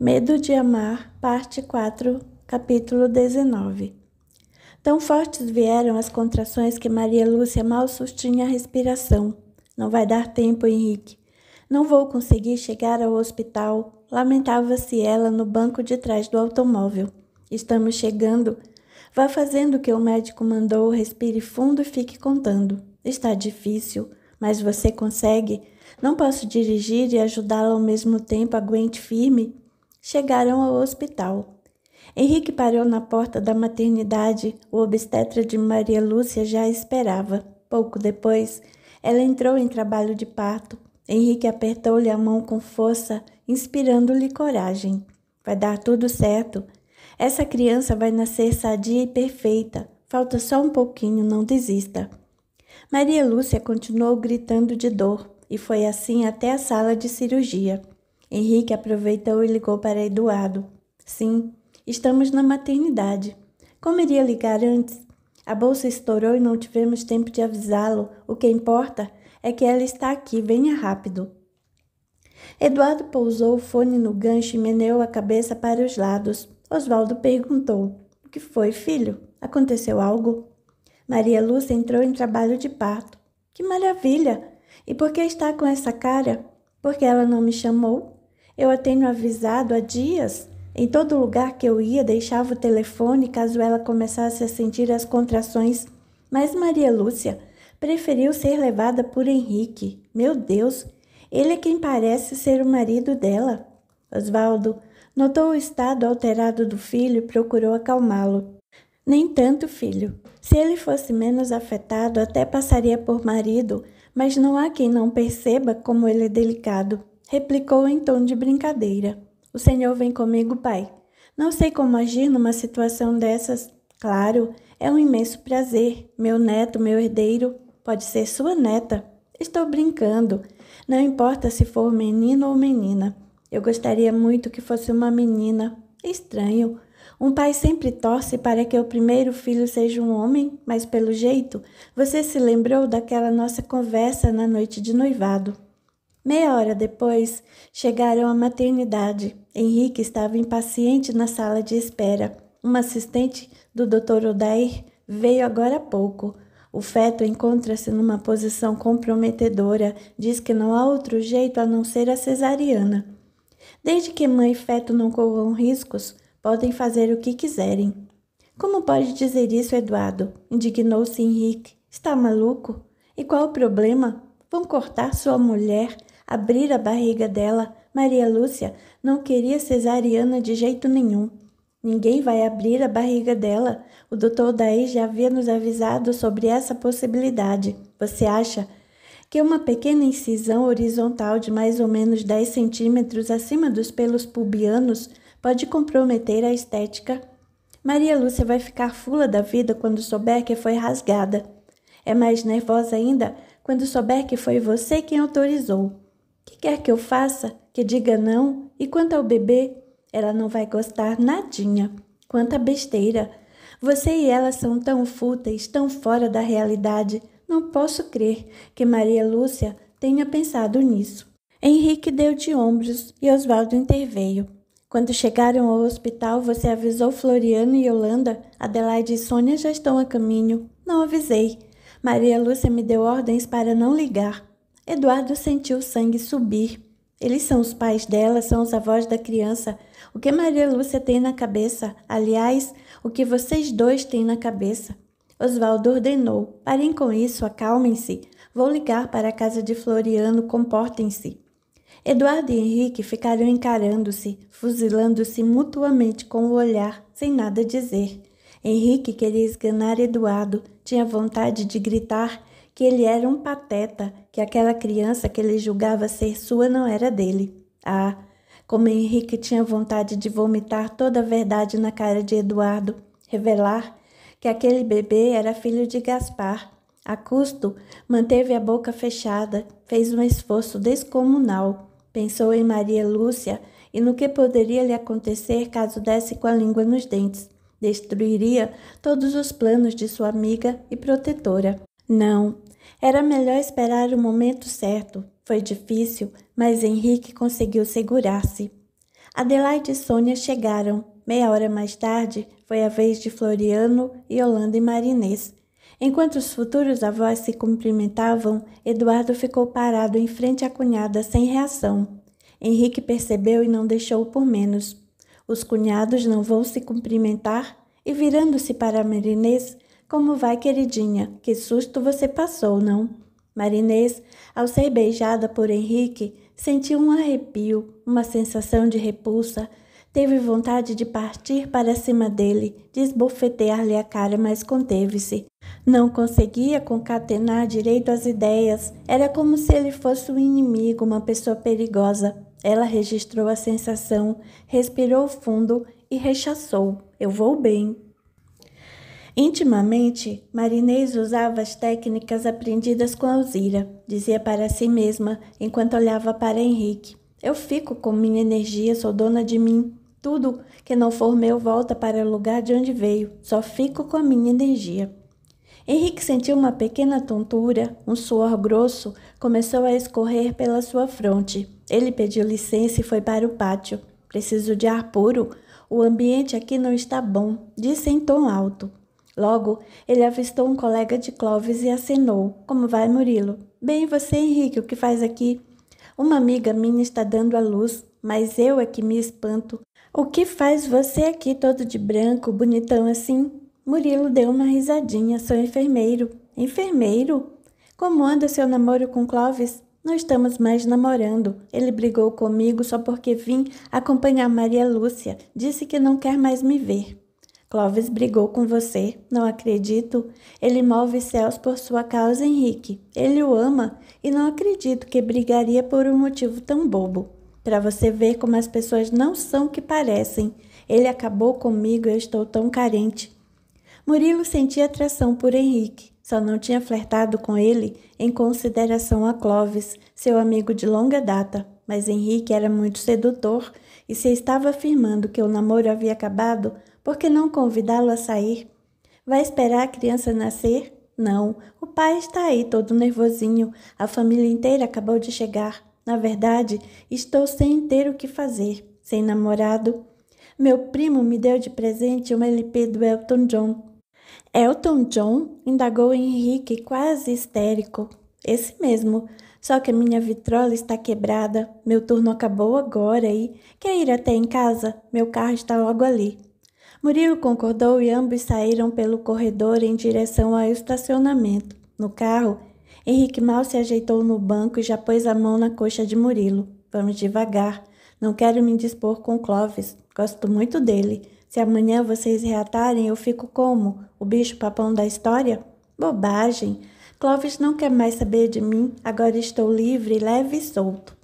Medo de Amar, parte 4, capítulo 19. Tão fortes vieram as contrações que Maria Lúcia mal sustinha a respiração. Não vai dar tempo, Henrique. Não vou conseguir chegar ao hospital, lamentava-se ela no banco de trás do automóvel. Estamos chegando. Vá fazendo o que o médico mandou, respire fundo e fique contando. Está difícil, mas você consegue. Não posso dirigir e ajudá-la ao mesmo tempo, aguente firme chegaram ao hospital. Henrique parou na porta da maternidade. O obstetra de Maria Lúcia já esperava. Pouco depois, ela entrou em trabalho de parto. Henrique apertou-lhe a mão com força, inspirando-lhe coragem. Vai dar tudo certo. Essa criança vai nascer sadia e perfeita. Falta só um pouquinho, não desista. Maria Lúcia continuou gritando de dor e foi assim até a sala de cirurgia. Henrique aproveitou e ligou para Eduardo. Sim, estamos na maternidade. Como iria ligar antes? A bolsa estourou e não tivemos tempo de avisá-lo. O que importa é que ela está aqui, venha rápido. Eduardo pousou o fone no gancho e meneou a cabeça para os lados. Oswaldo perguntou: O que foi, filho? Aconteceu algo? Maria Lúcia entrou em trabalho de parto. Que maravilha! E por que está com essa cara? Porque ela não me chamou? Eu a tenho avisado há dias. Em todo lugar que eu ia, deixava o telefone caso ela começasse a sentir as contrações. Mas Maria Lúcia preferiu ser levada por Henrique. Meu Deus, ele é quem parece ser o marido dela. Oswaldo notou o estado alterado do filho e procurou acalmá-lo. Nem tanto, filho. Se ele fosse menos afetado, até passaria por marido, mas não há quem não perceba como ele é delicado. Replicou em tom de brincadeira: O Senhor vem comigo, pai. Não sei como agir numa situação dessas. Claro, é um imenso prazer. Meu neto, meu herdeiro, pode ser sua neta. Estou brincando. Não importa se for menino ou menina. Eu gostaria muito que fosse uma menina. Estranho. Um pai sempre torce para que o primeiro filho seja um homem, mas pelo jeito, você se lembrou daquela nossa conversa na noite de noivado. Meia hora depois, chegaram à maternidade. Henrique estava impaciente na sala de espera. Uma assistente do Dr. Odair veio agora há pouco. O feto encontra-se numa posição comprometedora, diz que não há outro jeito a não ser a cesariana. Desde que mãe e feto não corram riscos, podem fazer o que quiserem. Como pode dizer isso, Eduardo? Indignou-se Henrique. Está maluco? E qual o problema? Vão cortar sua mulher abrir a barriga dela. Maria Lúcia não queria cesariana de jeito nenhum. Ninguém vai abrir a barriga dela. O doutor Daí já havia nos avisado sobre essa possibilidade. Você acha? que uma pequena incisão horizontal de mais ou menos 10 centímetros acima dos pelos pubianos pode comprometer a estética. Maria Lúcia vai ficar fula da vida quando souber que foi rasgada. É mais nervosa ainda quando souber que foi você quem autorizou que quer que eu faça, que diga não, e quanto ao bebê, ela não vai gostar nadinha. Quanta besteira! Você e ela são tão fúteis, tão fora da realidade. Não posso crer que Maria Lúcia tenha pensado nisso. Henrique deu de ombros e Oswaldo interveio. Quando chegaram ao hospital, você avisou Floriano e Yolanda. Adelaide e Sônia já estão a caminho. Não avisei. Maria Lúcia me deu ordens para não ligar. Eduardo sentiu o sangue subir. Eles são os pais dela, são os avós da criança. O que Maria Lúcia tem na cabeça? Aliás, o que vocês dois têm na cabeça? Oswaldo ordenou: parem com isso, acalmem-se. Vou ligar para a casa de Floriano, comportem-se. Eduardo e Henrique ficaram encarando-se, fuzilando-se mutuamente com o olhar, sem nada dizer. Henrique queria esganar Eduardo, tinha vontade de gritar que ele era um pateta, que aquela criança que ele julgava ser sua não era dele. Ah, como Henrique tinha vontade de vomitar toda a verdade na cara de Eduardo, revelar que aquele bebê era filho de Gaspar. A custo, manteve a boca fechada, fez um esforço descomunal. Pensou em Maria Lúcia e no que poderia lhe acontecer caso desse com a língua nos dentes. Destruiria todos os planos de sua amiga e protetora. Não, era melhor esperar o momento certo. Foi difícil, mas Henrique conseguiu segurar-se. Adelaide e Sônia chegaram. Meia hora mais tarde, foi a vez de Floriano, Yolanda e Marinês. Enquanto os futuros avós se cumprimentavam, Eduardo ficou parado em frente à cunhada sem reação. Henrique percebeu e não deixou por menos. Os cunhados não vão se cumprimentar e, virando-se para Marinês, como vai, queridinha? Que susto você passou, não? Marinês, ao ser beijada por Henrique, sentiu um arrepio, uma sensação de repulsa. Teve vontade de partir para cima dele, de esbofetear-lhe a cara, mas conteve-se. Não conseguia concatenar direito as ideias. Era como se ele fosse um inimigo, uma pessoa perigosa. Ela registrou a sensação, respirou fundo e rechaçou. Eu vou bem, Intimamente, Marinês usava as técnicas aprendidas com Alzira, dizia para si mesma enquanto olhava para Henrique. Eu fico com minha energia, sou dona de mim. Tudo que não for meu volta para o lugar de onde veio, só fico com a minha energia. Henrique sentiu uma pequena tontura, um suor grosso começou a escorrer pela sua fronte. Ele pediu licença e foi para o pátio. Preciso de ar puro. O ambiente aqui não está bom, disse em tom alto. Logo, ele avistou um colega de Clóvis e acenou: Como vai, Murilo? Bem, você, Henrique, o que faz aqui? Uma amiga minha está dando à luz, mas eu é que me espanto. O que faz você aqui todo de branco, bonitão assim? Murilo deu uma risadinha. Sou enfermeiro. Enfermeiro? Como anda seu namoro com Clóvis? Não estamos mais namorando. Ele brigou comigo só porque vim acompanhar Maria Lúcia. Disse que não quer mais me ver. Clóvis brigou com você, não acredito. Ele move céus por sua causa, Henrique. Ele o ama e não acredito que brigaria por um motivo tão bobo. Para você ver como as pessoas não são o que parecem. Ele acabou comigo, e eu estou tão carente. Murilo sentia atração por Henrique, só não tinha flertado com ele em consideração a Clóvis, seu amigo de longa data. Mas Henrique era muito sedutor e se estava afirmando que o namoro havia acabado, por que não convidá-lo a sair? Vai esperar a criança nascer? Não, o pai está aí todo nervosinho. A família inteira acabou de chegar. Na verdade, estou sem ter o que fazer, sem namorado. Meu primo me deu de presente um LP do Elton John. Elton John? indagou Henrique, quase histérico. Esse mesmo. Só que a minha vitrola está quebrada, meu turno acabou agora e quer ir até em casa? Meu carro está logo ali. Murilo concordou e ambos saíram pelo corredor em direção ao estacionamento. No carro, Henrique mal se ajeitou no banco e já pôs a mão na coxa de Murilo. Vamos devagar. Não quero me dispor com Clóvis. Gosto muito dele. Se amanhã vocês reatarem, eu fico como? O bicho papão da história? Bobagem. Clóvis não quer mais saber de mim. Agora estou livre, leve e solto.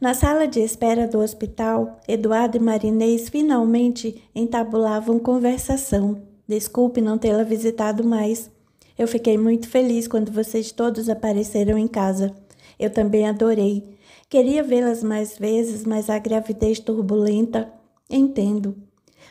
Na sala de espera do hospital, Eduardo e Marinês finalmente entabulavam conversação. Desculpe não tê-la visitado mais. Eu fiquei muito feliz quando vocês todos apareceram em casa. Eu também adorei. Queria vê-las mais vezes, mas a gravidez turbulenta. Entendo.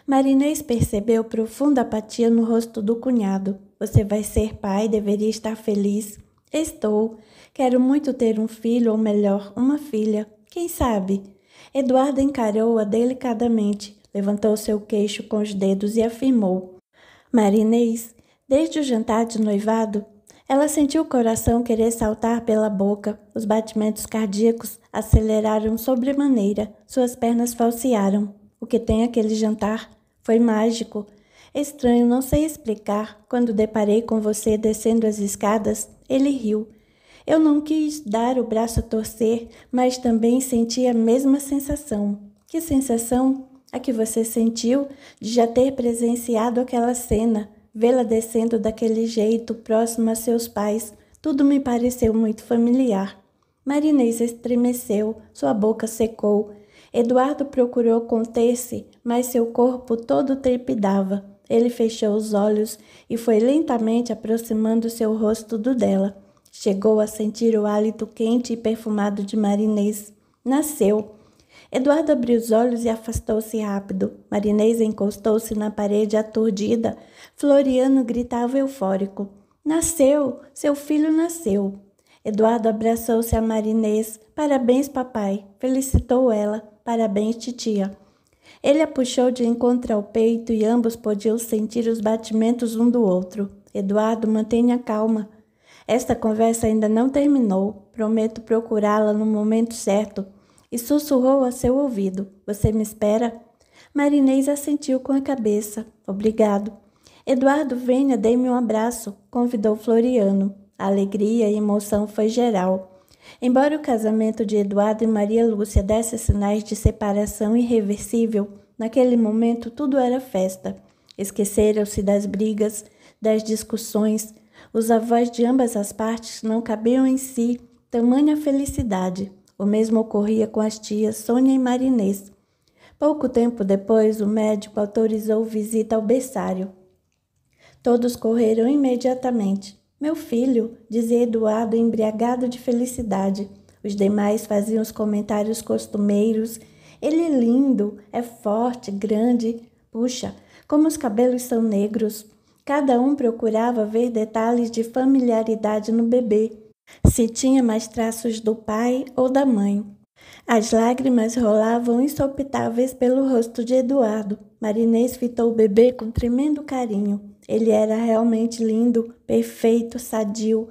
Marinês percebeu profunda apatia no rosto do cunhado. Você vai ser pai, deveria estar feliz. Estou. Quero muito ter um filho, ou melhor, uma filha. Quem sabe? Eduardo encarou-a delicadamente, levantou seu queixo com os dedos e afirmou: Marinês, desde o jantar de noivado, ela sentiu o coração querer saltar pela boca, os batimentos cardíacos aceleraram sobremaneira, suas pernas falsearam. O que tem aquele jantar? Foi mágico. Estranho, não sei explicar. Quando deparei com você descendo as escadas, ele riu eu não quis dar o braço a torcer, mas também senti a mesma sensação. Que sensação? A que você sentiu de já ter presenciado aquela cena, vê-la descendo daquele jeito próximo a seus pais. Tudo me pareceu muito familiar. Marinês estremeceu, sua boca secou. Eduardo procurou conter-se, mas seu corpo todo trepidava. Ele fechou os olhos e foi lentamente aproximando seu rosto do dela. Chegou a sentir o hálito quente e perfumado de Marinês. Nasceu. Eduardo abriu os olhos e afastou-se rápido. Marinês encostou-se na parede aturdida. Floriano gritava eufórico. Nasceu! Seu filho nasceu! Eduardo abraçou-se a Marinês. Parabéns, papai! Felicitou ela. Parabéns, titia! Ele a puxou de encontro ao peito e ambos podiam sentir os batimentos um do outro. Eduardo, mantenha calma. Esta conversa ainda não terminou. Prometo procurá-la no momento certo. E sussurrou a seu ouvido: Você me espera? Marinês assentiu com a cabeça. Obrigado. Eduardo, venha, dê-me um abraço, convidou Floriano. A alegria e emoção foi geral. Embora o casamento de Eduardo e Maria Lúcia desse sinais de separação irreversível, naquele momento tudo era festa. Esqueceram-se das brigas, das discussões, os avós de ambas as partes não cabiam em si tamanha felicidade. O mesmo ocorria com as tias Sônia e Marinês. Pouco tempo depois, o médico autorizou visita ao berçário. Todos correram imediatamente. Meu filho, dizia Eduardo, embriagado de felicidade. Os demais faziam os comentários costumeiros. Ele é lindo, é forte, grande. Puxa, como os cabelos são negros. Cada um procurava ver detalhes de familiaridade no bebê, se tinha mais traços do pai ou da mãe. As lágrimas rolavam insopitáveis pelo rosto de Eduardo. Marinês fitou o bebê com tremendo carinho. Ele era realmente lindo, perfeito, sadio.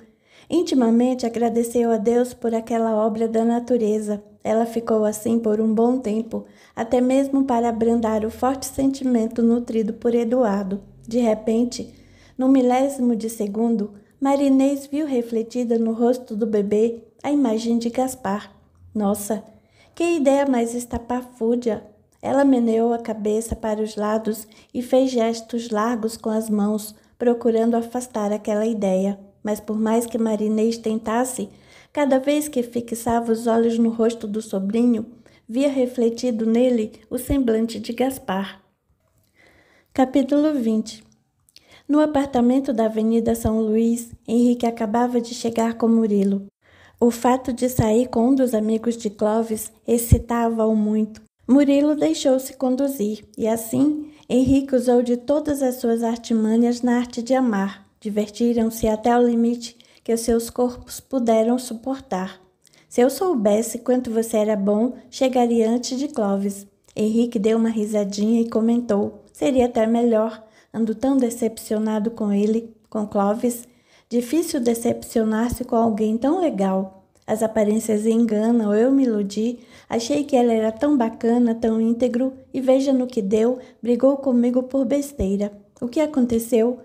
Intimamente agradeceu a Deus por aquela obra da natureza. Ela ficou assim por um bom tempo, até mesmo para abrandar o forte sentimento nutrido por Eduardo. De repente, num milésimo de segundo, Marinês viu refletida no rosto do bebê a imagem de Gaspar. Nossa, que ideia mais estapafúdia! Ela meneou a cabeça para os lados e fez gestos largos com as mãos, procurando afastar aquela ideia. Mas por mais que Marinês tentasse, cada vez que fixava os olhos no rosto do sobrinho, via refletido nele o semblante de Gaspar. Capítulo 20 No apartamento da Avenida São Luís, Henrique acabava de chegar com Murilo. O fato de sair com um dos amigos de Clovis excitava-o muito. Murilo deixou-se conduzir e, assim, Henrique usou de todas as suas artimanhas na arte de amar. Divertiram-se até o limite que os seus corpos puderam suportar. Se eu soubesse quanto você era bom, chegaria antes de Clovis. Henrique deu uma risadinha e comentou. Seria até melhor, ando tão decepcionado com ele, com Clovis. Difícil decepcionar-se com alguém tão legal. As aparências enganam, eu me iludi. Achei que ela era tão bacana, tão íntegro, e veja no que deu, brigou comigo por besteira. O que aconteceu?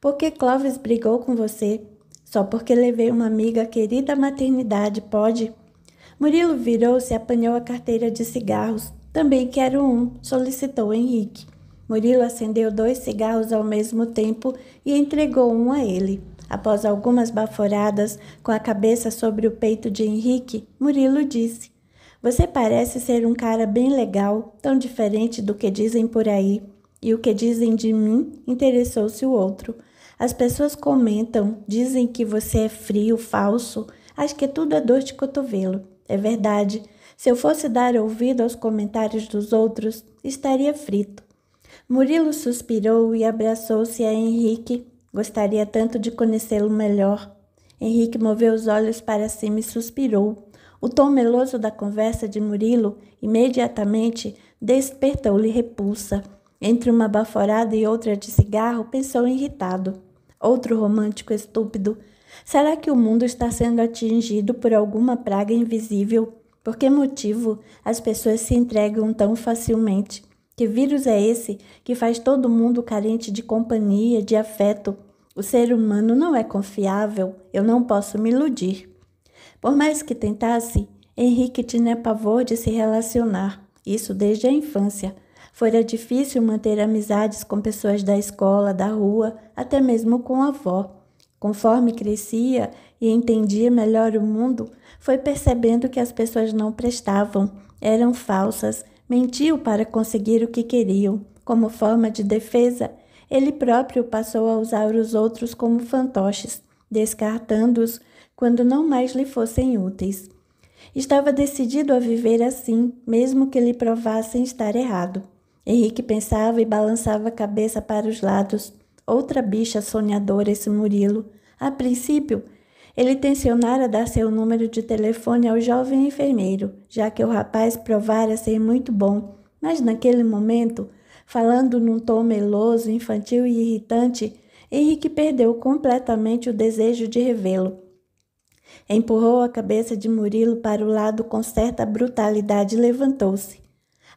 Por que Clovis brigou com você? Só porque levei uma amiga querida à maternidade, pode? Murilo virou-se e apanhou a carteira de cigarros. Também quero um, solicitou Henrique. Murilo acendeu dois cigarros ao mesmo tempo e entregou um a ele. Após algumas baforadas, com a cabeça sobre o peito de Henrique, Murilo disse: Você parece ser um cara bem legal, tão diferente do que dizem por aí. E o que dizem de mim interessou-se o outro. As pessoas comentam, dizem que você é frio, falso, acho que tudo é dor de cotovelo. É verdade. Se eu fosse dar ouvido aos comentários dos outros, estaria frito. Murilo suspirou e abraçou-se a Henrique. Gostaria tanto de conhecê-lo melhor. Henrique moveu os olhos para cima e suspirou. O tom meloso da conversa de Murilo imediatamente despertou-lhe repulsa. Entre uma baforada e outra de cigarro, pensou irritado. Outro romântico estúpido. Será que o mundo está sendo atingido por alguma praga invisível? Por que motivo as pessoas se entregam tão facilmente? Que vírus é esse que faz todo mundo carente de companhia, de afeto? O ser humano não é confiável, eu não posso me iludir. Por mais que tentasse, Henrique tinha pavor de se relacionar, isso desde a infância. Fora difícil manter amizades com pessoas da escola, da rua, até mesmo com a avó. Conforme crescia e entendia melhor o mundo, foi percebendo que as pessoas não prestavam, eram falsas, Mentiu para conseguir o que queriam. Como forma de defesa, ele próprio passou a usar os outros como fantoches, descartando-os quando não mais lhe fossem úteis. Estava decidido a viver assim, mesmo que lhe provassem estar errado. Henrique pensava e balançava a cabeça para os lados. Outra bicha sonhadora esse Murilo. A princípio, ele tensionara dar seu número de telefone ao jovem enfermeiro, já que o rapaz provara ser muito bom, mas naquele momento, falando num tom meloso, infantil e irritante, Henrique perdeu completamente o desejo de revê-lo. Empurrou a cabeça de Murilo para o lado com certa brutalidade e levantou-se.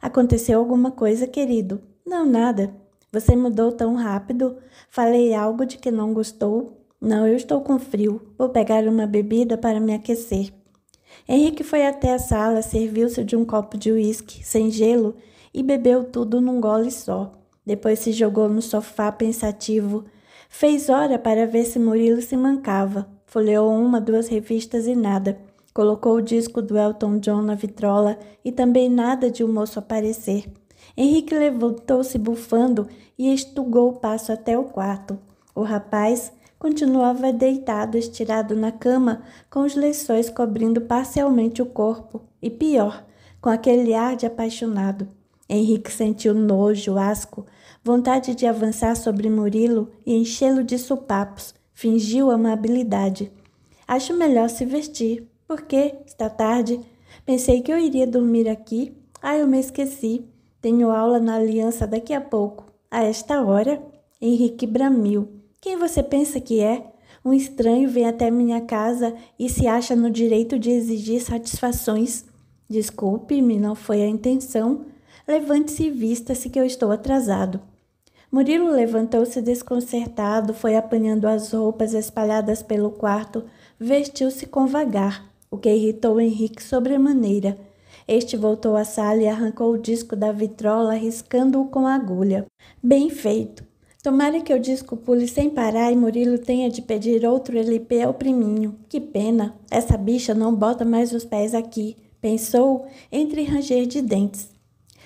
Aconteceu alguma coisa, querido? Não, nada. Você mudou tão rápido? Falei algo de que não gostou? Não, eu estou com frio. Vou pegar uma bebida para me aquecer. Henrique foi até a sala, serviu-se de um copo de uísque sem gelo e bebeu tudo num gole só. Depois se jogou no sofá pensativo. Fez hora para ver se Murilo se mancava. Folheou uma, duas revistas e nada. Colocou o disco do Elton John na vitrola e também nada de o um moço aparecer. Henrique levantou-se bufando e estugou o passo até o quarto. O rapaz continuava deitado, estirado na cama, com os lençóis cobrindo parcialmente o corpo, e pior, com aquele ar de apaixonado. Henrique sentiu nojo, asco, vontade de avançar sobre Murilo e enchê-lo de sopapos. Fingiu amabilidade. Acho melhor se vestir, porque está tarde. Pensei que eu iria dormir aqui. Ah, eu me esqueci. Tenho aula na aliança daqui a pouco. A esta hora, Henrique bramiu. Quem você pensa que é? Um estranho vem até minha casa e se acha no direito de exigir satisfações. Desculpe-me, não foi a intenção. Levante-se e vista-se que eu estou atrasado. Murilo levantou-se desconcertado, foi apanhando as roupas espalhadas pelo quarto, vestiu-se com vagar, o que irritou Henrique sobremaneira. Este voltou à sala e arrancou o disco da vitrola, riscando-o com a agulha. Bem feito! Tomara que eu disco pule sem parar e Murilo tenha de pedir outro LP ao priminho. Que pena, essa bicha não bota mais os pés aqui, pensou entre ranger de dentes.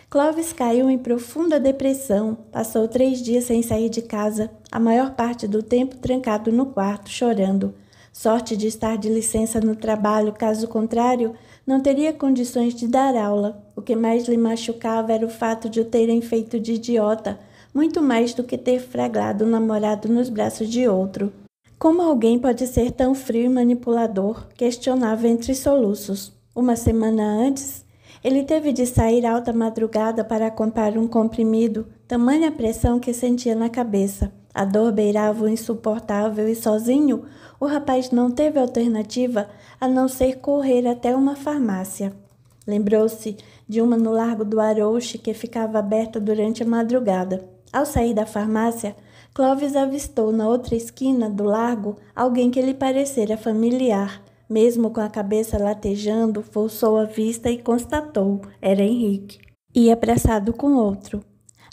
Clovis caiu em profunda depressão. Passou três dias sem sair de casa, a maior parte do tempo trancado no quarto, chorando. Sorte de estar de licença no trabalho, caso contrário, não teria condições de dar aula. O que mais lhe machucava era o fato de o terem feito de idiota muito mais do que ter fragrado o um namorado nos braços de outro. Como alguém pode ser tão frio e manipulador? Questionava entre soluços. Uma semana antes, ele teve de sair alta madrugada para comprar um comprimido, tamanha pressão que sentia na cabeça. A dor beirava o insuportável e sozinho, o rapaz não teve alternativa a não ser correr até uma farmácia. Lembrou-se de uma no Largo do Arouche que ficava aberta durante a madrugada. Ao sair da farmácia, Clovis avistou na outra esquina do largo alguém que lhe parecera familiar. Mesmo com a cabeça latejando, forçou a vista e constatou: era Henrique. E apressado com outro.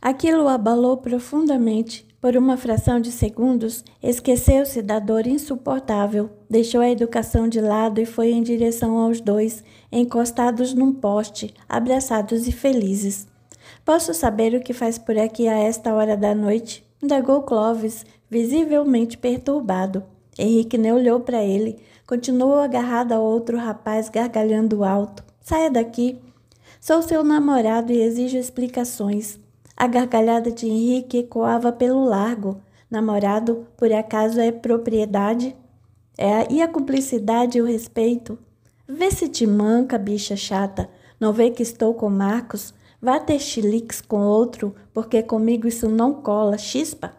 Aquilo o abalou profundamente. Por uma fração de segundos, esqueceu-se da dor insuportável, deixou a educação de lado e foi em direção aos dois, encostados num poste, abraçados e felizes. Posso saber o que faz por aqui a esta hora da noite? indagou Clovis, visivelmente perturbado. Henrique nem olhou para ele, continuou agarrado a outro rapaz, gargalhando alto. Saia daqui. Sou seu namorado e exijo explicações. A gargalhada de Henrique ecoava pelo largo. Namorado, por acaso, é propriedade? É e a cumplicidade e o respeito? Vê se te manca, bicha chata. Não vê que estou com Marcos? Vá ter xilix com outro, porque comigo isso não cola, chispa.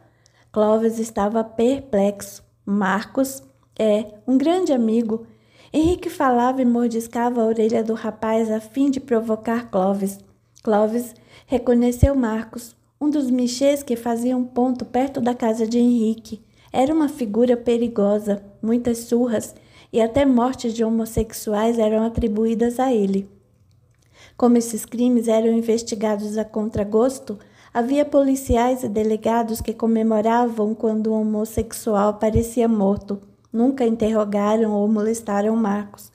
Clóvis estava perplexo. Marcos é um grande amigo. Henrique falava e mordiscava a orelha do rapaz a fim de provocar Clóvis. Clóvis reconheceu Marcos, um dos michês que faziam ponto perto da casa de Henrique. Era uma figura perigosa, muitas surras e até mortes de homossexuais eram atribuídas a ele. Como esses crimes eram investigados a contragosto, havia policiais e delegados que comemoravam quando um homossexual aparecia morto. Nunca interrogaram ou molestaram Marcos.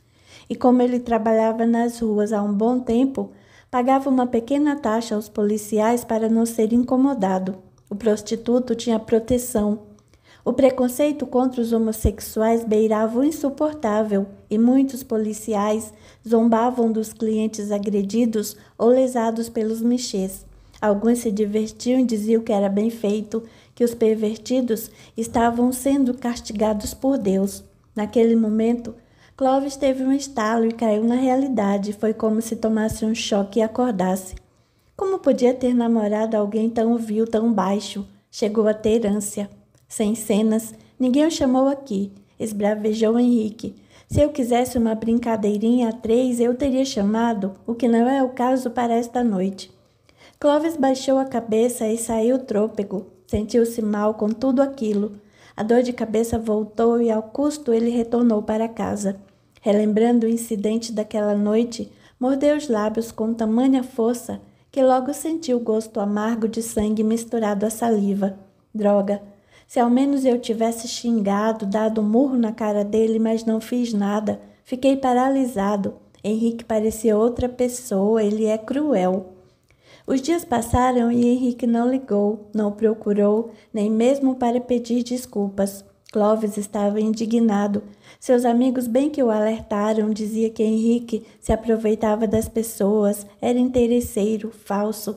E como ele trabalhava nas ruas há um bom tempo, pagava uma pequena taxa aos policiais para não ser incomodado. O prostituto tinha proteção. O preconceito contra os homossexuais beirava o insuportável e muitos policiais zombavam dos clientes agredidos ou lesados pelos michês. Alguns se divertiam e diziam que era bem feito, que os pervertidos estavam sendo castigados por Deus. Naquele momento, Clovis teve um estalo e caiu na realidade. Foi como se tomasse um choque e acordasse. Como podia ter namorado alguém tão vil, tão baixo? Chegou a ter ânsia. Sem cenas, ninguém o chamou aqui, esbravejou Henrique. Se eu quisesse uma brincadeirinha a três, eu teria chamado, o que não é o caso para esta noite. Clovis baixou a cabeça e saiu trôpego. Sentiu-se mal com tudo aquilo. A dor de cabeça voltou e, ao custo, ele retornou para casa. Relembrando o incidente daquela noite, mordeu os lábios com tamanha força que logo sentiu o gosto amargo de sangue misturado à saliva. Droga! Se ao menos eu tivesse xingado, dado um murro na cara dele, mas não fiz nada. Fiquei paralisado. Henrique parecia outra pessoa, ele é cruel. Os dias passaram e Henrique não ligou, não procurou, nem mesmo para pedir desculpas. Clóvis estava indignado. Seus amigos, bem que o alertaram, dizia que Henrique se aproveitava das pessoas, era interesseiro, falso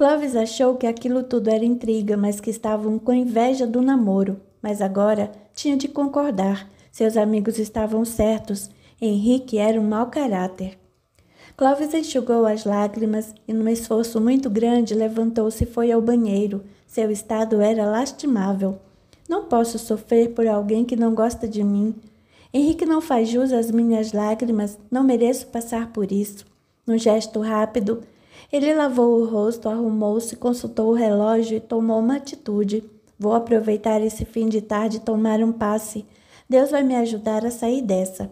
Clovis achou que aquilo tudo era intriga, mas que estavam com inveja do namoro. Mas agora tinha de concordar. Seus amigos estavam certos. Henrique era um mau caráter. Clovis enxugou as lágrimas e, num esforço muito grande, levantou-se e foi ao banheiro. Seu estado era lastimável. Não posso sofrer por alguém que não gosta de mim. Henrique não faz jus às minhas lágrimas, não mereço passar por isso. Num gesto rápido, ele lavou o rosto, arrumou-se, consultou o relógio e tomou uma atitude. Vou aproveitar esse fim de tarde e tomar um passe. Deus vai me ajudar a sair dessa.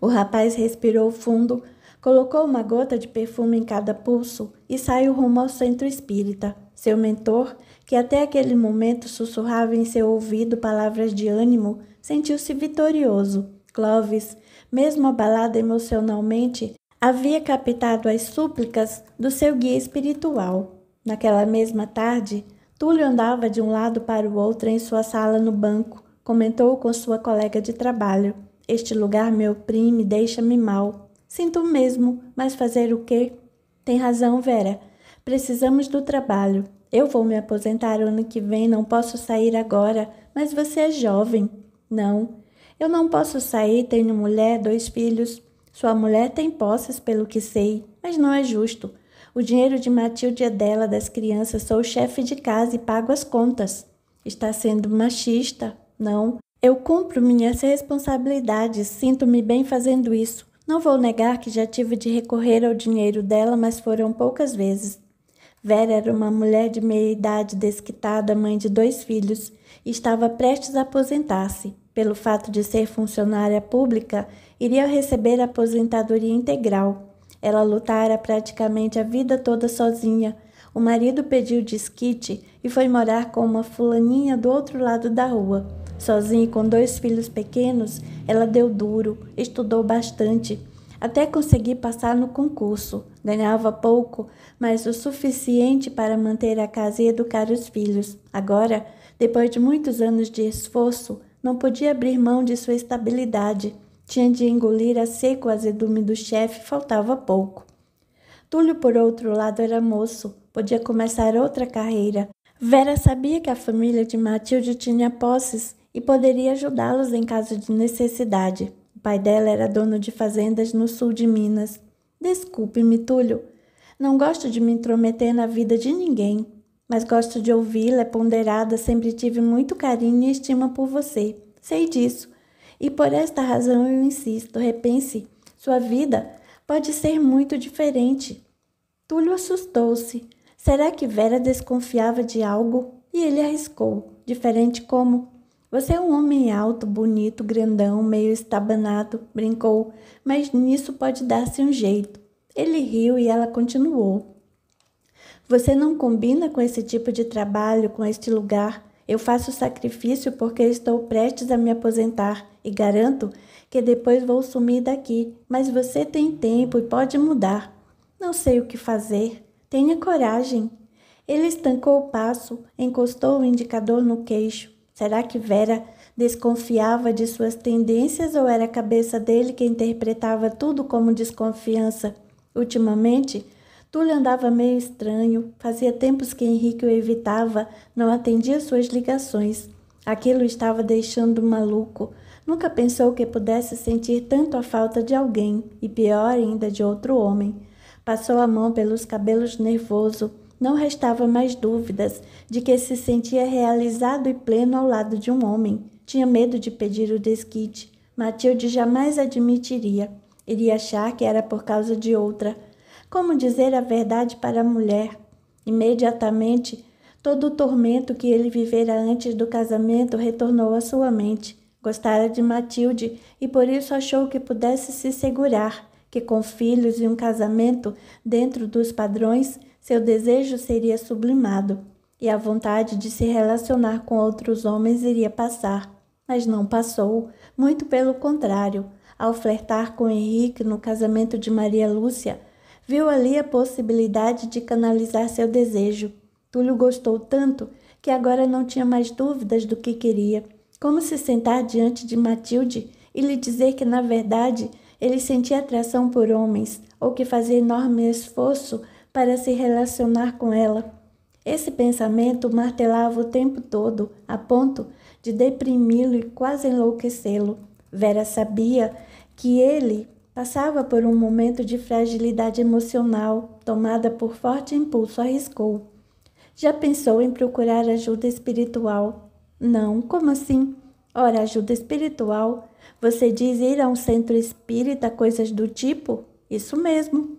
O rapaz respirou fundo, colocou uma gota de perfume em cada pulso e saiu rumo ao centro espírita. Seu mentor, que até aquele momento sussurrava em seu ouvido palavras de ânimo, sentiu-se vitorioso. Clovis, mesmo abalado emocionalmente, havia captado as súplicas do seu guia espiritual. Naquela mesma tarde, Túlio andava de um lado para o outro em sua sala no banco. Comentou com sua colega de trabalho: Este lugar me oprime, deixa-me mal. Sinto mesmo, mas fazer o quê? Tem razão, Vera. Precisamos do trabalho. Eu vou me aposentar ano que vem, não posso sair agora, mas você é jovem. Não, eu não posso sair, tenho mulher, dois filhos. Sua mulher tem posses, pelo que sei, mas não é justo. O dinheiro de Matilde é dela, das crianças, sou chefe de casa e pago as contas. Está sendo machista? Não. Eu cumpro minhas responsabilidades, sinto-me bem fazendo isso. Não vou negar que já tive de recorrer ao dinheiro dela, mas foram poucas vezes. Vera era uma mulher de meia idade, desquitada, mãe de dois filhos, e estava prestes a aposentar-se pelo fato de ser funcionária pública, iria receber aposentadoria integral. Ela lutara praticamente a vida toda sozinha. O marido pediu desquite e foi morar com uma fulaninha do outro lado da rua. Sozinha e com dois filhos pequenos, ela deu duro, estudou bastante, até conseguir passar no concurso. Ganhava pouco, mas o suficiente para manter a casa e educar os filhos. Agora, depois de muitos anos de esforço, não podia abrir mão de sua estabilidade. Tinha de engolir a seco o azedume do chefe, faltava pouco. Túlio, por outro lado, era moço, podia começar outra carreira. Vera sabia que a família de Matilde tinha posses e poderia ajudá-los em caso de necessidade. O pai dela era dono de fazendas no sul de Minas. Desculpe-me, Túlio. Não gosto de me intrometer na vida de ninguém, mas gosto de ouvi-la, é ponderada, sempre tive muito carinho e estima por você. Sei disso. E por esta razão eu insisto, repense. Sua vida pode ser muito diferente. Túlio assustou-se. Será que Vera desconfiava de algo? E ele arriscou. Diferente como? Você é um homem alto, bonito, grandão, meio estabanado, brincou, mas nisso pode dar-se um jeito. Ele riu e ela continuou. Você não combina com esse tipo de trabalho, com este lugar. Eu faço sacrifício porque estou prestes a me aposentar e garanto que depois vou sumir daqui, mas você tem tempo e pode mudar. Não sei o que fazer. Tenha coragem. Ele estancou o passo, encostou o indicador no queixo. Será que Vera desconfiava de suas tendências ou era a cabeça dele que interpretava tudo como desconfiança? Ultimamente, Túlio andava meio estranho, fazia tempos que Henrique o evitava, não atendia suas ligações. Aquilo estava deixando maluco. Nunca pensou que pudesse sentir tanto a falta de alguém, e pior ainda de outro homem. Passou a mão pelos cabelos nervoso. Não restava mais dúvidas de que se sentia realizado e pleno ao lado de um homem. Tinha medo de pedir o desquite. Matilde jamais admitiria. Iria achar que era por causa de outra. Como dizer a verdade para a mulher? Imediatamente, todo o tormento que ele vivera antes do casamento retornou à sua mente. Gostara de Matilde e por isso achou que pudesse se segurar, que com filhos e um casamento dentro dos padrões, seu desejo seria sublimado e a vontade de se relacionar com outros homens iria passar. Mas não passou, muito pelo contrário. Ao flertar com Henrique no casamento de Maria Lúcia, Viu ali a possibilidade de canalizar seu desejo. Túlio gostou tanto que agora não tinha mais dúvidas do que queria. Como se sentar diante de Matilde e lhe dizer que, na verdade, ele sentia atração por homens ou que fazia enorme esforço para se relacionar com ela. Esse pensamento martelava o tempo todo, a ponto de deprimi-lo e quase enlouquecê-lo. Vera sabia que ele Passava por um momento de fragilidade emocional, tomada por forte impulso, arriscou. Já pensou em procurar ajuda espiritual? Não, como assim? Ora, ajuda espiritual? Você diz ir a um centro espírita, coisas do tipo? Isso mesmo.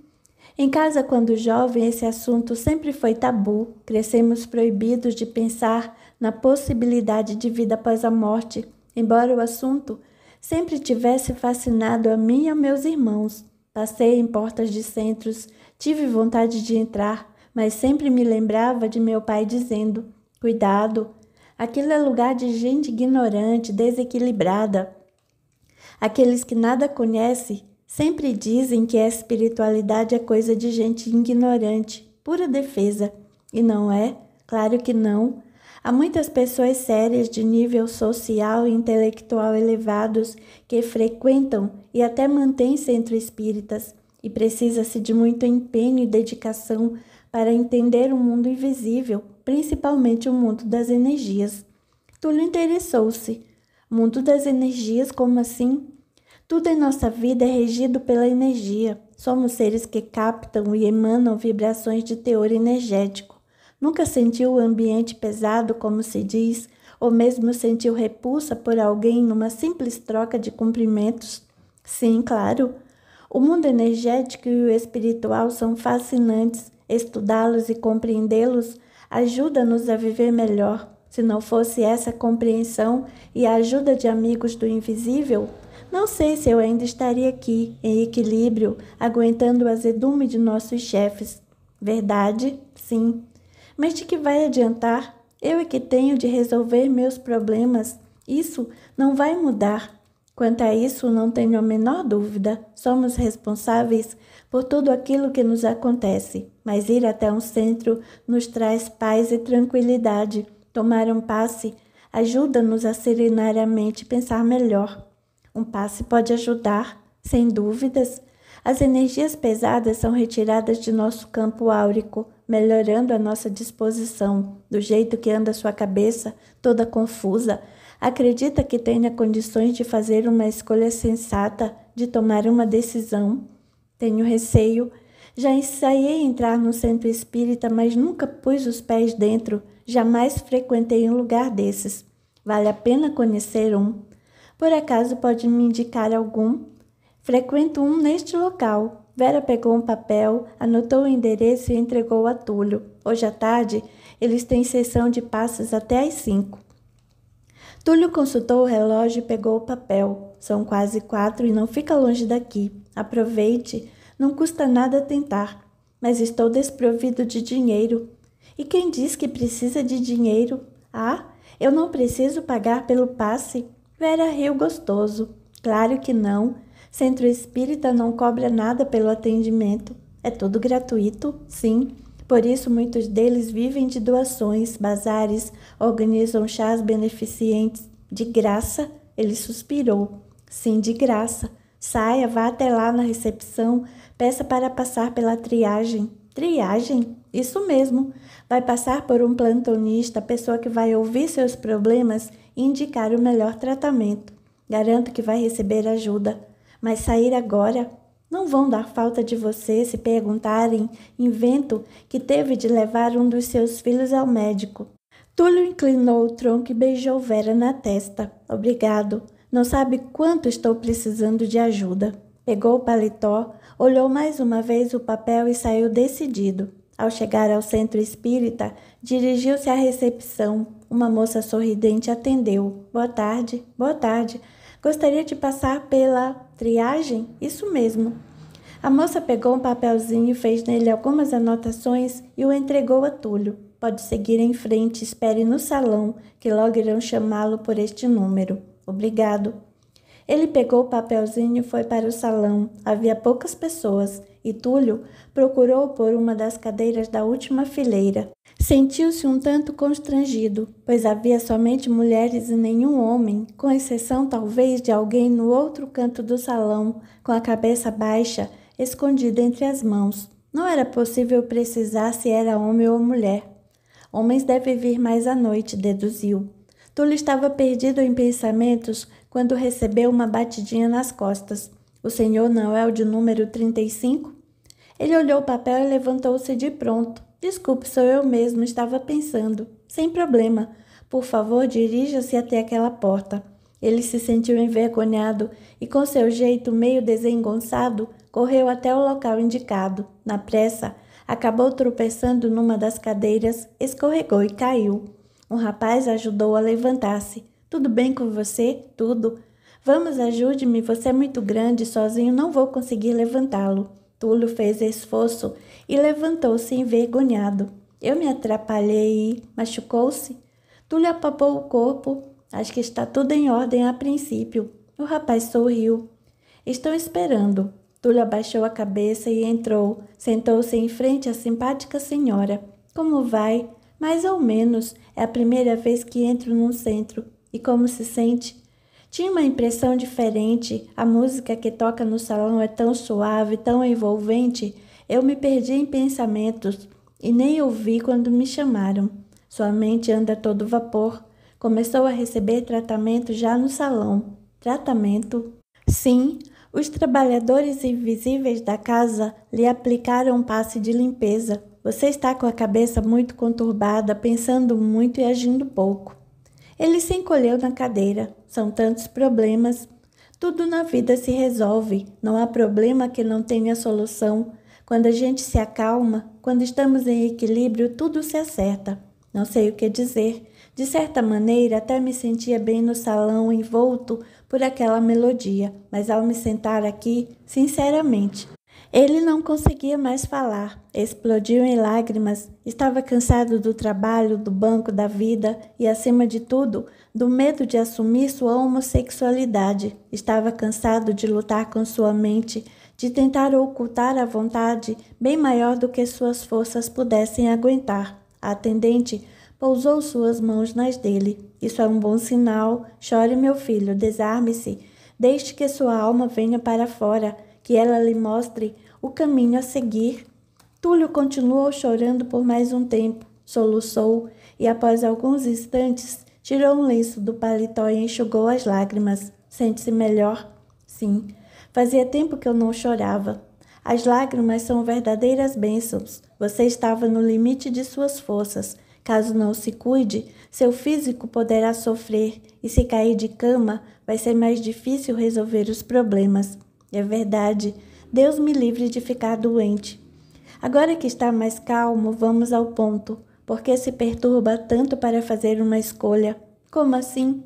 Em casa, quando jovem, esse assunto sempre foi tabu. Crescemos proibidos de pensar na possibilidade de vida após a morte, embora o assunto sempre tivesse fascinado a mim e a meus irmãos. Passei em portas de centros, tive vontade de entrar, mas sempre me lembrava de meu pai dizendo: Cuidado, aquilo é lugar de gente ignorante, desequilibrada. Aqueles que nada conhecem sempre dizem que a espiritualidade é coisa de gente ignorante, pura defesa. E não é? Claro que não. Há muitas pessoas sérias de nível social e intelectual elevados que frequentam e até mantêm centro espíritas, e precisa-se de muito empenho e dedicação para entender o mundo invisível, principalmente o mundo das energias. Tulo interessou-se. Mundo das energias, como assim? Tudo em nossa vida é regido pela energia. Somos seres que captam e emanam vibrações de teor energético Nunca sentiu o ambiente pesado, como se diz, ou mesmo sentiu repulsa por alguém numa simples troca de cumprimentos? Sim, claro. O mundo energético e o espiritual são fascinantes. Estudá-los e compreendê-los ajuda-nos a viver melhor. Se não fosse essa compreensão e a ajuda de amigos do invisível, não sei se eu ainda estaria aqui, em equilíbrio, aguentando o azedume de nossos chefes. Verdade? Sim. Mas de que vai adiantar? Eu é que tenho de resolver meus problemas. Isso não vai mudar. Quanto a isso, não tenho a menor dúvida. Somos responsáveis por tudo aquilo que nos acontece. Mas ir até um centro nos traz paz e tranquilidade. Tomar um passe ajuda-nos a serenar a mente e pensar melhor. Um passe pode ajudar, sem dúvidas. As energias pesadas são retiradas de nosso campo áurico melhorando a nossa disposição, do jeito que anda sua cabeça, toda confusa. Acredita que tenha condições de fazer uma escolha sensata, de tomar uma decisão? Tenho receio. Já ensaiei entrar no centro espírita, mas nunca pus os pés dentro, jamais frequentei um lugar desses. Vale a pena conhecer um? Por acaso pode me indicar algum? Frequento um neste local, Vera pegou um papel, anotou o endereço e entregou a Túlio. Hoje à tarde, eles têm sessão de passes até às cinco. Túlio consultou o relógio e pegou o papel. São quase quatro e não fica longe daqui. Aproveite, não custa nada tentar. Mas estou desprovido de dinheiro. E quem diz que precisa de dinheiro? Ah, eu não preciso pagar pelo passe. Vera riu gostoso. Claro que não. Centro Espírita não cobra nada pelo atendimento. É tudo gratuito, sim. Por isso, muitos deles vivem de doações, bazares, organizam chás beneficentes de graça. Ele suspirou. Sim, de graça. Saia, vá até lá na recepção, peça para passar pela triagem. Triagem? Isso mesmo. Vai passar por um plantonista, pessoa que vai ouvir seus problemas e indicar o melhor tratamento. Garanto que vai receber ajuda mas sair agora. Não vão dar falta de você se perguntarem, invento, que teve de levar um dos seus filhos ao médico. Túlio inclinou o tronco e beijou Vera na testa. Obrigado. Não sabe quanto estou precisando de ajuda. Pegou o paletó, olhou mais uma vez o papel e saiu decidido. Ao chegar ao centro espírita, dirigiu-se à recepção. Uma moça sorridente atendeu. Boa tarde, boa tarde. Gostaria de passar pela Triagem? Isso mesmo. A moça pegou um papelzinho, fez nele algumas anotações e o entregou a Túlio. Pode seguir em frente, espere no salão, que logo irão chamá-lo por este número. Obrigado. Ele pegou o papelzinho e foi para o salão. Havia poucas pessoas e Túlio procurou por uma das cadeiras da última fileira. Sentiu-se um tanto constrangido, pois havia somente mulheres e nenhum homem, com exceção talvez de alguém no outro canto do salão, com a cabeça baixa, escondida entre as mãos. Não era possível precisar se era homem ou mulher. Homens devem vir mais à noite, deduziu. Tulo estava perdido em pensamentos quando recebeu uma batidinha nas costas. O senhor não é o de número 35? Ele olhou o papel e levantou-se de pronto. Desculpe, sou eu mesmo, estava pensando. Sem problema. Por favor, dirija-se até aquela porta. Ele se sentiu envergonhado e, com seu jeito meio desengonçado, correu até o local indicado. Na pressa, acabou tropeçando numa das cadeiras, escorregou e caiu. Um rapaz ajudou a levantar-se. Tudo bem com você? Tudo. Vamos, ajude-me, você é muito grande, sozinho não vou conseguir levantá-lo. Túlio fez esforço e levantou-se envergonhado. Eu me atrapalhei e machucou-se. Túlio apapou o corpo. Acho que está tudo em ordem a princípio. O rapaz sorriu. Estou esperando. Túlio abaixou a cabeça e entrou. Sentou-se em frente à simpática senhora. Como vai? Mais ou menos. É a primeira vez que entro num centro. E como se sente? Tinha uma impressão diferente. A música que toca no salão é tão suave, tão envolvente. Eu me perdi em pensamentos e nem ouvi quando me chamaram. Sua mente anda todo vapor. Começou a receber tratamento já no salão. Tratamento? Sim, os trabalhadores invisíveis da casa lhe aplicaram um passe de limpeza. Você está com a cabeça muito conturbada, pensando muito e agindo pouco. Ele se encolheu na cadeira. São tantos problemas. Tudo na vida se resolve. Não há problema que não tenha solução. Quando a gente se acalma, quando estamos em equilíbrio, tudo se acerta. Não sei o que dizer. De certa maneira, até me sentia bem no salão envolto por aquela melodia, mas ao me sentar aqui, sinceramente, ele não conseguia mais falar, explodiu em lágrimas, estava cansado do trabalho, do banco, da vida e, acima de tudo, do medo de assumir sua homossexualidade. Estava cansado de lutar com sua mente, de tentar ocultar a vontade bem maior do que suas forças pudessem aguentar. A atendente pousou suas mãos nas dele. Isso é um bom sinal. Chore, meu filho, desarme-se. Deixe que sua alma venha para fora, que ela lhe mostre o caminho a seguir. Túlio continuou chorando por mais um tempo, soluçou e, após alguns instantes, tirou um lenço do paletó e enxugou as lágrimas. Sente-se melhor? Sim. Fazia tempo que eu não chorava. As lágrimas são verdadeiras bênçãos. Você estava no limite de suas forças. Caso não se cuide, seu físico poderá sofrer e, se cair de cama, vai ser mais difícil resolver os problemas. É verdade, Deus me livre de ficar doente. Agora que está mais calmo, vamos ao ponto. Porque se perturba tanto para fazer uma escolha? Como assim?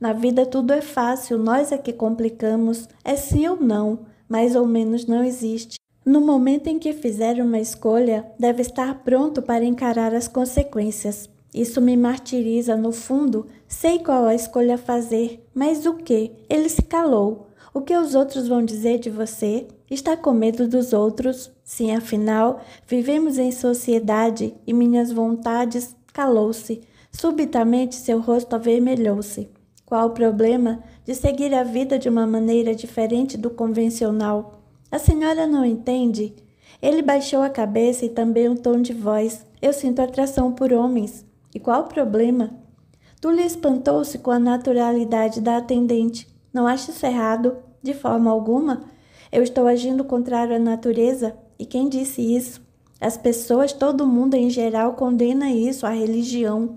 Na vida tudo é fácil, nós é que complicamos, é sim ou não, mais ou menos não existe. No momento em que fizer uma escolha, deve estar pronto para encarar as consequências. Isso me martiriza no fundo, sei qual a escolha fazer, mas o que? Ele se calou. O que os outros vão dizer de você? Está com medo dos outros? Sim, afinal, vivemos em sociedade e minhas vontades calou-se. Subitamente seu rosto avermelhou-se. Qual o problema de seguir a vida de uma maneira diferente do convencional? A senhora não entende? Ele baixou a cabeça e também o um tom de voz. Eu sinto atração por homens. E qual o problema? Tulia espantou-se com a naturalidade da atendente. Não acha isso errado, de forma alguma. Eu estou agindo contrário à natureza. E quem disse isso? As pessoas, todo mundo em geral, condena isso, à religião.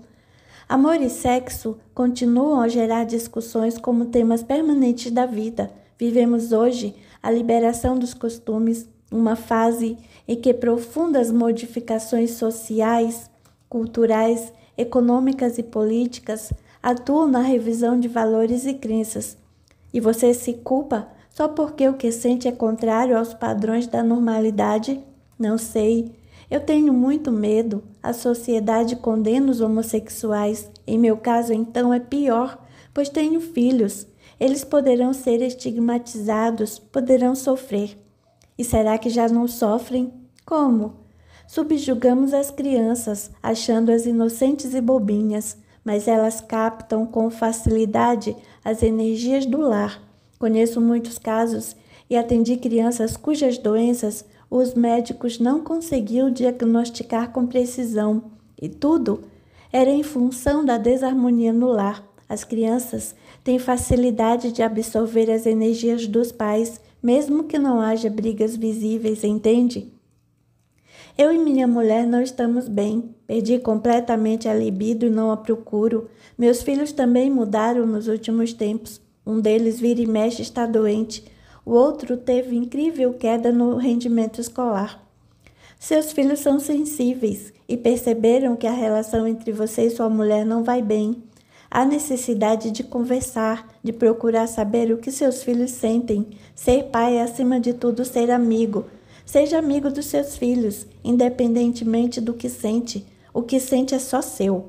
Amor e sexo continuam a gerar discussões como temas permanentes da vida. Vivemos hoje a liberação dos costumes, uma fase em que profundas modificações sociais, culturais, econômicas e políticas atuam na revisão de valores e crenças e você se culpa só porque o que sente é contrário aos padrões da normalidade? Não sei. Eu tenho muito medo. A sociedade condena os homossexuais. Em meu caso, então, é pior, pois tenho filhos. Eles poderão ser estigmatizados, poderão sofrer. E será que já não sofrem? Como? Subjugamos as crianças, achando-as inocentes e bobinhas mas elas captam com facilidade as energias do lar. Conheço muitos casos e atendi crianças cujas doenças os médicos não conseguiam diagnosticar com precisão, e tudo era em função da desarmonia no lar. As crianças têm facilidade de absorver as energias dos pais, mesmo que não haja brigas visíveis, entende? Eu e minha mulher não estamos bem. Perdi completamente a libido e não a procuro. Meus filhos também mudaram nos últimos tempos. Um deles vira e mexe está doente. O outro teve incrível queda no rendimento escolar. Seus filhos são sensíveis e perceberam que a relação entre você e sua mulher não vai bem. Há necessidade de conversar, de procurar saber o que seus filhos sentem. Ser pai é, acima de tudo, ser amigo. Seja amigo dos seus filhos, independentemente do que sente. O que sente é só seu.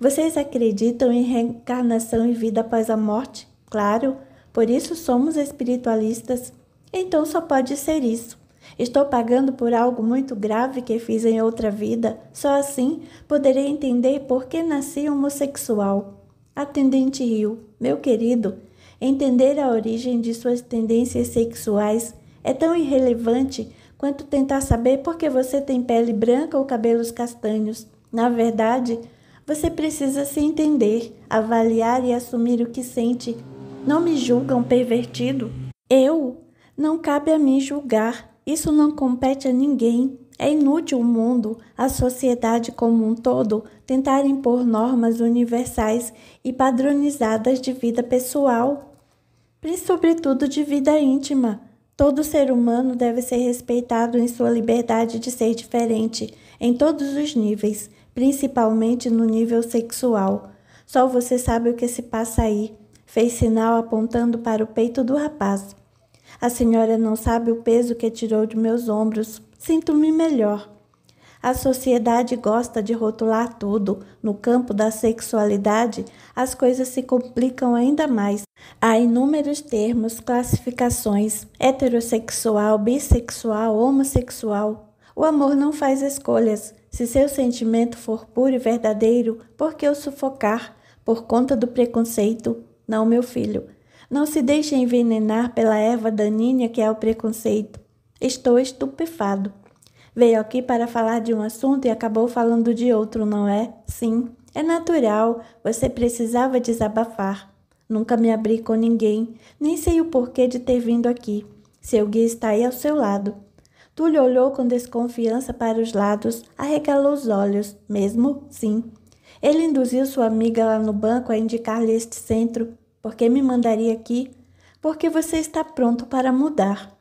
Vocês acreditam em reencarnação e vida após a morte? Claro, por isso somos espiritualistas. Então só pode ser isso. Estou pagando por algo muito grave que fiz em outra vida. Só assim poderei entender por que nasci homossexual. Atendente Rio, meu querido, entender a origem de suas tendências sexuais é tão irrelevante quanto tentar saber por que você tem pele branca ou cabelos castanhos. Na verdade, você precisa se entender, avaliar e assumir o que sente. Não me julgam pervertido. Eu? Não cabe a mim julgar. Isso não compete a ninguém. É inútil o mundo, a sociedade como um todo, tentar impor normas universais e padronizadas de vida pessoal, e sobretudo de vida íntima. Todo ser humano deve ser respeitado em sua liberdade de ser diferente, em todos os níveis, principalmente no nível sexual. Só você sabe o que se passa aí, fez sinal apontando para o peito do rapaz. A senhora não sabe o peso que tirou de meus ombros. Sinto-me melhor. A sociedade gosta de rotular tudo. No campo da sexualidade, as coisas se complicam ainda mais. Há inúmeros termos, classificações: heterossexual, bissexual, homossexual. O amor não faz escolhas. Se seu sentimento for puro e verdadeiro, por que o sufocar? Por conta do preconceito? Não, meu filho. Não se deixe envenenar pela erva daninha que é o preconceito. Estou estupefado. Veio aqui para falar de um assunto e acabou falando de outro, não é? Sim, é natural. Você precisava desabafar. Nunca me abri com ninguém, nem sei o porquê de ter vindo aqui. Seu guia está aí ao seu lado. Túlio olhou com desconfiança para os lados, arregalou os olhos, mesmo sim. Ele induziu sua amiga lá no banco a indicar-lhe este centro. Por que me mandaria aqui? Porque você está pronto para mudar.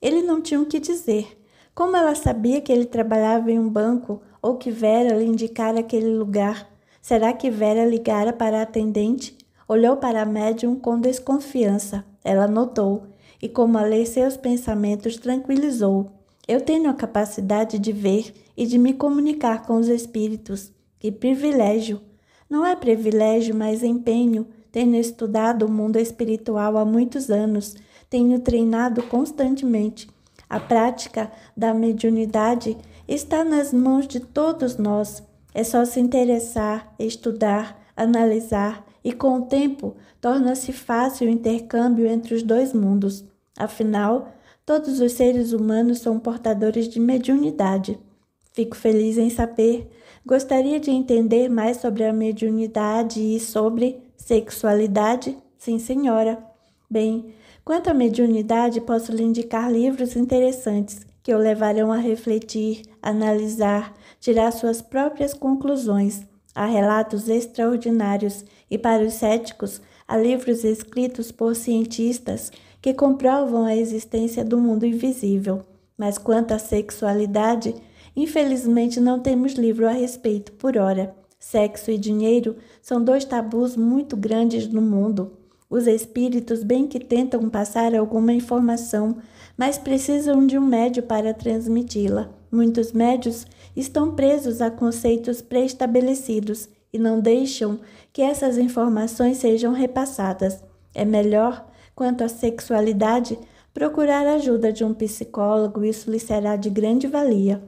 Ele não tinha o que dizer. Como ela sabia que ele trabalhava em um banco ou que Vera lhe indicara aquele lugar? Será que Vera ligara para a atendente? Olhou para a médium com desconfiança. Ela notou e, como a lei, seus pensamentos tranquilizou. Eu tenho a capacidade de ver e de me comunicar com os espíritos. Que privilégio! Não é privilégio, mas empenho. Tenho estudado o mundo espiritual há muitos anos, tenho treinado constantemente. A prática da mediunidade está nas mãos de todos nós. É só se interessar, estudar, analisar e com o tempo torna-se fácil o intercâmbio entre os dois mundos. Afinal, todos os seres humanos são portadores de mediunidade. Fico feliz em saber. Gostaria de entender mais sobre a mediunidade e sobre sexualidade? Sim, senhora. Bem, Quanto à mediunidade, posso lhe indicar livros interessantes que o levarão a refletir, analisar, tirar suas próprias conclusões. Há relatos extraordinários e, para os céticos, há livros escritos por cientistas que comprovam a existência do mundo invisível. Mas quanto à sexualidade, infelizmente não temos livro a respeito por hora. Sexo e dinheiro são dois tabus muito grandes no mundo. Os espíritos bem que tentam passar alguma informação, mas precisam de um médio para transmiti-la. Muitos médios estão presos a conceitos pré-estabelecidos e não deixam que essas informações sejam repassadas. É melhor, quanto à sexualidade, procurar a ajuda de um psicólogo, isso lhe será de grande valia.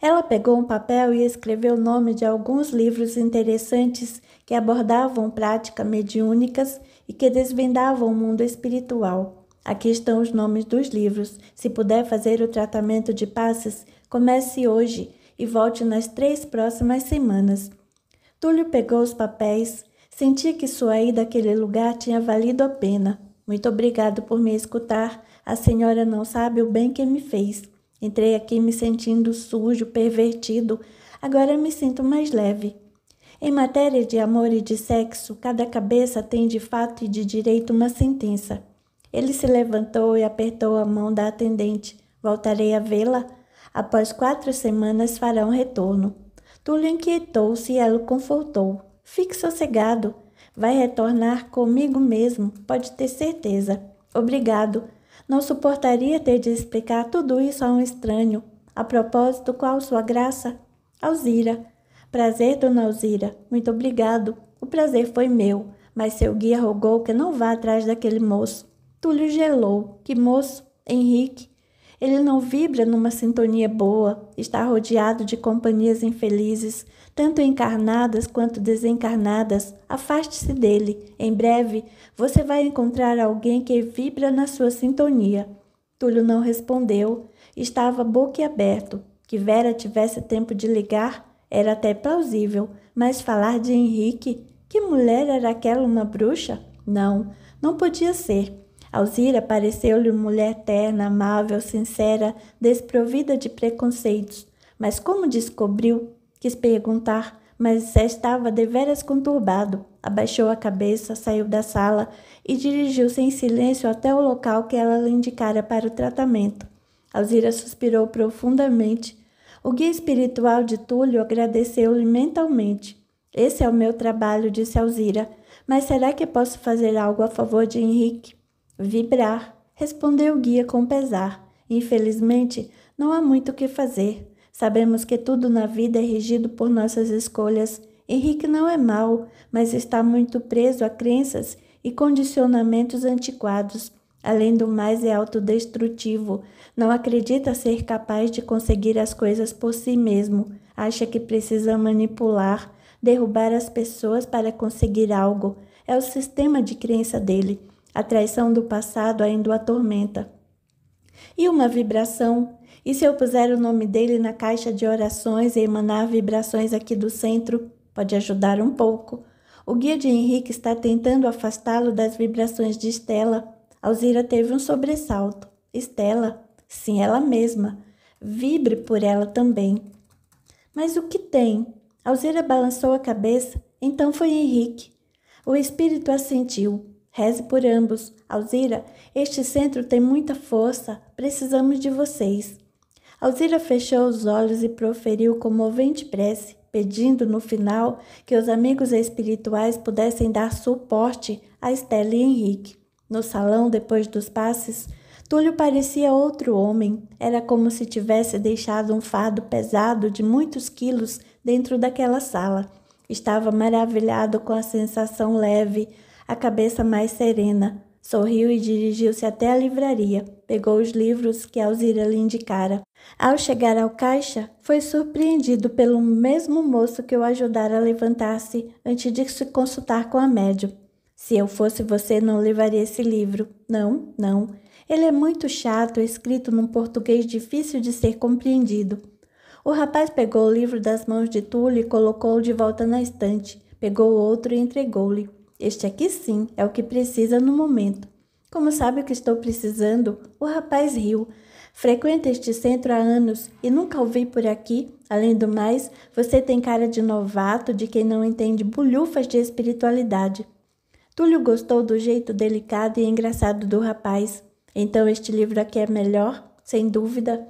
Ela pegou um papel e escreveu o nome de alguns livros interessantes que abordavam práticas mediúnicas e que desvendavam o mundo espiritual. Aqui estão os nomes dos livros. Se puder fazer o tratamento de passes, comece hoje e volte nas três próximas semanas. Túlio pegou os papéis. Sentia que sua ida àquele lugar tinha valido a pena. Muito obrigado por me escutar. A senhora não sabe o bem que me fez. Entrei aqui me sentindo sujo, pervertido. Agora me sinto mais leve. Em matéria de amor e de sexo, cada cabeça tem de fato e de direito uma sentença. Ele se levantou e apertou a mão da atendente. Voltarei a vê-la? Após quatro semanas fará um retorno. Túlio inquietou-se e ela o confortou. Fique sossegado. Vai retornar comigo mesmo, pode ter certeza. Obrigado. Não suportaria ter de explicar tudo isso a um estranho. A propósito, qual sua graça? Alzira. Prazer, dona Alzira. Muito obrigado. O prazer foi meu, mas seu guia rogou que não vá atrás daquele moço. Túlio gelou. Que moço? Henrique. Ele não vibra numa sintonia boa, está rodeado de companhias infelizes, tanto encarnadas quanto desencarnadas. Afaste-se dele. Em breve, você vai encontrar alguém que vibra na sua sintonia. Túlio não respondeu. Estava boquiaberto. Que Vera tivesse tempo de ligar, era até plausível, mas falar de Henrique, que mulher era aquela uma bruxa? Não, não podia ser. Alzira pareceu-lhe uma mulher terna, amável, sincera, desprovida de preconceitos. Mas como descobriu? Quis perguntar, mas estava deveras conturbado. Abaixou a cabeça, saiu da sala e dirigiu-se em silêncio até o local que ela lhe indicara para o tratamento. Alzira suspirou profundamente o guia espiritual de Túlio agradeceu-lhe mentalmente. Esse é o meu trabalho, disse Alzira. Mas será que posso fazer algo a favor de Henrique? Vibrar, respondeu o guia com pesar. Infelizmente, não há muito o que fazer. Sabemos que tudo na vida é regido por nossas escolhas. Henrique não é mau, mas está muito preso a crenças e condicionamentos antiquados. Além do mais, é autodestrutivo. Não acredita ser capaz de conseguir as coisas por si mesmo. Acha que precisa manipular, derrubar as pessoas para conseguir algo. É o sistema de crença dele. A traição do passado ainda o atormenta. E uma vibração? E se eu puser o nome dele na caixa de orações e emanar vibrações aqui do centro? Pode ajudar um pouco. O guia de Henrique está tentando afastá-lo das vibrações de Estela. Alzira teve um sobressalto. Estela, sim, ela mesma. Vibre por ela também. Mas o que tem? Alzira balançou a cabeça, então foi Henrique. O espírito assentiu. Reze por ambos. Alzira, este centro tem muita força. Precisamos de vocês. Alzira fechou os olhos e proferiu comovente prece, pedindo no final que os amigos espirituais pudessem dar suporte a Estela e Henrique. No salão, depois dos passes, Túlio parecia outro homem. Era como se tivesse deixado um fardo pesado de muitos quilos dentro daquela sala. Estava maravilhado com a sensação leve, a cabeça mais serena. Sorriu e dirigiu-se até a livraria. Pegou os livros que Alzira lhe indicara. Ao chegar ao caixa, foi surpreendido pelo mesmo moço que o ajudara a levantar-se antes de se consultar com a médium. Se eu fosse você, não levaria esse livro. Não, não. Ele é muito chato, escrito num português difícil de ser compreendido. O rapaz pegou o livro das mãos de Túlio e colocou-o de volta na estante. Pegou outro e entregou-lhe. Este aqui sim é o que precisa no momento. Como sabe o que estou precisando? O rapaz riu. Frequenta este centro há anos e nunca ouvi por aqui. Além do mais, você tem cara de novato, de quem não entende bulhufas de espiritualidade. Túlio gostou do jeito delicado e engraçado do rapaz. Então este livro aqui é melhor, sem dúvida.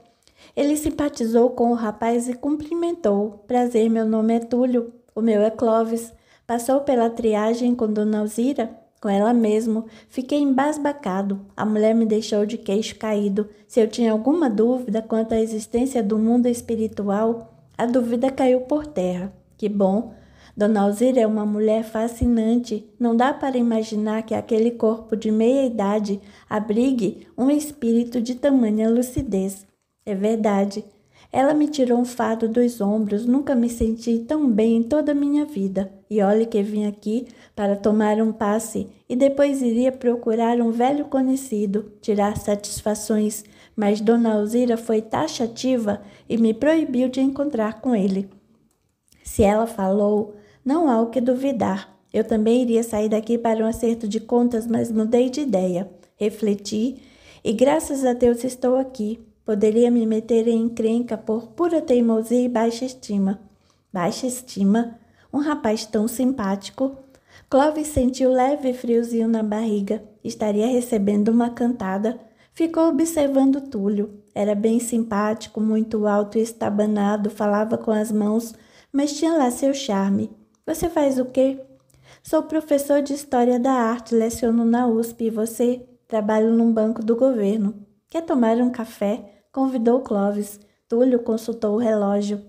Ele simpatizou com o rapaz e cumprimentou. Prazer, meu nome é Túlio, o meu é Clóvis. Passou pela triagem com Dona Alzira? Com ela mesmo. Fiquei embasbacado. A mulher me deixou de queixo caído. Se eu tinha alguma dúvida quanto à existência do mundo espiritual, a dúvida caiu por terra. Que bom! Dona Alzira é uma mulher fascinante. Não dá para imaginar que aquele corpo de meia idade abrigue um espírito de tamanha lucidez. É verdade. Ela me tirou um fardo dos ombros, nunca me senti tão bem em toda a minha vida. E olhe que vim aqui para tomar um passe e depois iria procurar um velho conhecido, tirar satisfações, mas Dona Alzira foi taxativa e me proibiu de encontrar com ele. Se ela falou, não há o que duvidar. Eu também iria sair daqui para um acerto de contas, mas mudei de ideia. Refleti e graças a Deus estou aqui. Poderia me meter em encrenca por pura teimosia e baixa estima. Baixa estima? Um rapaz tão simpático. Clovis sentiu leve friozinho na barriga. Estaria recebendo uma cantada. Ficou observando Túlio. Era bem simpático, muito alto e estabanado, falava com as mãos, mas tinha lá seu charme. Você faz o quê? Sou professor de História da Arte, leciono na USP e você? Trabalho num banco do governo. Quer tomar um café? Convidou Clovis. Túlio consultou o relógio.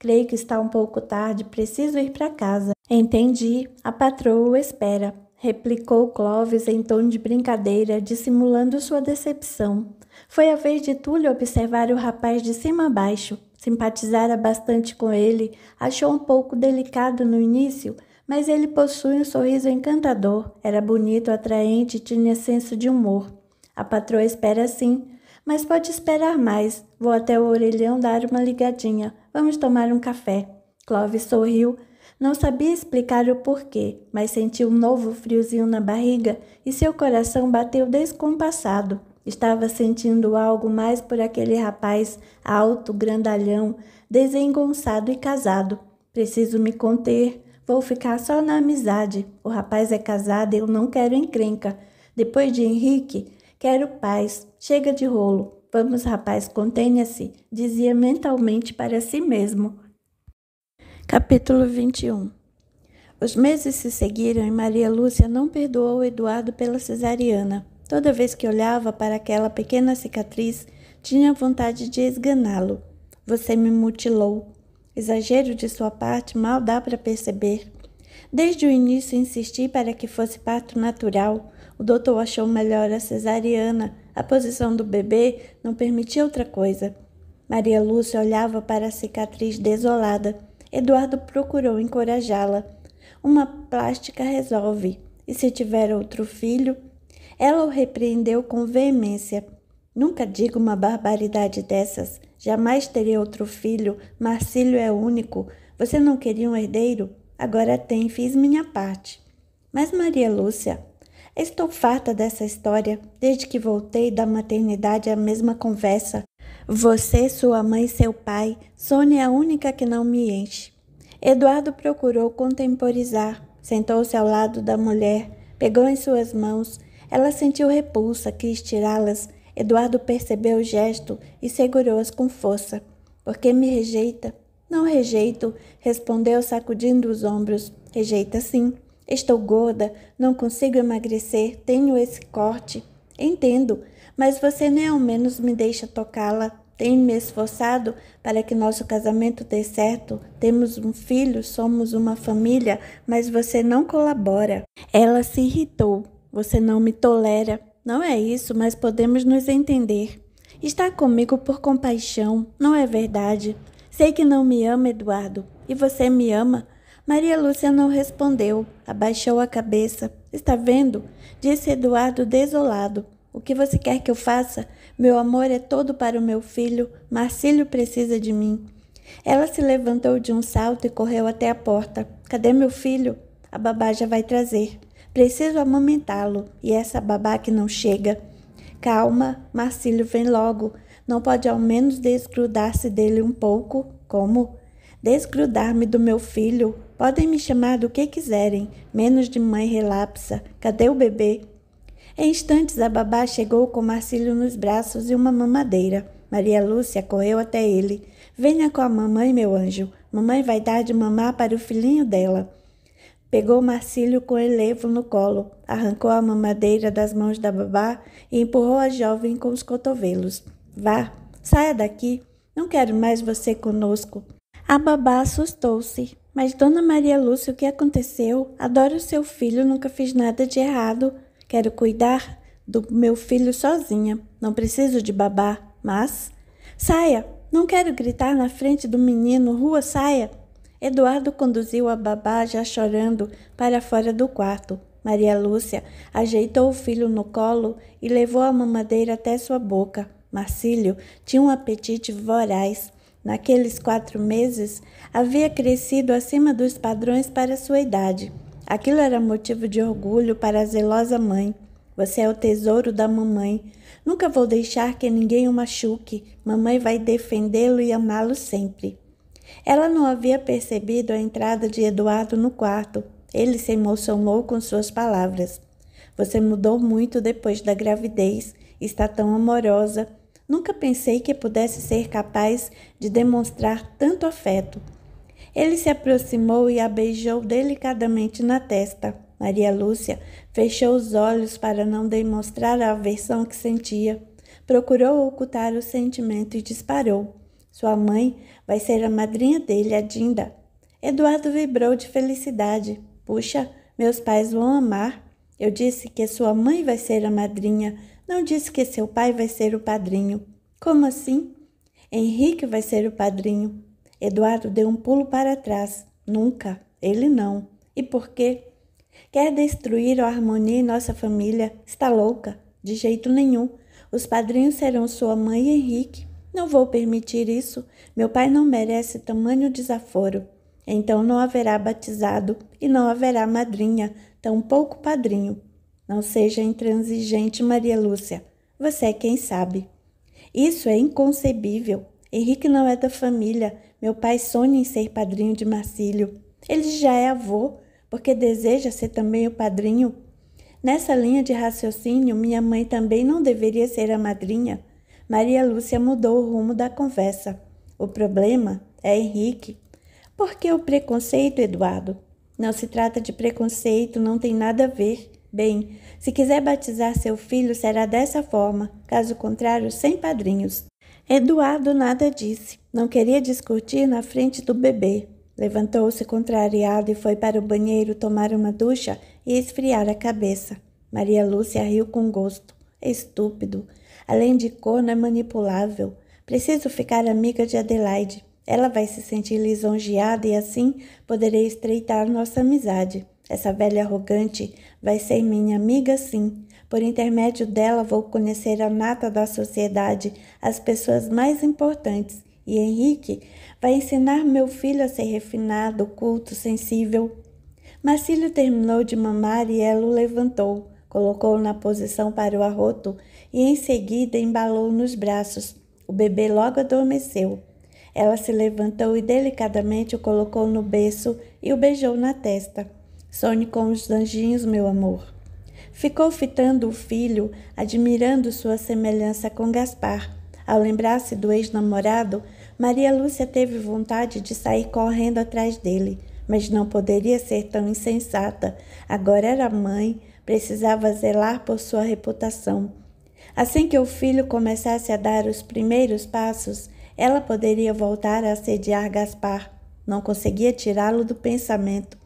Creio que está um pouco tarde, preciso ir para casa. Entendi. A patroa o espera, replicou Clovis em tom de brincadeira, dissimulando sua decepção. Foi a vez de Túlio observar o rapaz de cima a baixo. Simpatizara bastante com ele, achou um pouco delicado no início, mas ele possui um sorriso encantador, era bonito, atraente e tinha senso de humor. A patroa espera sim, mas pode esperar mais. Vou até o orelhão dar uma ligadinha. Vamos tomar um café. Clovis sorriu. Não sabia explicar o porquê, mas sentiu um novo friozinho na barriga e seu coração bateu descompassado. Estava sentindo algo mais por aquele rapaz alto, grandalhão, desengonçado e casado. Preciso me conter. Vou ficar só na amizade. O rapaz é casado e eu não quero encrenca. Depois de Henrique, quero paz. Chega de rolo. Vamos, rapaz, contenha-se, dizia mentalmente para si mesmo. Capítulo 21 Os meses se seguiram e Maria Lúcia não perdoou Eduardo pela cesariana. Toda vez que olhava para aquela pequena cicatriz, tinha vontade de esganá-lo. Você me mutilou. Exagero de sua parte mal dá para perceber. Desde o início insisti para que fosse parto natural. O doutor achou melhor a cesariana. A posição do bebê não permitia outra coisa. Maria Lúcia olhava para a cicatriz desolada. Eduardo procurou encorajá-la. Uma plástica resolve. E se tiver outro filho, ela o repreendeu com veemência. Nunca diga uma barbaridade dessas. Jamais teria outro filho. Marcílio é único. Você não queria um herdeiro? Agora tem, fiz minha parte. Mas Maria Lúcia, estou farta dessa história. Desde que voltei da maternidade a mesma conversa. Você, sua mãe e seu pai, Sônia é a única que não me enche. Eduardo procurou contemporizar. Sentou-se ao lado da mulher, pegou em suas mãos ela sentiu repulsa, quis tirá-las. Eduardo percebeu o gesto e segurou-as com força. Por que me rejeita? Não rejeito, respondeu sacudindo os ombros. Rejeita sim. Estou gorda, não consigo emagrecer, tenho esse corte. Entendo, mas você nem ao menos me deixa tocá-la. Tenho me esforçado para que nosso casamento dê certo. Temos um filho, somos uma família, mas você não colabora. Ela se irritou. Você não me tolera. Não é isso, mas podemos nos entender. Está comigo por compaixão, não é verdade? Sei que não me ama, Eduardo. E você me ama? Maria Lúcia não respondeu, abaixou a cabeça. Está vendo? Disse Eduardo desolado. O que você quer que eu faça? Meu amor é todo para o meu filho. Marcílio precisa de mim. Ela se levantou de um salto e correu até a porta. Cadê meu filho? A babá já vai trazer. Preciso amamentá-lo e essa babá que não chega. Calma, Marcílio vem logo. Não pode ao menos desgrudar-se dele um pouco? Como? Desgrudar-me do meu filho? Podem me chamar do que quiserem, menos de mãe relapsa. Cadê o bebê? Em instantes, a babá chegou com Marcílio nos braços e uma mamadeira. Maria Lúcia correu até ele. Venha com a mamãe, meu anjo. Mamãe vai dar de mamar para o filhinho dela. Pegou Marcílio com elevo no colo, arrancou a mamadeira das mãos da babá e empurrou a jovem com os cotovelos. Vá, saia daqui, não quero mais você conosco. A babá assustou-se, mas Dona Maria Lúcia, o que aconteceu? Adoro seu filho, nunca fiz nada de errado. Quero cuidar do meu filho sozinha, não preciso de babá, mas. Saia, não quero gritar na frente do menino, rua, saia. Eduardo conduziu a babá já chorando para fora do quarto. Maria Lúcia ajeitou o filho no colo e levou a mamadeira até sua boca. Marcílio tinha um apetite voraz. Naqueles quatro meses, havia crescido acima dos padrões para sua idade. Aquilo era motivo de orgulho para a zelosa mãe. Você é o tesouro da mamãe. Nunca vou deixar que ninguém o machuque. Mamãe vai defendê-lo e amá-lo sempre. Ela não havia percebido a entrada de Eduardo no quarto. Ele se emocionou com suas palavras. Você mudou muito depois da gravidez, está tão amorosa. Nunca pensei que pudesse ser capaz de demonstrar tanto afeto. Ele se aproximou e a beijou delicadamente na testa. Maria Lúcia fechou os olhos para não demonstrar a aversão que sentia. Procurou ocultar o sentimento e disparou. Sua mãe vai ser a madrinha dele, a Dinda. Eduardo vibrou de felicidade. Puxa, meus pais vão amar. Eu disse que sua mãe vai ser a madrinha, não disse que seu pai vai ser o padrinho. Como assim? Henrique vai ser o padrinho. Eduardo deu um pulo para trás. Nunca, ele não. E por quê? Quer destruir a harmonia em nossa família? Está louca? De jeito nenhum. Os padrinhos serão sua mãe e Henrique. Não vou permitir isso. Meu pai não merece tamanho desaforo. Então não haverá batizado e não haverá madrinha, tampouco padrinho. Não seja intransigente, Maria Lúcia. Você é quem sabe. Isso é inconcebível. Henrique não é da família. Meu pai sonha em ser padrinho de Marcílio. Ele já é avô, porque deseja ser também o padrinho. Nessa linha de raciocínio, minha mãe também não deveria ser a madrinha. Maria Lúcia mudou o rumo da conversa. O problema é Henrique. Por que o preconceito, Eduardo? Não se trata de preconceito, não tem nada a ver. Bem, se quiser batizar seu filho, será dessa forma, caso contrário, sem padrinhos. Eduardo nada disse. Não queria discutir na frente do bebê. Levantou-se contrariado e foi para o banheiro tomar uma ducha e esfriar a cabeça. Maria Lúcia riu com gosto. Estúpido. Além de corno, é manipulável. Preciso ficar amiga de Adelaide. Ela vai se sentir lisonjeada e assim poderei estreitar nossa amizade. Essa velha arrogante vai ser minha amiga, sim. Por intermédio dela, vou conhecer a nata da sociedade, as pessoas mais importantes. E Henrique vai ensinar meu filho a ser refinado, culto, sensível. Marcílio terminou de mamar e ela o levantou, colocou-o na posição para o arroto e em seguida embalou nos braços. O bebê logo adormeceu. Ela se levantou e delicadamente o colocou no berço e o beijou na testa. Sonhe com os anjinhos, meu amor. Ficou fitando o filho, admirando sua semelhança com Gaspar. Ao lembrar-se do ex-namorado, Maria Lúcia teve vontade de sair correndo atrás dele, mas não poderia ser tão insensata. Agora era mãe, precisava zelar por sua reputação. Assim que o filho começasse a dar os primeiros passos, ela poderia voltar a assediar Gaspar. Não conseguia tirá-lo do pensamento.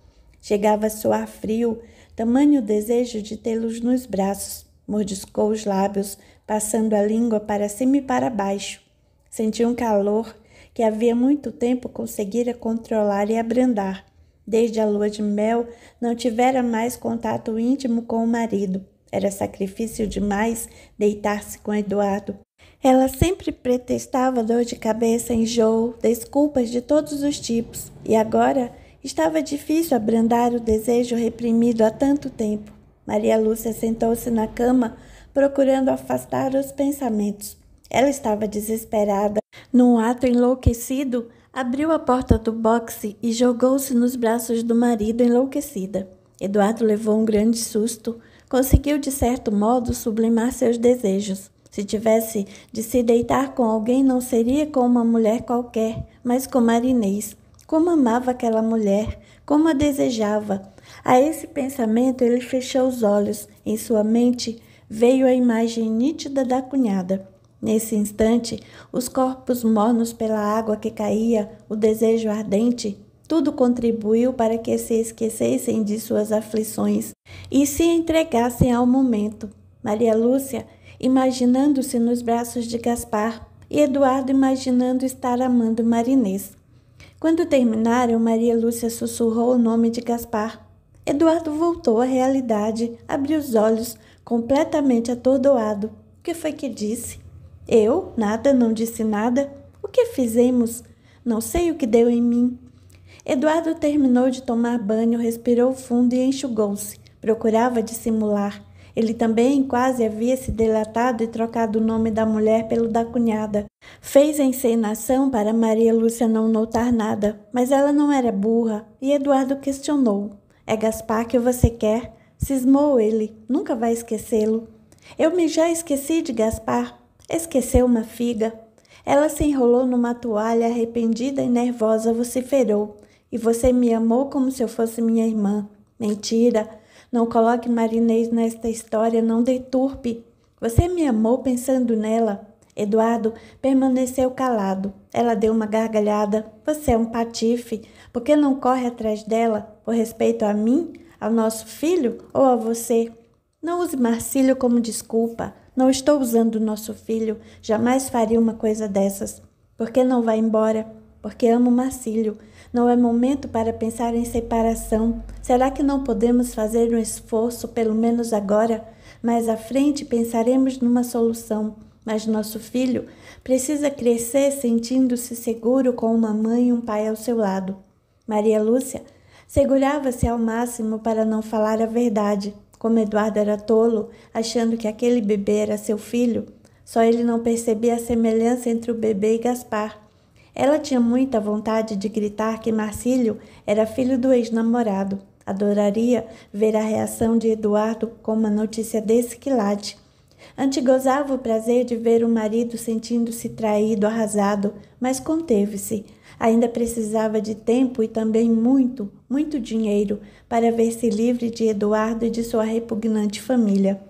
Chegava a suar frio, tamanho desejo de tê-los nos braços. Mordiscou os lábios, passando a língua para cima e para baixo. Sentiu um calor que havia muito tempo conseguira controlar e abrandar. Desde a lua de mel, não tivera mais contato íntimo com o marido. Era sacrifício demais deitar-se com Eduardo. Ela sempre pretextava dor de cabeça, enjoo, desculpas de todos os tipos, e agora estava difícil abrandar o desejo reprimido há tanto tempo. Maria Lúcia sentou-se na cama, procurando afastar os pensamentos. Ela estava desesperada. Num ato enlouquecido, abriu a porta do boxe e jogou-se nos braços do marido enlouquecida. Eduardo levou um grande susto. Conseguiu, de certo modo, sublimar seus desejos. Se tivesse de se deitar com alguém, não seria com uma mulher qualquer, mas com Marinês. Como amava aquela mulher, como a desejava. A esse pensamento ele fechou os olhos. Em sua mente veio a imagem nítida da cunhada. Nesse instante, os corpos mornos pela água que caía, o desejo ardente, tudo contribuiu para que se esquecessem de suas aflições e se entregassem ao momento. Maria Lúcia, imaginando-se nos braços de Gaspar, e Eduardo imaginando estar amando Marinês. Quando terminaram, Maria Lúcia sussurrou o nome de Gaspar. Eduardo voltou à realidade, abriu os olhos, completamente atordoado. O que foi que disse? Eu? Nada, não disse nada. O que fizemos? Não sei o que deu em mim. Eduardo terminou de tomar banho, respirou fundo e enxugou-se. Procurava dissimular. Ele também quase havia se delatado e trocado o nome da mulher pelo da cunhada. Fez a encenação para Maria Lúcia não notar nada, mas ela não era burra e Eduardo questionou: É Gaspar que você quer? Cismou ele, nunca vai esquecê-lo. Eu me já esqueci de Gaspar. Esqueceu uma figa. Ela se enrolou numa toalha, arrependida e nervosa, vociferou: e você me amou como se eu fosse minha irmã. Mentira! Não coloque Marinês nesta história, não deturpe. Você me amou pensando nela. Eduardo permaneceu calado. Ela deu uma gargalhada. Você é um patife. Por que não corre atrás dela? Por respeito a mim, ao nosso filho ou a você? Não use Marcílio como desculpa. Não estou usando o nosso filho. Jamais faria uma coisa dessas. Por que não vai embora? Porque amo Marcílio. Não é momento para pensar em separação. Será que não podemos fazer um esforço, pelo menos agora? Mais à frente pensaremos numa solução. Mas nosso filho precisa crescer sentindo-se seguro com uma mãe e um pai ao seu lado. Maria Lúcia segurava-se ao máximo para não falar a verdade. Como Eduardo era tolo, achando que aquele bebê era seu filho, só ele não percebia a semelhança entre o bebê e Gaspar. Ela tinha muita vontade de gritar que Marcílio era filho do ex-namorado. Adoraria ver a reação de Eduardo com uma notícia desse quilate. Antigozava o prazer de ver o marido sentindo-se traído, arrasado, mas conteve-se. Ainda precisava de tempo e também muito, muito dinheiro para ver-se livre de Eduardo e de sua repugnante família.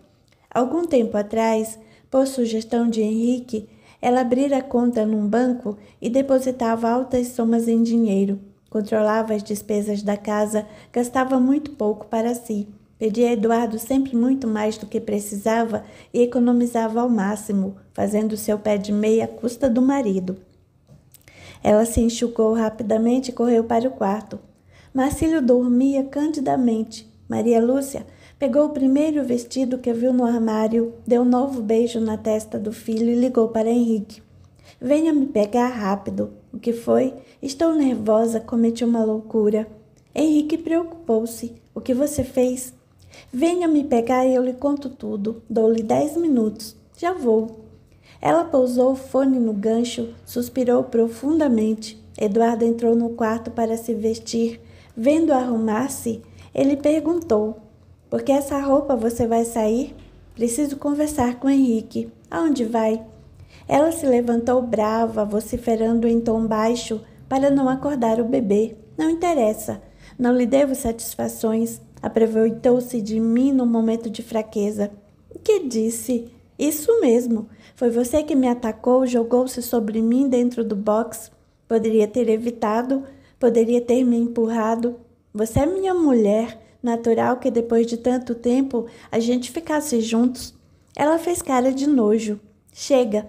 Algum tempo atrás, por sugestão de Henrique, ela abrira conta num banco e depositava altas somas em dinheiro. Controlava as despesas da casa, gastava muito pouco para si. Pedia a Eduardo sempre muito mais do que precisava e economizava ao máximo, fazendo seu pé de meia à custa do marido. Ela se enxugou rapidamente e correu para o quarto. Marcílio dormia candidamente. Maria Lúcia Pegou o primeiro vestido que viu no armário, deu um novo beijo na testa do filho e ligou para Henrique. Venha me pegar rápido. O que foi? Estou nervosa, cometi uma loucura. Henrique preocupou-se. O que você fez? Venha me pegar e eu lhe conto tudo. Dou-lhe dez minutos. Já vou. Ela pousou o fone no gancho, suspirou profundamente. Eduardo entrou no quarto para se vestir. Vendo arrumar-se, ele perguntou: porque essa roupa você vai sair? Preciso conversar com Henrique. Aonde vai? Ela se levantou brava, vociferando em tom baixo para não acordar o bebê. Não interessa. Não lhe devo satisfações. Aproveitou-se de mim num momento de fraqueza. O que disse? Isso mesmo. Foi você que me atacou, jogou-se sobre mim dentro do box. Poderia ter evitado, poderia ter me empurrado. Você é minha mulher. Natural que depois de tanto tempo a gente ficasse juntos. Ela fez cara de nojo. Chega.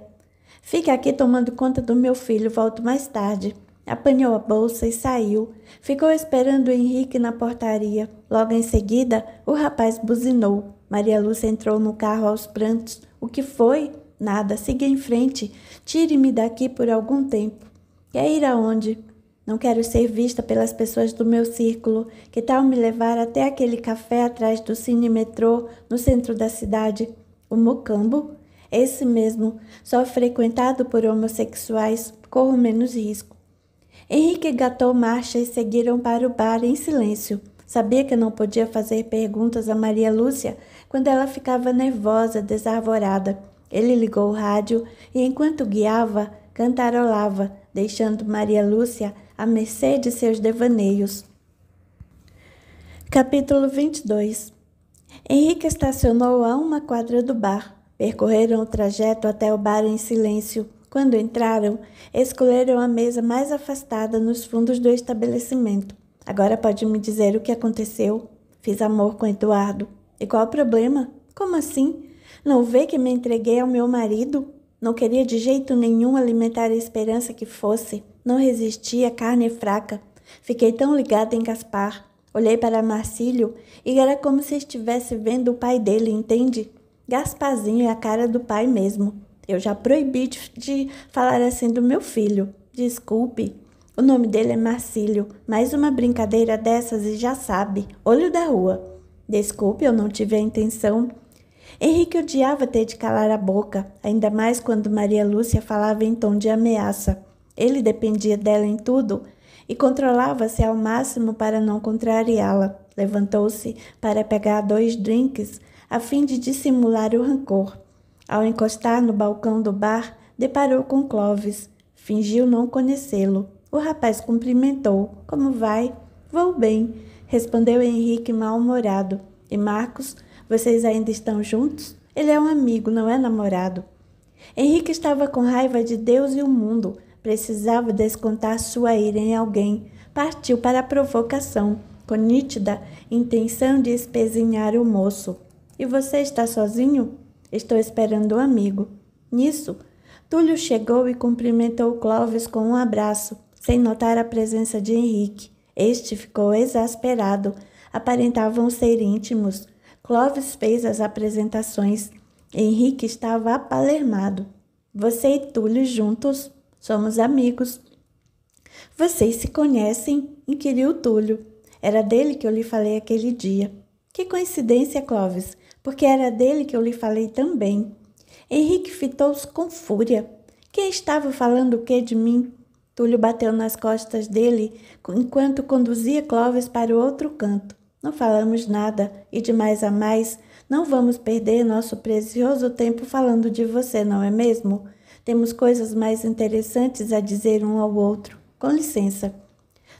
Fica aqui tomando conta do meu filho, volto mais tarde. Apanhou a bolsa e saiu. Ficou esperando o Henrique na portaria. Logo em seguida, o rapaz buzinou. Maria Lúcia entrou no carro aos prantos. O que foi? Nada, siga em frente. Tire-me daqui por algum tempo. Quer ir aonde? Não quero ser vista pelas pessoas do meu círculo. Que tal me levar até aquele café atrás do cine metrô, no centro da cidade? O Mocambo? Esse mesmo, só frequentado por homossexuais, corro menos risco. Henrique gatou marcha e seguiram para o bar em silêncio. Sabia que não podia fazer perguntas a Maria Lúcia quando ela ficava nervosa, desarvorada. Ele ligou o rádio e, enquanto guiava, cantarolava, deixando Maria Lúcia à mercê de seus devaneios. Capítulo 22 Henrique estacionou a uma quadra do bar. Percorreram o trajeto até o bar em silêncio. Quando entraram, escolheram a mesa mais afastada nos fundos do estabelecimento. Agora pode me dizer o que aconteceu? Fiz amor com Eduardo. E qual o problema? Como assim? Não vê que me entreguei ao meu marido? Não queria de jeito nenhum alimentar a esperança que fosse. Não resisti, a carne fraca. Fiquei tão ligada em Gaspar. Olhei para Marcílio e era como se estivesse vendo o pai dele, entende? Gaspazinho é a cara do pai mesmo. Eu já proibi de falar assim do meu filho. Desculpe. O nome dele é Marcílio. Mais uma brincadeira dessas e já sabe. Olho da rua. Desculpe, eu não tive a intenção. Henrique odiava ter de calar a boca, ainda mais quando Maria Lúcia falava em tom de ameaça. Ele dependia dela em tudo e controlava-se ao máximo para não contrariá-la. Levantou-se para pegar dois drinks a fim de dissimular o rancor. Ao encostar no balcão do bar, deparou com Clovis. Fingiu não conhecê-lo. O rapaz cumprimentou. Como vai? Vou bem, respondeu Henrique mal-humorado. E Marcos, vocês ainda estão juntos? Ele é um amigo, não é namorado. Henrique estava com raiva de Deus e o mundo. Precisava descontar sua ira em alguém. Partiu para a provocação, com nítida intenção de espezinhar o moço. E você está sozinho? Estou esperando o um amigo. Nisso, Túlio chegou e cumprimentou Clóvis com um abraço, sem notar a presença de Henrique. Este ficou exasperado. Aparentavam ser íntimos. Clóvis fez as apresentações. Henrique estava apalermado. Você e Túlio juntos? Somos amigos. Vocês se conhecem? inquiriu Túlio. Era dele que eu lhe falei aquele dia. Que coincidência, Clóvis, porque era dele que eu lhe falei também. Henrique fitou-se com fúria. Quem estava falando o que de mim? Túlio bateu nas costas dele enquanto conduzia Clóvis para o outro canto. Não falamos nada e de mais a mais, não vamos perder nosso precioso tempo falando de você, não é mesmo? Temos coisas mais interessantes a dizer um ao outro. Com licença.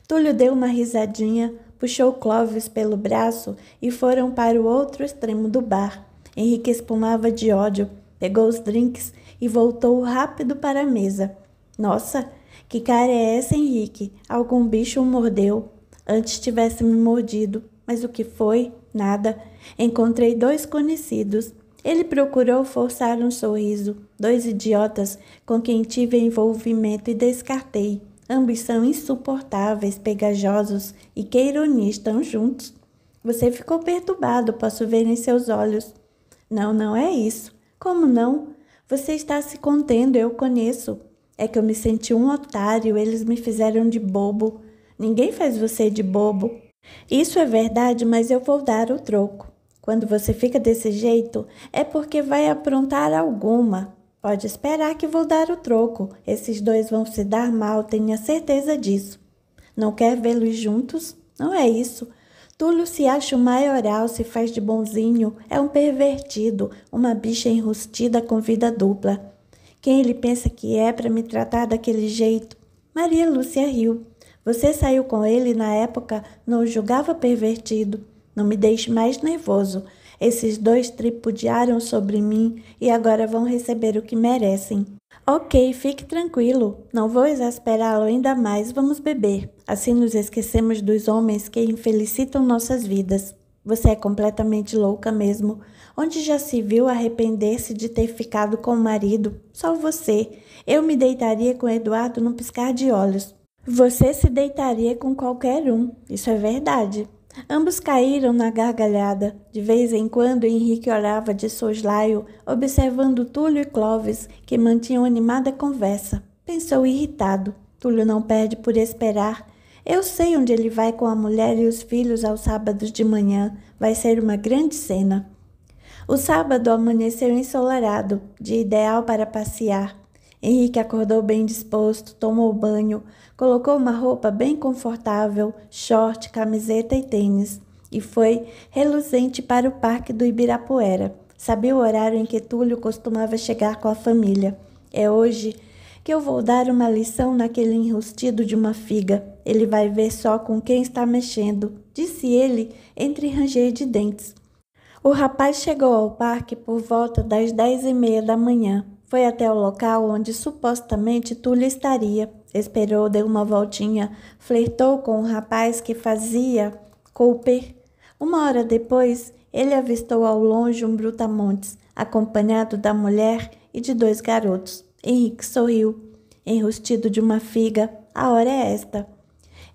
Túlio deu uma risadinha, puxou Clóvis pelo braço e foram para o outro extremo do bar. Henrique espumava de ódio, pegou os drinks e voltou rápido para a mesa. Nossa, que cara é essa, Henrique? Algum bicho o mordeu. Antes tivesse me mordido, mas o que foi? Nada. Encontrei dois conhecidos. Ele procurou forçar um sorriso. Dois idiotas com quem tive envolvimento e descartei. Ambos são insuportáveis, pegajosos e queironistas estão juntos. Você ficou perturbado, posso ver em seus olhos. Não, não é isso. Como não? Você está se contendo, eu conheço. É que eu me senti um otário, eles me fizeram de bobo. Ninguém faz você de bobo. Isso é verdade, mas eu vou dar o troco. Quando você fica desse jeito, é porque vai aprontar alguma. Pode esperar que vou dar o troco. Esses dois vão se dar mal, tenha certeza disso. Não quer vê-los juntos? Não é isso. Túlio se acha o maioral, se faz de bonzinho, é um pervertido, uma bicha enrustida com vida dupla. Quem ele pensa que é para me tratar daquele jeito? Maria Lúcia riu. Você saiu com ele na época, não o julgava pervertido. Não me deixe mais nervoso. Esses dois tripudiaram sobre mim e agora vão receber o que merecem. Ok, fique tranquilo. Não vou exasperá-lo ainda mais. Vamos beber. Assim nos esquecemos dos homens que infelicitam nossas vidas. Você é completamente louca mesmo. Onde já se viu arrepender-se de ter ficado com o marido? Só você. Eu me deitaria com Eduardo num piscar de olhos. Você se deitaria com qualquer um. Isso é verdade. Ambos caíram na gargalhada. De vez em quando, Henrique olhava de soslaio, observando Túlio e Clovis, que mantinham animada conversa. Pensou irritado. Túlio não perde por esperar. Eu sei onde ele vai com a mulher e os filhos aos sábados de manhã. Vai ser uma grande cena. O sábado amanheceu ensolarado, de ideal para passear. Henrique acordou bem disposto, tomou banho, Colocou uma roupa bem confortável, short, camiseta e tênis, e foi reluzente para o parque do Ibirapuera. Sabia o horário em que Túlio costumava chegar com a família. É hoje que eu vou dar uma lição naquele enrustido de uma figa. Ele vai ver só com quem está mexendo, disse ele entre ranger de dentes. O rapaz chegou ao parque por volta das dez e meia da manhã. Foi até o local onde supostamente Túlio estaria Esperou, deu uma voltinha, flertou com o um rapaz que fazia Cooper. Uma hora depois, ele avistou ao longe um brutamontes, acompanhado da mulher e de dois garotos. Henrique sorriu, enrustido de uma figa. A hora é esta.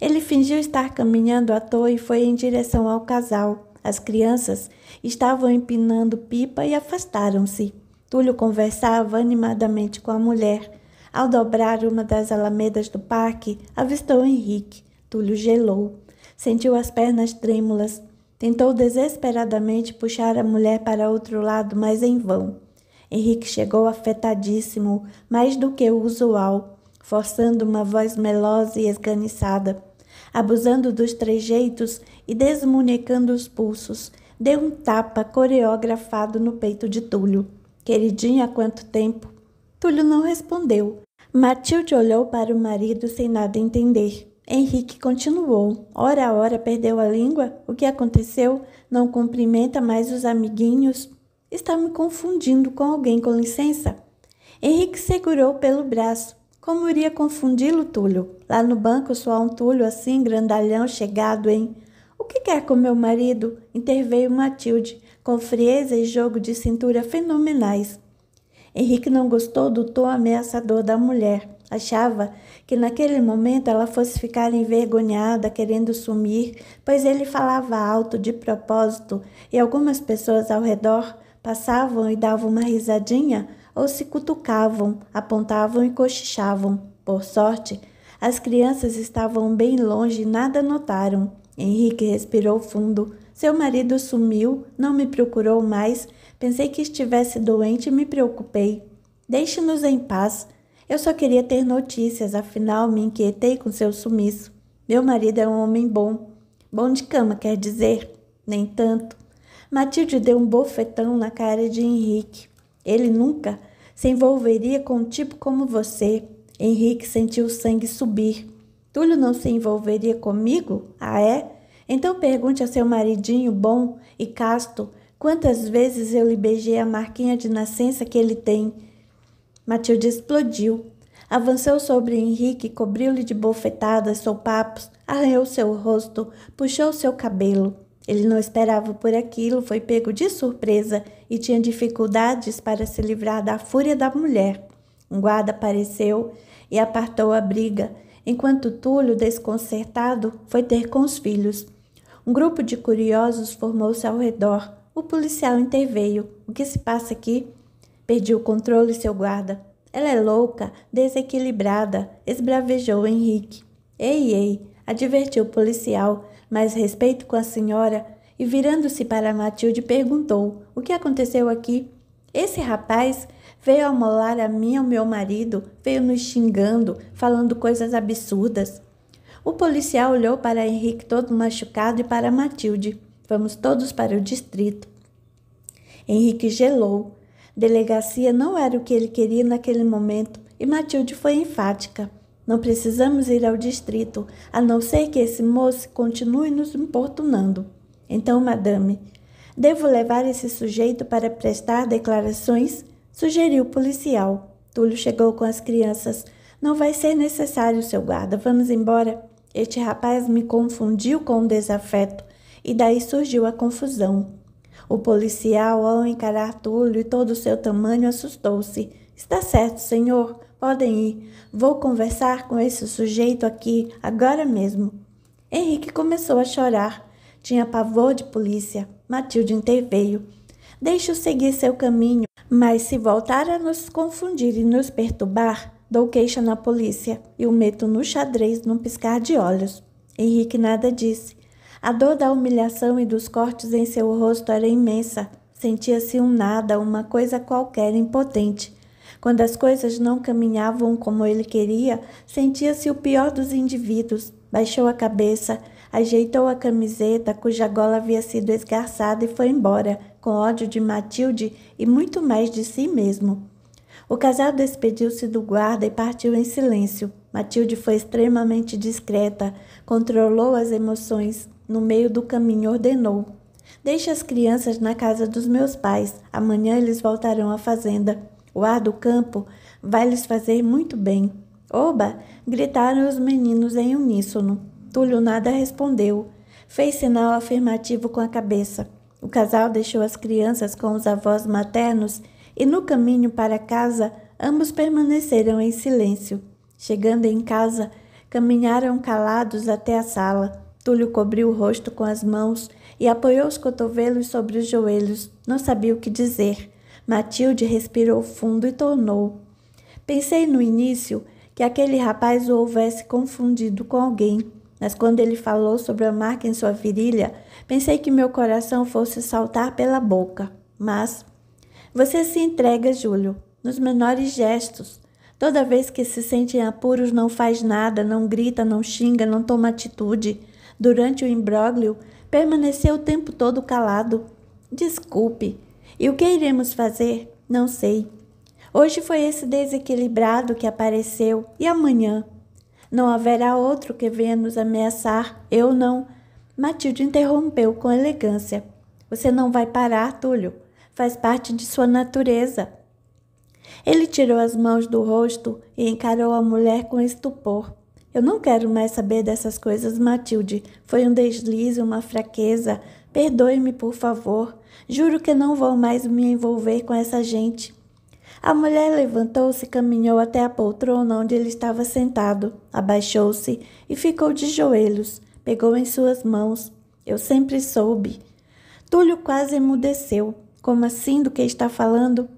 Ele fingiu estar caminhando à toa e foi em direção ao casal. As crianças estavam empinando pipa e afastaram-se. Túlio conversava animadamente com a mulher. Ao dobrar uma das alamedas do parque, avistou Henrique. Túlio gelou. Sentiu as pernas trêmulas. Tentou desesperadamente puxar a mulher para outro lado, mas em vão. Henrique chegou afetadíssimo, mais do que o usual, forçando uma voz melosa e esganiçada. Abusando dos trejeitos e desmunecando os pulsos, deu um tapa coreografado no peito de Túlio. Queridinha quanto tempo! Túlio não respondeu. Matilde olhou para o marido sem nada entender. Henrique continuou. Ora, hora perdeu a língua? O que aconteceu? Não cumprimenta mais os amiguinhos? Está me confundindo com alguém, com licença. Henrique segurou pelo braço. Como iria confundi-lo, Túlio? Lá no banco só há um Túlio assim, grandalhão, chegado, hein? O que quer com meu marido? Interveio Matilde, com frieza e jogo de cintura fenomenais. Henrique não gostou do tom ameaçador da mulher. Achava que naquele momento ela fosse ficar envergonhada, querendo sumir, pois ele falava alto de propósito e algumas pessoas ao redor passavam e davam uma risadinha ou se cutucavam, apontavam e cochichavam. Por sorte, as crianças estavam bem longe e nada notaram. Henrique respirou fundo. Seu marido sumiu, não me procurou mais. Pensei que estivesse doente e me preocupei. Deixe-nos em paz. Eu só queria ter notícias, afinal me inquietei com seu sumiço. Meu marido é um homem bom. Bom de cama, quer dizer? Nem tanto. Matilde deu um bofetão na cara de Henrique. Ele nunca se envolveria com um tipo como você. Henrique sentiu o sangue subir. Túlio não se envolveria comigo? Ah, é? Então pergunte ao seu maridinho bom e casto quantas vezes eu lhe beijei a marquinha de nascença que ele tem. Matilde explodiu. Avançou sobre Henrique, cobriu-lhe de bofetadas, sopapos, arranhou seu rosto, puxou seu cabelo. Ele não esperava por aquilo, foi pego de surpresa e tinha dificuldades para se livrar da fúria da mulher. Um guarda apareceu e apartou a briga, enquanto Túlio, desconcertado, foi ter com os filhos. Um grupo de curiosos formou-se ao redor. O policial interveio. O que se passa aqui? Perdi o controle, seu guarda. Ela é louca, desequilibrada, esbravejou Henrique. Ei, ei, advertiu o policial, mas respeito com a senhora, e virando-se para Matilde perguntou: O que aconteceu aqui? Esse rapaz veio amolar a mim e ao meu marido, veio nos xingando, falando coisas absurdas. O policial olhou para Henrique todo machucado e para Matilde. Vamos todos para o distrito. Henrique gelou. Delegacia não era o que ele queria naquele momento e Matilde foi enfática. Não precisamos ir ao distrito, a não ser que esse moço continue nos importunando. Então, madame, devo levar esse sujeito para prestar declarações? Sugeriu o policial. Túlio chegou com as crianças. Não vai ser necessário, seu guarda. Vamos embora. Este rapaz me confundiu com o desafeto e daí surgiu a confusão. O policial, ao encarar Túlio e todo o seu tamanho, assustou-se. Está certo, senhor. Podem ir. Vou conversar com esse sujeito aqui agora mesmo. Henrique começou a chorar. Tinha pavor de polícia. Matilde interveio. Deixe-o seguir seu caminho, mas se voltar a nos confundir e nos perturbar, Dou queixa na polícia e o meto no xadrez num piscar de olhos. Henrique nada disse. A dor da humilhação e dos cortes em seu rosto era imensa. Sentia-se um nada, uma coisa qualquer impotente. Quando as coisas não caminhavam como ele queria, sentia-se o pior dos indivíduos. Baixou a cabeça, ajeitou a camiseta cuja gola havia sido esgarçada e foi embora, com ódio de Matilde e muito mais de si mesmo. O casal despediu-se do guarda e partiu em silêncio. Matilde foi extremamente discreta, controlou as emoções. No meio do caminho, ordenou: Deixe as crianças na casa dos meus pais. Amanhã eles voltarão à fazenda. O ar do campo vai lhes fazer muito bem. Oba! gritaram os meninos em uníssono. Túlio nada respondeu. Fez sinal afirmativo com a cabeça. O casal deixou as crianças com os avós maternos e no caminho para casa ambos permaneceram em silêncio. Chegando em casa, caminharam calados até a sala. Túlio cobriu o rosto com as mãos e apoiou os cotovelos sobre os joelhos. Não sabia o que dizer. Matilde respirou fundo e tornou. Pensei no início que aquele rapaz o houvesse confundido com alguém, mas quando ele falou sobre a marca em sua virilha, pensei que meu coração fosse saltar pela boca. Mas você se entrega, Júlio, nos menores gestos. Toda vez que se sente em apuros, não faz nada, não grita, não xinga, não toma atitude. Durante o imbróglio, permaneceu o tempo todo calado. Desculpe. E o que iremos fazer? Não sei. Hoje foi esse desequilibrado que apareceu, e amanhã? Não haverá outro que venha nos ameaçar, eu não. Matilde interrompeu com elegância. Você não vai parar, Túlio faz parte de sua natureza. Ele tirou as mãos do rosto e encarou a mulher com estupor. Eu não quero mais saber dessas coisas, Matilde. Foi um deslize, uma fraqueza. Perdoe-me, por favor. Juro que não vou mais me envolver com essa gente. A mulher levantou-se e caminhou até a poltrona onde ele estava sentado. Abaixou-se e ficou de joelhos. Pegou em suas mãos. Eu sempre soube. Túlio quase emudeceu. Como assim do que está falando?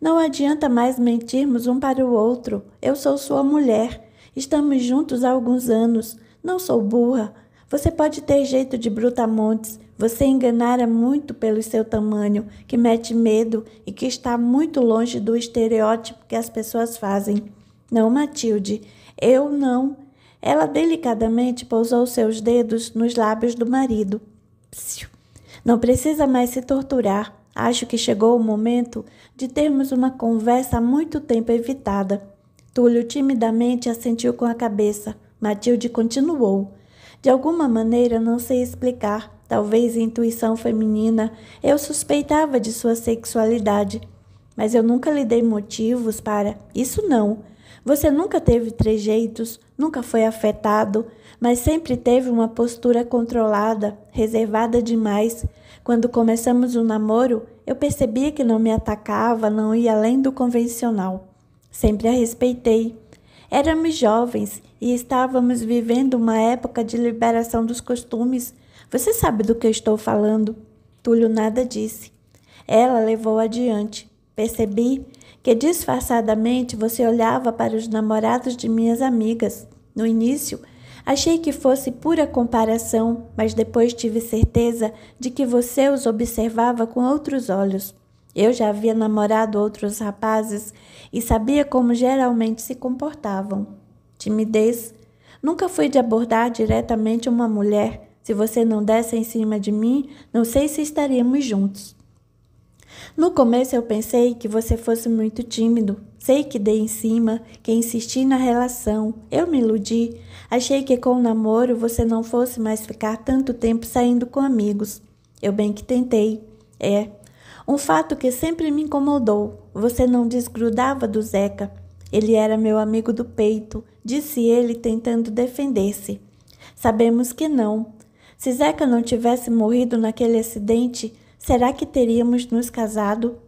Não adianta mais mentirmos um para o outro. Eu sou sua mulher. Estamos juntos há alguns anos. Não sou burra. Você pode ter jeito de brutamontes. Você enganara muito pelo seu tamanho, que mete medo e que está muito longe do estereótipo que as pessoas fazem. Não, Matilde. Eu não. Ela delicadamente pousou seus dedos nos lábios do marido. Não precisa mais se torturar. Acho que chegou o momento de termos uma conversa há muito tempo evitada. Túlio timidamente assentiu com a cabeça. Matilde continuou. De alguma maneira, não sei explicar, talvez intuição feminina, eu suspeitava de sua sexualidade. Mas eu nunca lhe dei motivos para. Isso não. Você nunca teve trejeitos, nunca foi afetado, mas sempre teve uma postura controlada, reservada demais, quando começamos o um namoro, eu percebia que não me atacava, não ia além do convencional. Sempre a respeitei. Éramos jovens e estávamos vivendo uma época de liberação dos costumes. Você sabe do que eu estou falando? Túlio nada disse. Ela levou adiante. Percebi que disfarçadamente você olhava para os namorados de minhas amigas. No início, Achei que fosse pura comparação, mas depois tive certeza de que você os observava com outros olhos. Eu já havia namorado outros rapazes e sabia como geralmente se comportavam. Timidez. Nunca fui de abordar diretamente uma mulher. Se você não desse em cima de mim, não sei se estaríamos juntos. No começo eu pensei que você fosse muito tímido, Sei que dei em cima, que insisti na relação. Eu me iludi. Achei que com o namoro você não fosse mais ficar tanto tempo saindo com amigos. Eu bem que tentei. É. Um fato que sempre me incomodou. Você não desgrudava do Zeca. Ele era meu amigo do peito, disse ele tentando defender-se. Sabemos que não. Se Zeca não tivesse morrido naquele acidente, será que teríamos nos casado?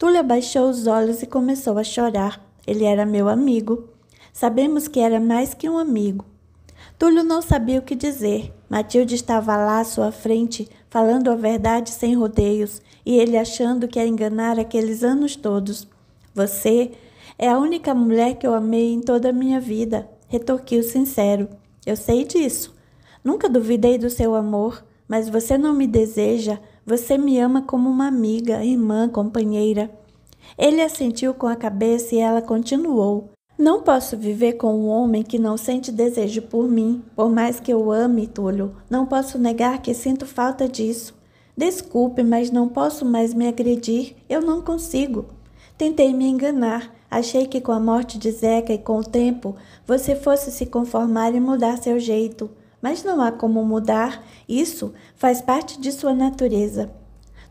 Túlio abaixou os olhos e começou a chorar. Ele era meu amigo. Sabemos que era mais que um amigo. Túlio não sabia o que dizer. Matilde estava lá à sua frente, falando a verdade sem rodeios, e ele achando que a enganar aqueles anos todos. Você é a única mulher que eu amei em toda a minha vida, retorquiu sincero. Eu sei disso. Nunca duvidei do seu amor, mas você não me deseja você me ama como uma amiga, irmã, companheira. Ele assentiu com a cabeça e ela continuou. Não posso viver com um homem que não sente desejo por mim, por mais que eu ame, Túlio. Não posso negar que sinto falta disso. Desculpe, mas não posso mais me agredir. Eu não consigo. Tentei me enganar. Achei que com a morte de Zeca e com o tempo você fosse se conformar e mudar seu jeito mas não há como mudar, isso faz parte de sua natureza.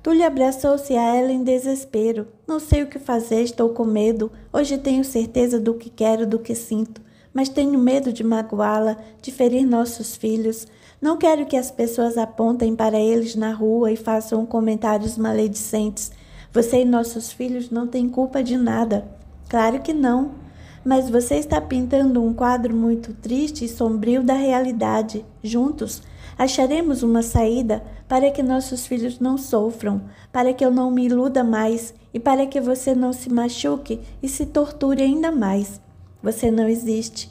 Tully abraçou-se a ela em desespero. Não sei o que fazer, estou com medo. Hoje tenho certeza do que quero, do que sinto, mas tenho medo de magoá-la, de ferir nossos filhos. Não quero que as pessoas apontem para eles na rua e façam comentários maledicentes. Você e nossos filhos não têm culpa de nada. Claro que não mas você está pintando um quadro muito triste e sombrio da realidade. Juntos, acharemos uma saída para que nossos filhos não sofram, para que eu não me iluda mais e para que você não se machuque e se torture ainda mais. Você não existe.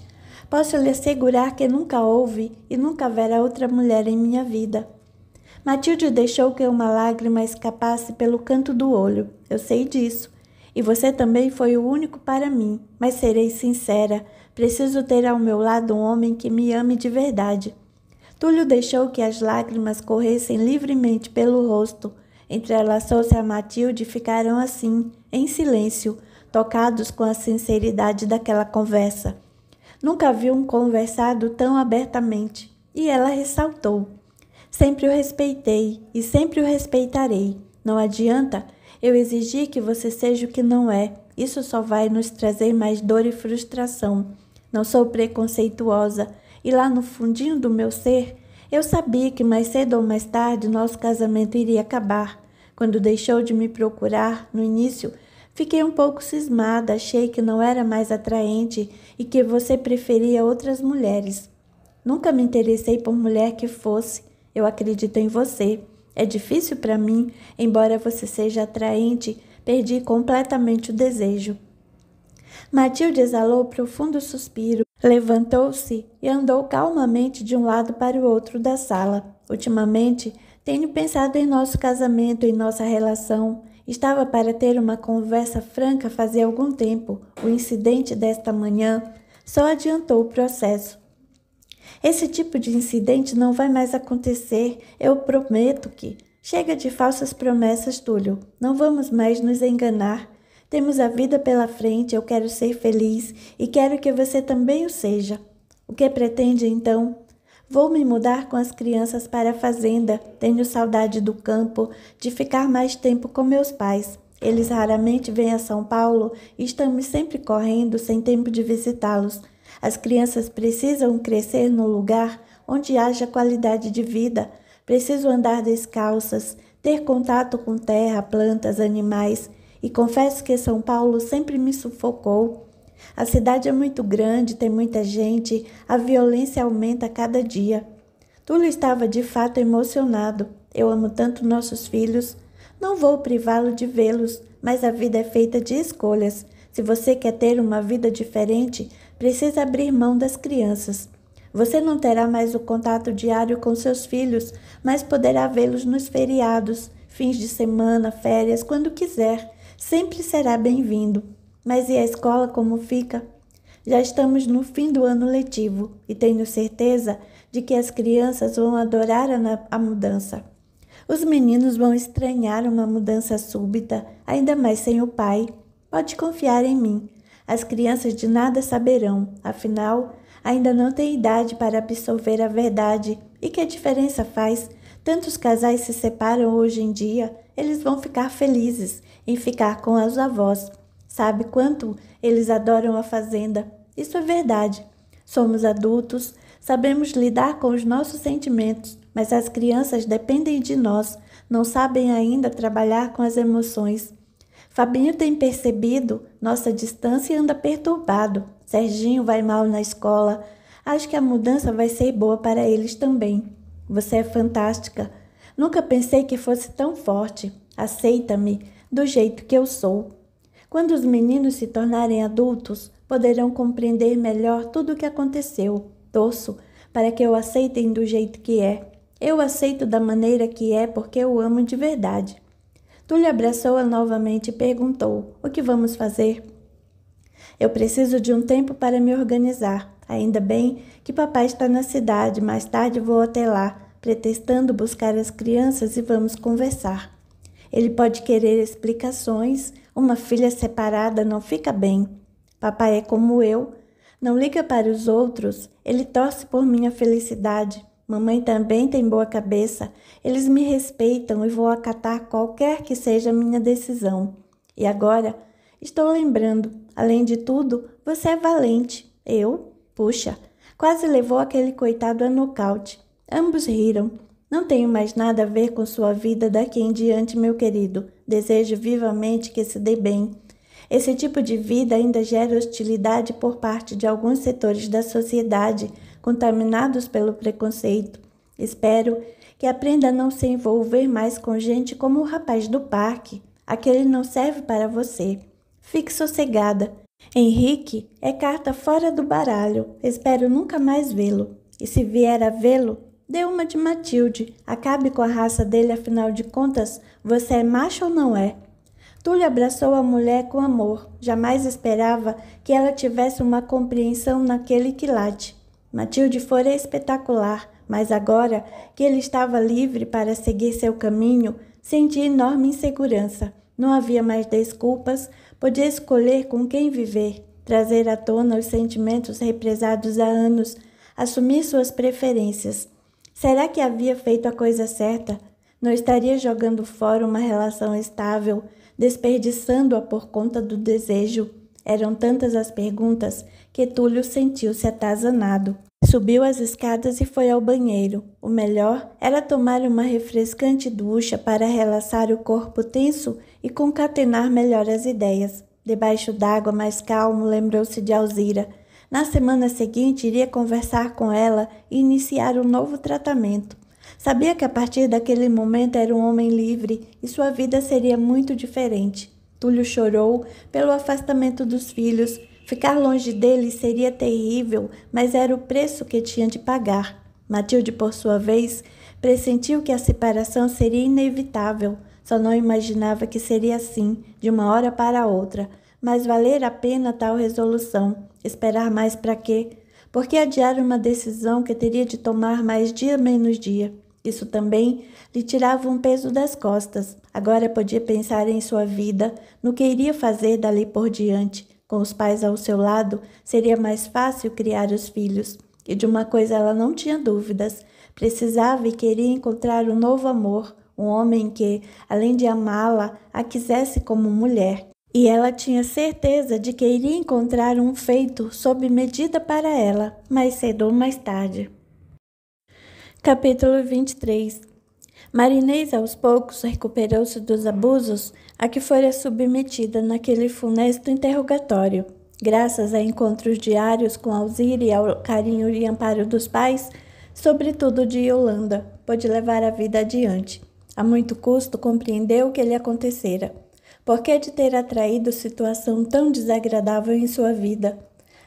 Posso lhe assegurar que nunca houve e nunca haverá outra mulher em minha vida. Matilde deixou que uma lágrima escapasse pelo canto do olho. Eu sei disso. E você também foi o único para mim, mas serei sincera. Preciso ter ao meu lado um homem que me ame de verdade. Túlio deixou que as lágrimas corressem livremente pelo rosto. Entrelaçou-se a Matilde e ficaram assim, em silêncio, tocados com a sinceridade daquela conversa. Nunca vi um conversado tão abertamente. E ela ressaltou: Sempre o respeitei e sempre o respeitarei. Não adianta eu exigir que você seja o que não é. Isso só vai nos trazer mais dor e frustração. Não sou preconceituosa e lá no fundinho do meu ser, eu sabia que mais cedo ou mais tarde nosso casamento iria acabar. Quando deixou de me procurar, no início, Fiquei um pouco cismada, achei que não era mais atraente e que você preferia outras mulheres. Nunca me interessei por mulher que fosse. Eu acredito em você. É difícil para mim, embora você seja atraente, perdi completamente o desejo. Matilde exalou um profundo suspiro, levantou-se e andou calmamente de um lado para o outro da sala. Ultimamente, tenho pensado em nosso casamento, em nossa relação. Estava para ter uma conversa franca fazia algum tempo. O incidente desta manhã só adiantou o processo. Esse tipo de incidente não vai mais acontecer, eu prometo que. Chega de falsas promessas, Túlio. Não vamos mais nos enganar. Temos a vida pela frente, eu quero ser feliz e quero que você também o seja. O que pretende então? Vou me mudar com as crianças para a fazenda. Tenho saudade do campo, de ficar mais tempo com meus pais. Eles raramente vêm a São Paulo e estamos sempre correndo sem tempo de visitá-los. As crianças precisam crescer num lugar onde haja qualidade de vida, precisam andar descalças, ter contato com terra, plantas, animais. E confesso que São Paulo sempre me sufocou. A cidade é muito grande, tem muita gente, a violência aumenta a cada dia. Tulo estava de fato emocionado. Eu amo tanto nossos filhos. Não vou privá-lo de vê-los, mas a vida é feita de escolhas. Se você quer ter uma vida diferente, precisa abrir mão das crianças. Você não terá mais o contato diário com seus filhos, mas poderá vê-los nos feriados, fins de semana, férias, quando quiser. Sempre será bem-vindo. Mas e a escola como fica? Já estamos no fim do ano letivo e tenho certeza de que as crianças vão adorar a, mudança. Os meninos vão estranhar uma mudança súbita, ainda mais sem o pai. Pode confiar em mim. As crianças de nada saberão, afinal, ainda não têm idade para absorver a verdade. E que diferença faz? Tantos casais se separam hoje em dia, eles vão ficar felizes em ficar com os avós. Sabe quanto eles adoram a fazenda? Isso é verdade. Somos adultos, sabemos lidar com os nossos sentimentos, mas as crianças dependem de nós, não sabem ainda trabalhar com as emoções. Fabinho tem percebido nossa distância e anda perturbado. Serginho vai mal na escola. Acho que a mudança vai ser boa para eles também. Você é fantástica. Nunca pensei que fosse tão forte. Aceita-me do jeito que eu sou. Quando os meninos se tornarem adultos, poderão compreender melhor tudo o que aconteceu. Torço para que o aceitem do jeito que é. Eu aceito da maneira que é porque eu amo de verdade. Túlio abraçou-a novamente e perguntou: O que vamos fazer? Eu preciso de um tempo para me organizar. Ainda bem que papai está na cidade, mais tarde vou até lá, pretextando buscar as crianças e vamos conversar. Ele pode querer explicações, uma filha separada não fica bem. Papai é como eu, não liga para os outros, ele torce por minha felicidade. Mamãe também tem boa cabeça. Eles me respeitam e vou acatar qualquer que seja a minha decisão. E agora, estou lembrando, além de tudo, você é valente. Eu? Puxa, quase levou aquele coitado a nocaute. Ambos riram. Não tenho mais nada a ver com sua vida daqui em diante, meu querido. Desejo vivamente que se dê bem. Esse tipo de vida ainda gera hostilidade por parte de alguns setores da sociedade contaminados pelo preconceito. Espero que aprenda a não se envolver mais com gente como o rapaz do parque. Aquele não serve para você. Fique sossegada. Henrique é carta fora do baralho. Espero nunca mais vê-lo. E se vier a vê-lo, dê uma de Matilde. Acabe com a raça dele, afinal de contas, você é macho ou não é? Túlio abraçou a mulher com amor. Jamais esperava que ela tivesse uma compreensão naquele quilate. Matilde fora espetacular, mas agora que ele estava livre para seguir seu caminho, sentia enorme insegurança. Não havia mais desculpas, podia escolher com quem viver, trazer à tona os sentimentos represados há anos, assumir suas preferências. Será que havia feito a coisa certa? Não estaria jogando fora uma relação estável, desperdiçando-a por conta do desejo? Eram tantas as perguntas que Túlio sentiu-se atazanado. Subiu as escadas e foi ao banheiro. O melhor era tomar uma refrescante ducha para relaxar o corpo tenso e concatenar melhor as ideias. Debaixo d'água, mais calmo, lembrou-se de Alzira. Na semana seguinte, iria conversar com ela e iniciar um novo tratamento. Sabia que a partir daquele momento era um homem livre e sua vida seria muito diferente. Túlio chorou pelo afastamento dos filhos, Ficar longe dele seria terrível, mas era o preço que tinha de pagar. Matilde, por sua vez, pressentiu que a separação seria inevitável. Só não imaginava que seria assim, de uma hora para outra. Mas valer a pena tal resolução? Esperar mais para quê? Por que adiar uma decisão que teria de tomar mais dia menos dia? Isso também lhe tirava um peso das costas. Agora podia pensar em sua vida, no que iria fazer dali por diante. Com os pais ao seu lado, seria mais fácil criar os filhos. E de uma coisa ela não tinha dúvidas: precisava e queria encontrar um novo amor, um homem que, além de amá-la, a quisesse como mulher. E ela tinha certeza de que iria encontrar um feito sob medida para ela, mais cedo ou mais tarde. Capítulo 23 Marinês, aos poucos, recuperou-se dos abusos a que fora submetida naquele funesto interrogatório. Graças a encontros diários com Alzira e ao carinho e amparo dos pais, sobretudo de Yolanda, pôde levar a vida adiante. A muito custo compreendeu o que lhe acontecera. Por que de ter atraído situação tão desagradável em sua vida?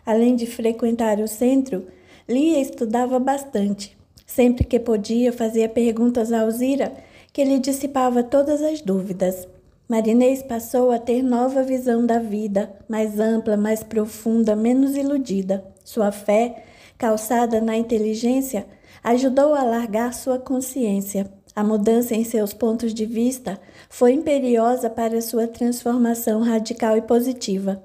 Além de frequentar o centro, Lia estudava bastante, Sempre que podia, fazia perguntas a Alzira, que lhe dissipava todas as dúvidas. Marinês passou a ter nova visão da vida, mais ampla, mais profunda, menos iludida. Sua fé, calçada na inteligência, ajudou a largar sua consciência. A mudança em seus pontos de vista foi imperiosa para sua transformação radical e positiva.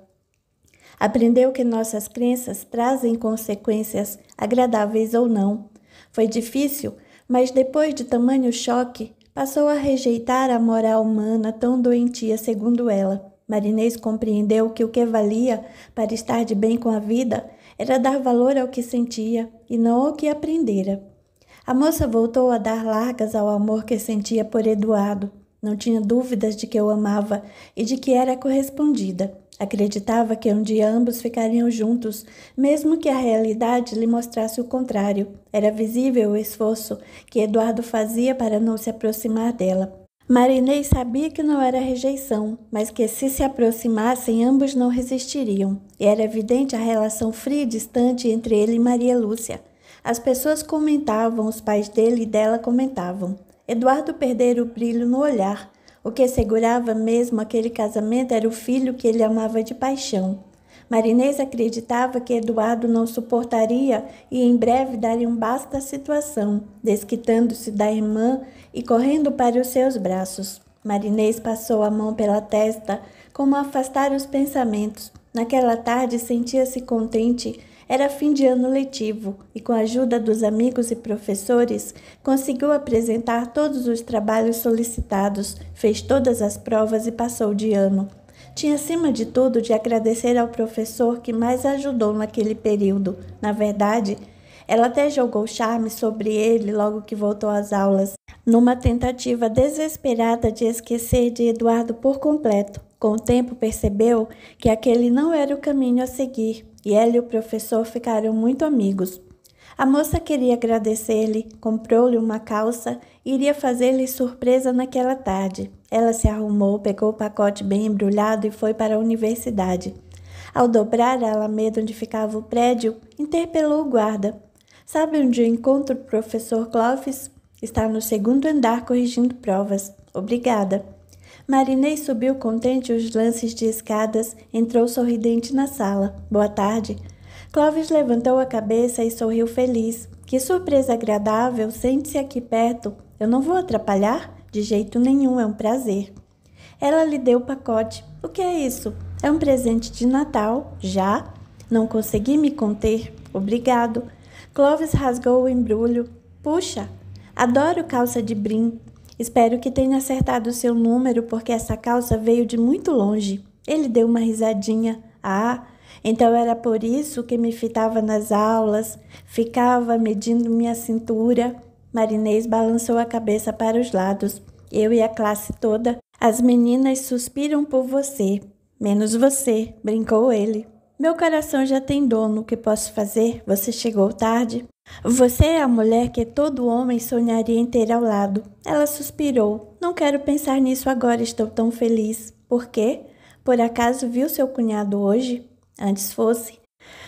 Aprendeu que nossas crenças trazem consequências, agradáveis ou não. Foi difícil, mas depois de tamanho choque, passou a rejeitar a moral humana tão doentia segundo ela. Marinês compreendeu que o que valia para estar de bem com a vida era dar valor ao que sentia e não ao que aprendera. A moça voltou a dar largas ao amor que sentia por Eduardo. Não tinha dúvidas de que eu amava e de que era correspondida. Acreditava que um dia ambos ficariam juntos, mesmo que a realidade lhe mostrasse o contrário. Era visível o esforço que Eduardo fazia para não se aproximar dela. Marinei sabia que não era rejeição, mas que se se aproximassem, ambos não resistiriam. E era evidente a relação fria e distante entre ele e Maria Lúcia. As pessoas comentavam, os pais dele e dela comentavam. Eduardo perdera o brilho no olhar. O que segurava mesmo aquele casamento era o filho que ele amava de paixão. Marinês acreditava que Eduardo não suportaria e em breve daria um basta à situação, desquitando-se da irmã e correndo para os seus braços. Marinês passou a mão pela testa, como a afastar os pensamentos. Naquela tarde sentia-se contente era fim de ano letivo e, com a ajuda dos amigos e professores, conseguiu apresentar todos os trabalhos solicitados, fez todas as provas e passou de ano. Tinha, acima de tudo, de agradecer ao professor que mais ajudou naquele período. Na verdade, ela até jogou charme sobre ele logo que voltou às aulas, numa tentativa desesperada de esquecer de Eduardo por completo. Com o tempo, percebeu que aquele não era o caminho a seguir e ela e o professor ficaram muito amigos. A moça queria agradecer-lhe, comprou-lhe uma calça e iria fazer-lhe surpresa naquela tarde. Ela se arrumou, pegou o pacote bem embrulhado e foi para a universidade. Ao dobrar a alameda onde ficava o prédio, interpelou o guarda. Sabe onde eu encontro o professor Clóvis? Está no segundo andar corrigindo provas. Obrigada. Marinei subiu contente os lances de escadas, entrou sorridente na sala. Boa tarde. Clóvis levantou a cabeça e sorriu feliz. Que surpresa agradável, sente-se aqui perto. Eu não vou atrapalhar? De jeito nenhum, é um prazer. Ela lhe deu o pacote. O que é isso? É um presente de Natal? Já? Não consegui me conter. Obrigado. Clovis rasgou o embrulho. Puxa, adoro calça de brim. Espero que tenha acertado o seu número, porque essa calça veio de muito longe. Ele deu uma risadinha. Ah, então era por isso que me fitava nas aulas, ficava medindo minha cintura. Marinês balançou a cabeça para os lados. Eu e a classe toda. As meninas suspiram por você, menos você, brincou ele. Meu coração já tem dono, o que posso fazer? Você chegou tarde. Você é a mulher que todo homem sonharia em ter ao lado. Ela suspirou. Não quero pensar nisso agora, estou tão feliz. Por quê? Por acaso viu seu cunhado hoje? Antes fosse.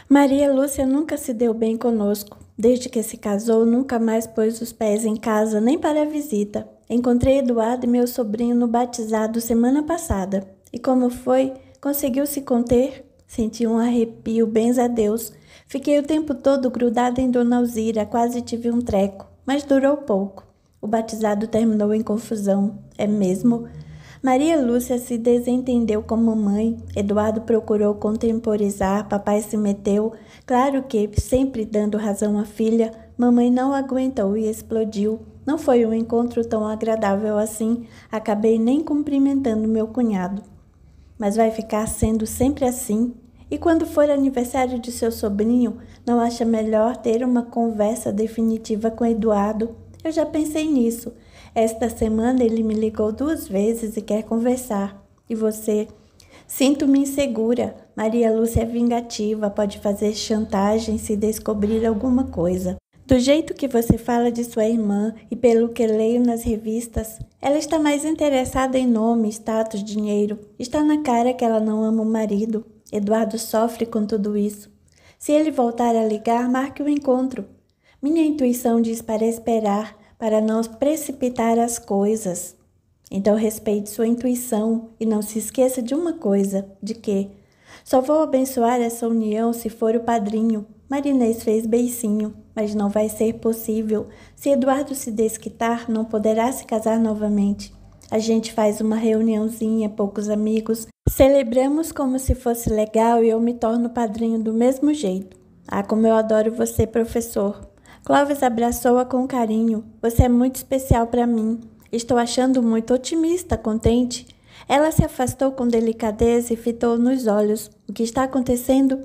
Maria Lúcia nunca se deu bem conosco. Desde que se casou, nunca mais pôs os pés em casa nem para visita. Encontrei Eduardo e meu sobrinho no batizado semana passada. E como foi? Conseguiu se conter? Senti um arrepio, bens a Deus. Fiquei o tempo todo grudada em Dona Alzira, quase tive um treco, mas durou pouco. O batizado terminou em confusão, é mesmo? Maria Lúcia se desentendeu com mamãe, Eduardo procurou contemporizar, papai se meteu. Claro que, sempre dando razão à filha, mamãe não aguentou e explodiu. Não foi um encontro tão agradável assim, acabei nem cumprimentando meu cunhado. Mas vai ficar sendo sempre assim, e quando for aniversário de seu sobrinho, não acha melhor ter uma conversa definitiva com Eduardo? Eu já pensei nisso. Esta semana ele me ligou duas vezes e quer conversar. E você? Sinto-me insegura. Maria Lúcia é vingativa, pode fazer chantagem se descobrir alguma coisa. Do jeito que você fala de sua irmã e pelo que leio nas revistas, ela está mais interessada em nome, status, dinheiro. Está na cara que ela não ama o marido. Eduardo sofre com tudo isso. Se ele voltar a ligar, marque o um encontro. Minha intuição diz para esperar, para não precipitar as coisas. Então respeite sua intuição e não se esqueça de uma coisa, de que só vou abençoar essa união se for o padrinho. Marinês fez beicinho, mas não vai ser possível. Se Eduardo se desquitar, não poderá se casar novamente. A gente faz uma reuniãozinha, poucos amigos, celebramos como se fosse legal e eu me torno padrinho do mesmo jeito. Ah, como eu adoro você, professor. Clóvis abraçou-a com carinho. Você é muito especial para mim. Estou achando muito otimista, contente. Ela se afastou com delicadeza e fitou nos olhos. O que está acontecendo?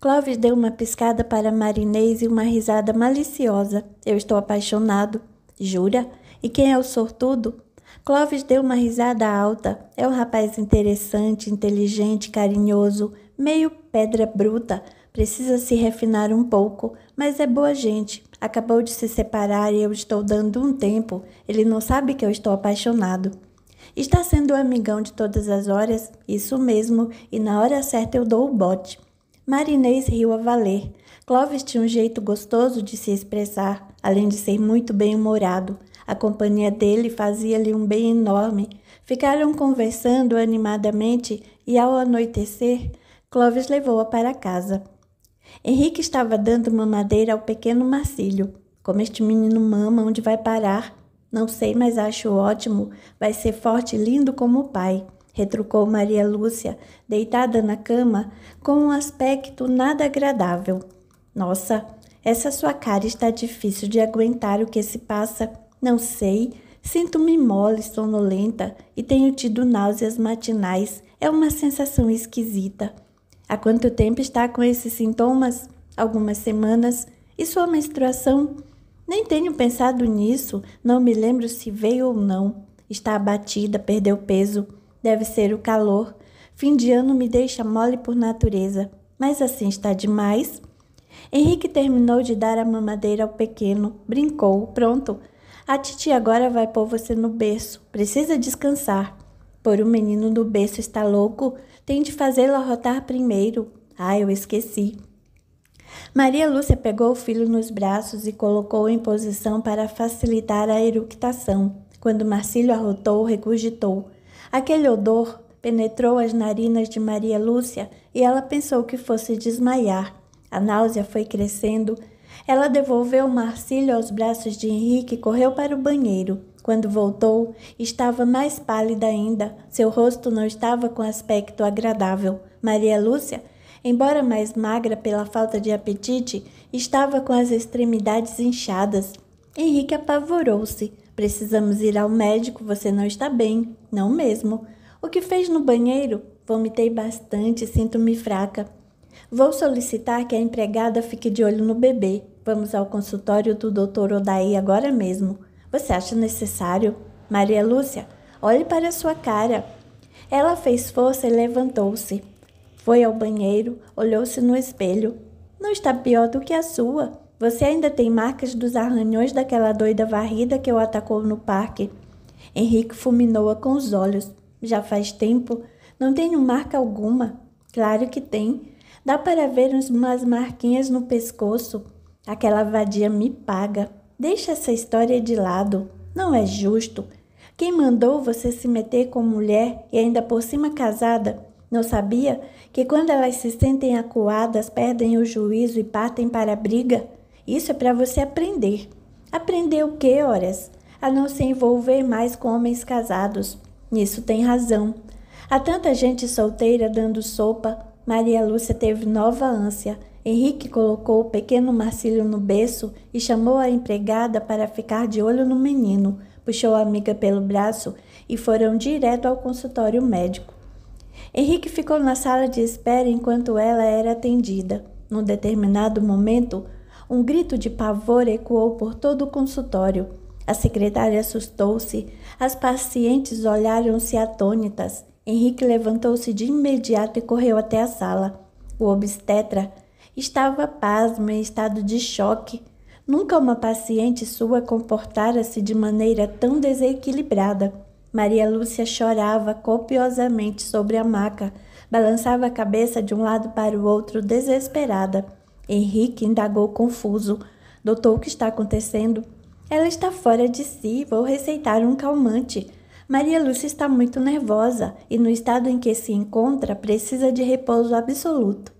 Clóvis deu uma piscada para Marinês e uma risada maliciosa. Eu estou apaixonado. Jura? E quem é o sortudo? Clóvis deu uma risada alta. É um rapaz interessante, inteligente, carinhoso, meio pedra bruta. Precisa se refinar um pouco, mas é boa gente. Acabou de se separar e eu estou dando um tempo. Ele não sabe que eu estou apaixonado. Está sendo um amigão de todas as horas? Isso mesmo, e na hora certa eu dou o bote. Marinês riu a valer. Clóvis tinha um jeito gostoso de se expressar, além de ser muito bem-humorado. A companhia dele fazia-lhe um bem enorme. Ficaram conversando animadamente e, ao anoitecer, Clovis levou-a para casa. Henrique estava dando mamadeira ao pequeno Marcílio. Como este menino mama, onde vai parar? Não sei, mas acho ótimo. Vai ser forte e lindo como o pai, retrucou Maria Lúcia, deitada na cama, com um aspecto nada agradável. Nossa, essa sua cara está difícil de aguentar o que se passa. Não sei. Sinto-me mole, sonolenta e tenho tido náuseas matinais. É uma sensação esquisita. Há quanto tempo está com esses sintomas? Algumas semanas. E sua menstruação? Nem tenho pensado nisso, não me lembro se veio ou não. Está abatida, perdeu peso. Deve ser o calor. Fim de ano me deixa mole por natureza. Mas assim está demais. Henrique terminou de dar a mamadeira ao pequeno, brincou, pronto. A titi agora vai pôr você no berço. Precisa descansar. Por o um menino do berço está louco, tem de fazê-lo arrotar primeiro. Ah, eu esqueci. Maria Lúcia pegou o filho nos braços e colocou-o em posição para facilitar a eructação. Quando Marcílio arrotou, regurgitou. Aquele odor penetrou as narinas de Maria Lúcia e ela pensou que fosse desmaiar. A náusea foi crescendo ela devolveu Marcílio aos braços de Henrique e correu para o banheiro. Quando voltou, estava mais pálida ainda. Seu rosto não estava com aspecto agradável. Maria Lúcia, embora mais magra pela falta de apetite, estava com as extremidades inchadas. Henrique apavorou-se. Precisamos ir ao médico, você não está bem. Não mesmo. O que fez no banheiro? Vomitei bastante, sinto-me fraca. Vou solicitar que a empregada fique de olho no bebê. Vamos ao consultório do Dr. Odaí agora mesmo. Você acha necessário? Maria Lúcia, olhe para sua cara. Ela fez força e levantou-se. Foi ao banheiro, olhou-se no espelho. Não está pior do que a sua. Você ainda tem marcas dos arranhões daquela doida varrida que o atacou no parque. Henrique fulminou-a com os olhos. Já faz tempo. Não tenho marca alguma. Claro que tem. Dá para ver umas marquinhas no pescoço. Aquela vadia me paga. Deixa essa história de lado. Não é justo. Quem mandou você se meter com mulher e ainda por cima casada? Não sabia que quando elas se sentem acuadas, perdem o juízo e partem para a briga? Isso é para você aprender. Aprender o que, horas? A não se envolver mais com homens casados. Nisso tem razão. Há tanta gente solteira dando sopa, Maria Lúcia teve nova ânsia. Henrique colocou o pequeno Marcílio no berço e chamou a empregada para ficar de olho no menino. Puxou a amiga pelo braço e foram direto ao consultório médico. Henrique ficou na sala de espera enquanto ela era atendida. Num determinado momento, um grito de pavor ecoou por todo o consultório. A secretária assustou-se, as pacientes olharam-se atônitas. Henrique levantou-se de imediato e correu até a sala. O obstetra estava pasmo em estado de choque. Nunca uma paciente sua comportara-se de maneira tão desequilibrada. Maria Lúcia chorava copiosamente sobre a maca, balançava a cabeça de um lado para o outro, desesperada. Henrique indagou confuso. Doutor, o que está acontecendo? Ela está fora de si, vou receitar um calmante. Maria Lúcia está muito nervosa e, no estado em que se encontra, precisa de repouso absoluto.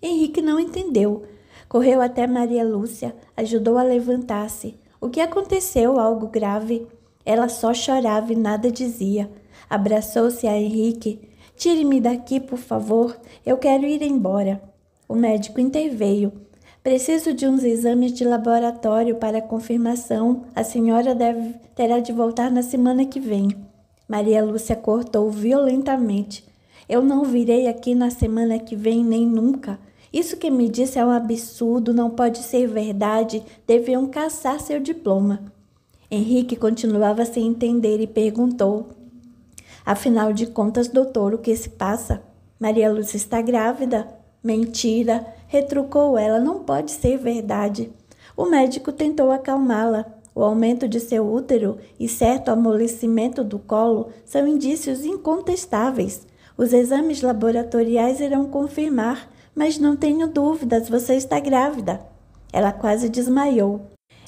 Henrique não entendeu. Correu até Maria Lúcia, ajudou a levantar-se. O que aconteceu? Algo grave? Ela só chorava e nada dizia. Abraçou-se a Henrique. Tire-me daqui, por favor. Eu quero ir embora. O médico interveio. Preciso de uns exames de laboratório para confirmação. A senhora deve, terá de voltar na semana que vem. Maria Lúcia cortou violentamente. Eu não virei aqui na semana que vem nem nunca. Isso que me disse é um absurdo, não pode ser verdade. Deviam caçar seu diploma. Henrique continuava sem entender e perguntou: Afinal de contas, doutor, o que se passa? Maria Lúcia está grávida? Mentira! retrucou ela, não pode ser verdade. O médico tentou acalmá-la. O aumento de seu útero e certo amolecimento do colo são indícios incontestáveis. Os exames laboratoriais irão confirmar, mas não tenho dúvidas, você está grávida. Ela quase desmaiou.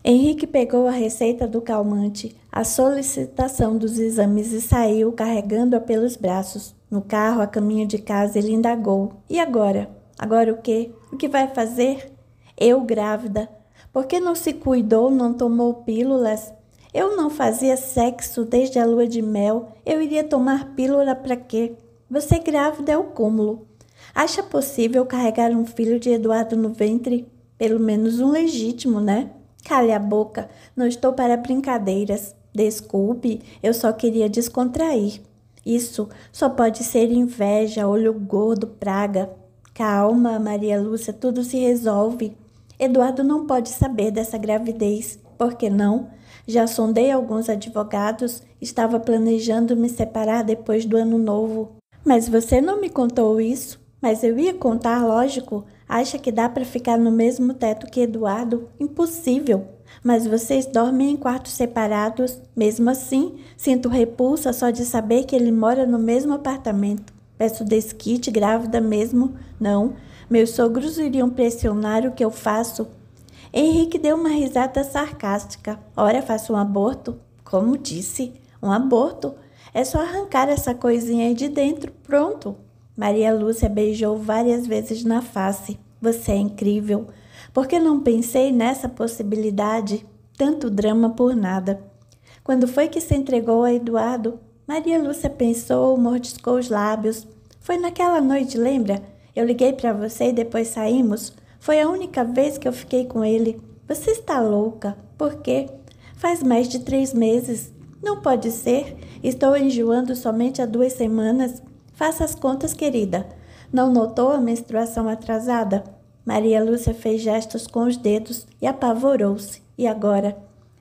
Henrique pegou a receita do calmante, a solicitação dos exames e saiu, carregando-a pelos braços. No carro, a caminho de casa, ele indagou: E agora? Agora o que? O que vai fazer? Eu grávida. Por que não se cuidou, não tomou pílulas? Eu não fazia sexo desde a lua de mel. Eu iria tomar pílula para quê? Você grávida é o cúmulo. Acha possível carregar um filho de Eduardo no ventre? Pelo menos um legítimo, né? Cale a boca, não estou para brincadeiras. Desculpe, eu só queria descontrair. Isso só pode ser inveja, olho gordo, praga. Calma, Maria Lúcia, tudo se resolve. Eduardo não pode saber dessa gravidez. Por que não? Já sondei alguns advogados, estava planejando me separar depois do ano novo. Mas você não me contou isso? Mas eu ia contar, lógico. Acha que dá para ficar no mesmo teto que Eduardo? Impossível. Mas vocês dormem em quartos separados. Mesmo assim, sinto repulsa só de saber que ele mora no mesmo apartamento. Peço desquite, grávida mesmo? Não. Meus sogros iriam pressionar o que eu faço. Henrique deu uma risada sarcástica. Ora, faço um aborto? Como disse, um aborto. É só arrancar essa coisinha aí de dentro, pronto. Maria Lúcia beijou várias vezes na face. Você é incrível. Por que não pensei nessa possibilidade? Tanto drama por nada. Quando foi que se entregou a Eduardo? Maria Lúcia pensou, mordiscou os lábios. Foi naquela noite, lembra? Eu liguei para você e depois saímos. Foi a única vez que eu fiquei com ele. Você está louca? Por quê? Faz mais de três meses. Não pode ser. Estou enjoando somente há duas semanas. Faça as contas, querida. Não notou a menstruação atrasada? Maria Lúcia fez gestos com os dedos e apavorou-se. E agora?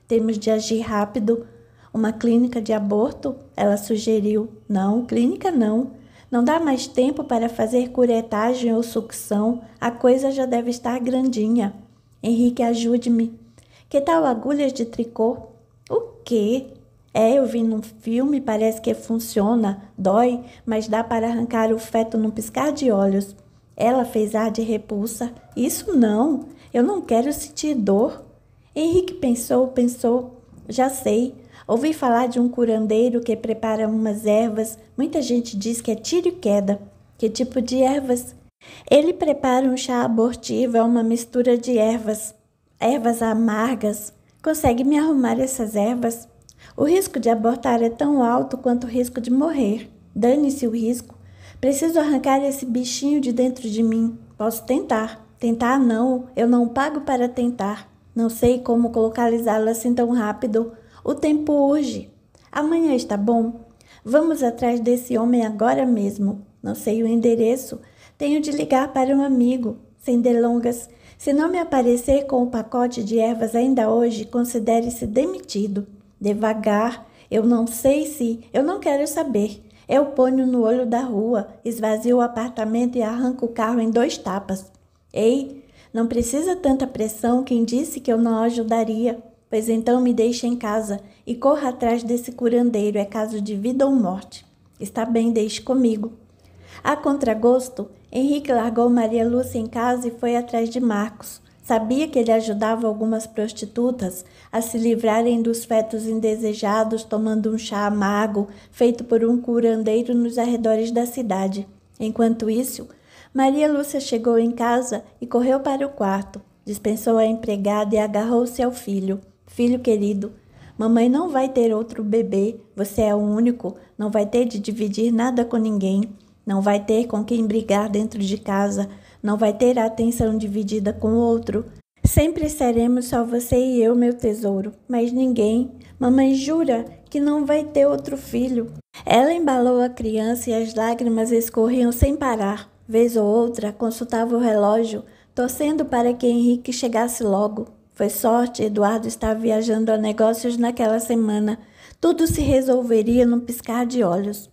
Temos de agir rápido uma clínica de aborto? Ela sugeriu. Não, clínica não. Não dá mais tempo para fazer curetagem ou sucção, a coisa já deve estar grandinha. Henrique, ajude-me. Que tal agulhas de tricô? O quê? É, eu vi num filme, parece que funciona, dói, mas dá para arrancar o feto num piscar de olhos. Ela fez ar de repulsa. Isso não, eu não quero sentir dor. Henrique pensou, pensou. Já sei, Ouvi falar de um curandeiro que prepara umas ervas, muita gente diz que é tiro e queda. Que tipo de ervas? Ele prepara um chá abortivo, é uma mistura de ervas, ervas amargas. Consegue me arrumar essas ervas? O risco de abortar é tão alto quanto o risco de morrer. Dane-se o risco. Preciso arrancar esse bichinho de dentro de mim. Posso tentar. Tentar não, eu não pago para tentar. Não sei como localizá-lo assim tão rápido. O tempo urge. Amanhã está bom? Vamos atrás desse homem agora mesmo. Não sei o endereço. Tenho de ligar para um amigo. Sem delongas. Se não me aparecer com o pacote de ervas ainda hoje, considere-se demitido. Devagar. Eu não sei se. Eu não quero saber. Eu ponho no olho da rua, esvazio o apartamento e arranco o carro em dois tapas. Ei, não precisa tanta pressão quem disse que eu não ajudaria. Pois então me deixe em casa e corra atrás desse curandeiro, é caso de vida ou morte. Está bem, deixe comigo. A contragosto, Henrique largou Maria Lúcia em casa e foi atrás de Marcos. Sabia que ele ajudava algumas prostitutas a se livrarem dos fetos indesejados tomando um chá amargo feito por um curandeiro nos arredores da cidade. Enquanto isso, Maria Lúcia chegou em casa e correu para o quarto, dispensou a empregada e agarrou-se ao filho. Filho querido, mamãe não vai ter outro bebê, você é o único, não vai ter de dividir nada com ninguém, não vai ter com quem brigar dentro de casa, não vai ter a atenção dividida com outro. Sempre seremos só você e eu, meu tesouro, mas ninguém. Mamãe jura que não vai ter outro filho. Ela embalou a criança e as lágrimas escorriam sem parar. Vez ou outra, consultava o relógio, torcendo para que Henrique chegasse logo. Foi sorte, Eduardo estava viajando a negócios naquela semana. Tudo se resolveria num piscar de olhos.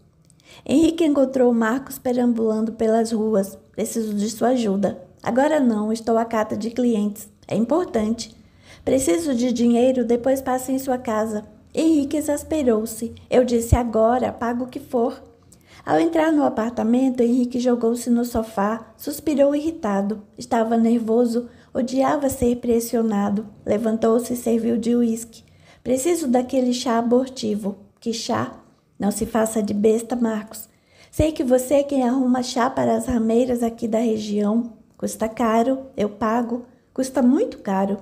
Henrique encontrou Marcos perambulando pelas ruas. Preciso de sua ajuda. Agora não, estou à cata de clientes. É importante. Preciso de dinheiro, depois passe em sua casa. Henrique exasperou-se. Eu disse agora, pago o que for. Ao entrar no apartamento, Henrique jogou-se no sofá, suspirou irritado. Estava nervoso, Odiava ser pressionado. Levantou-se e serviu de uísque. Preciso daquele chá abortivo. Que chá? Não se faça de besta, Marcos. Sei que você é quem arruma chá para as rameiras aqui da região. Custa caro, eu pago. Custa muito caro.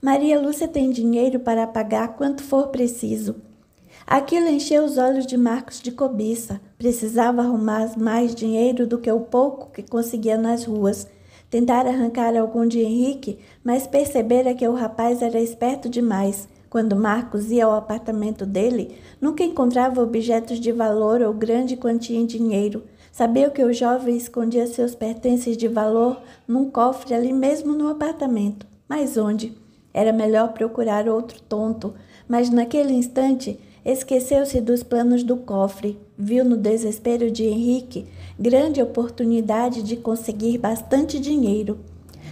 Maria Lúcia tem dinheiro para pagar quanto for preciso. Aquilo encheu os olhos de Marcos de cobiça. Precisava arrumar mais dinheiro do que o pouco que conseguia nas ruas. Tentara arrancar algum de Henrique, mas percebera que o rapaz era esperto demais. Quando Marcos ia ao apartamento dele, nunca encontrava objetos de valor ou grande quantia em dinheiro. Sabia que o jovem escondia seus pertences de valor num cofre ali mesmo no apartamento. Mas onde? Era melhor procurar outro tonto. Mas naquele instante, esqueceu-se dos planos do cofre. Viu no desespero de Henrique grande oportunidade de conseguir bastante dinheiro.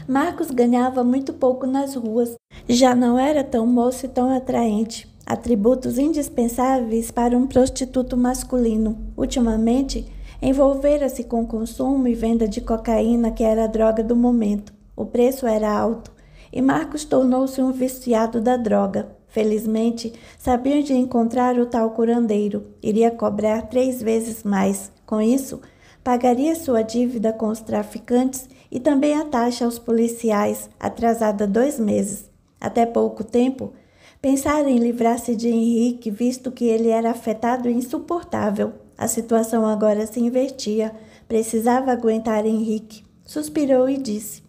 Marcos ganhava muito pouco nas ruas, já não era tão moço e tão atraente, atributos indispensáveis para um prostituto masculino. Ultimamente, envolvera-se com consumo e venda de cocaína, que era a droga do momento. O preço era alto e Marcos tornou-se um viciado da droga. Felizmente, sabiam de encontrar o tal curandeiro. Iria cobrar três vezes mais. Com isso, pagaria sua dívida com os traficantes e também a taxa aos policiais, atrasada dois meses. Até pouco tempo, pensara em livrar-se de Henrique, visto que ele era afetado e insuportável. A situação agora se invertia. Precisava aguentar Henrique. Suspirou e disse: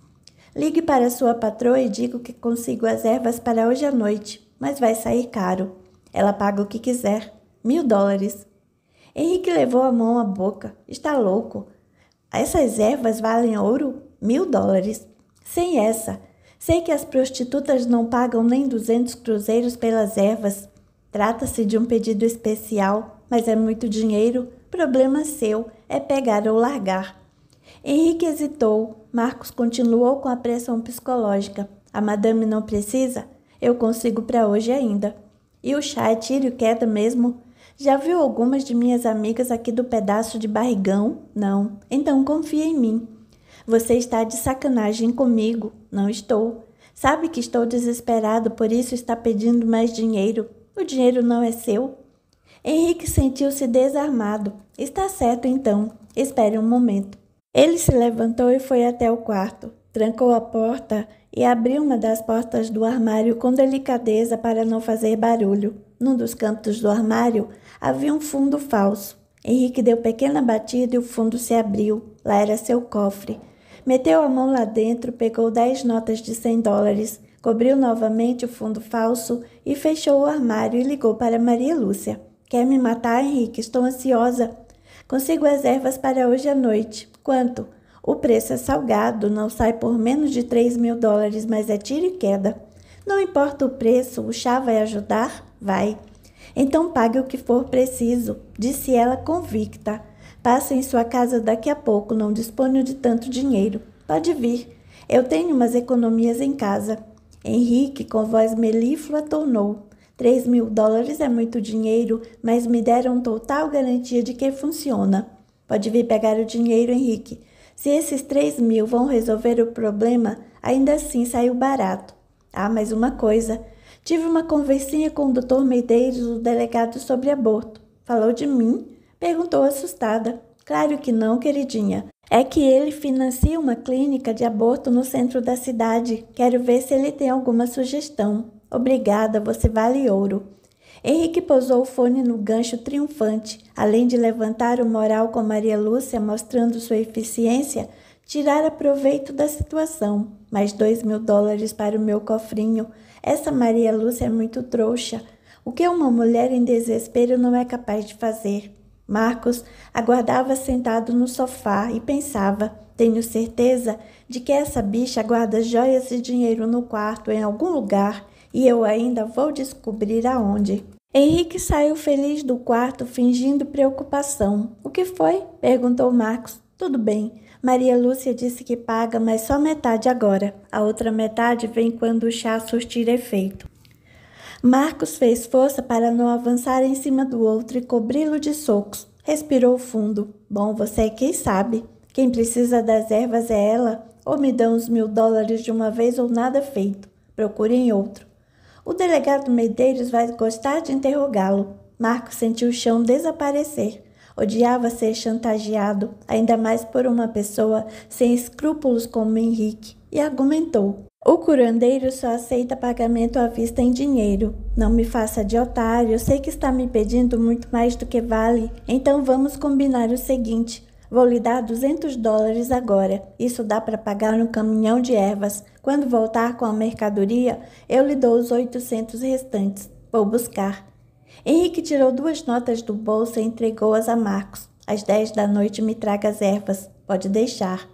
Ligue para sua patroa e digo que consigo as ervas para hoje à noite, mas vai sair caro. Ela paga o que quiser mil dólares. Henrique levou a mão à boca. Está louco. Essas ervas valem ouro? Mil dólares. Sem essa. Sei que as prostitutas não pagam nem 200 cruzeiros pelas ervas. Trata-se de um pedido especial, mas é muito dinheiro. Problema seu é pegar ou largar. Henrique hesitou. Marcos continuou com a pressão psicológica. A madame não precisa? Eu consigo para hoje ainda. E o chá é tiro e queda mesmo. Já viu algumas de minhas amigas aqui do pedaço de barrigão? Não. Então confia em mim. Você está de sacanagem comigo? Não estou. Sabe que estou desesperado, por isso está pedindo mais dinheiro. O dinheiro não é seu? Henrique sentiu-se desarmado. Está certo então. Espere um momento. Ele se levantou e foi até o quarto. Trancou a porta e abriu uma das portas do armário com delicadeza para não fazer barulho. Num dos cantos do armário Havia um fundo falso. Henrique deu pequena batida e o fundo se abriu. Lá era seu cofre. Meteu a mão lá dentro, pegou dez notas de cem dólares, cobriu novamente o fundo falso e fechou o armário e ligou para Maria Lúcia. Quer me matar, Henrique? Estou ansiosa. Consigo as ervas para hoje à noite. Quanto? O preço é salgado, não sai por menos de 3 mil dólares, mas é tiro e queda. Não importa o preço, o chá vai ajudar? Vai. Então pague o que for preciso, disse ela convicta. Passe em sua casa daqui a pouco, não disponho de tanto dinheiro. Pode vir. Eu tenho umas economias em casa. Henrique, com voz melíflua, tornou. Três mil dólares é muito dinheiro, mas me deram total garantia de que funciona. Pode vir pegar o dinheiro, Henrique. Se esses três mil vão resolver o problema, ainda assim saiu barato. Ah, mais uma coisa. Tive uma conversinha com o Dr. Medeiros, o delegado sobre aborto. Falou de mim? Perguntou assustada. Claro que não, queridinha. É que ele financia uma clínica de aborto no centro da cidade. Quero ver se ele tem alguma sugestão. Obrigada, você vale ouro. Henrique pousou o fone no gancho triunfante. Além de levantar o moral com Maria Lúcia, mostrando sua eficiência, tirara proveito da situação. Mais dois mil dólares para o meu cofrinho essa Maria Lúcia é muito trouxa. O que uma mulher em desespero não é capaz de fazer? Marcos aguardava sentado no sofá e pensava: tenho certeza de que essa bicha guarda joias e dinheiro no quarto em algum lugar e eu ainda vou descobrir aonde. Henrique saiu feliz do quarto fingindo preocupação. O que foi? perguntou Marcos. Tudo bem. Maria Lúcia disse que paga, mas só metade agora. A outra metade vem quando o chá surtir efeito. Marcos fez força para não avançar em cima do outro e cobri-lo de socos. Respirou fundo. Bom, você é quem sabe. Quem precisa das ervas é ela. Ou me dão os mil dólares de uma vez ou nada feito. Procurem outro. O delegado Medeiros vai gostar de interrogá-lo. Marcos sentiu o chão desaparecer. Odiava ser chantageado, ainda mais por uma pessoa sem escrúpulos como Henrique, e argumentou: O curandeiro só aceita pagamento à vista em dinheiro. Não me faça de otário, eu sei que está me pedindo muito mais do que vale, então vamos combinar o seguinte. Vou lhe dar 200 dólares agora. Isso dá para pagar um caminhão de ervas. Quando voltar com a mercadoria, eu lhe dou os 800 restantes. Vou buscar. Henrique tirou duas notas do bolso e entregou-as a Marcos. Às dez da noite me traga as ervas. Pode deixar.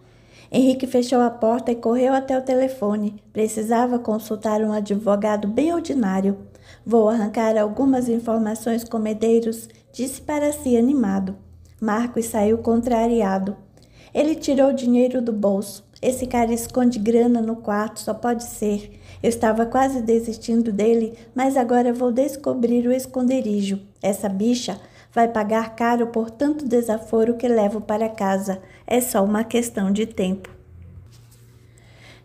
Henrique fechou a porta e correu até o telefone. Precisava consultar um advogado bem ordinário. Vou arrancar algumas informações com Medeiros, disse para si animado. Marcos saiu contrariado. Ele tirou o dinheiro do bolso. Esse cara esconde grana no quarto, só pode ser. Estava quase desistindo dele, mas agora vou descobrir o esconderijo. Essa bicha vai pagar caro por tanto desaforo que levo para casa. É só uma questão de tempo.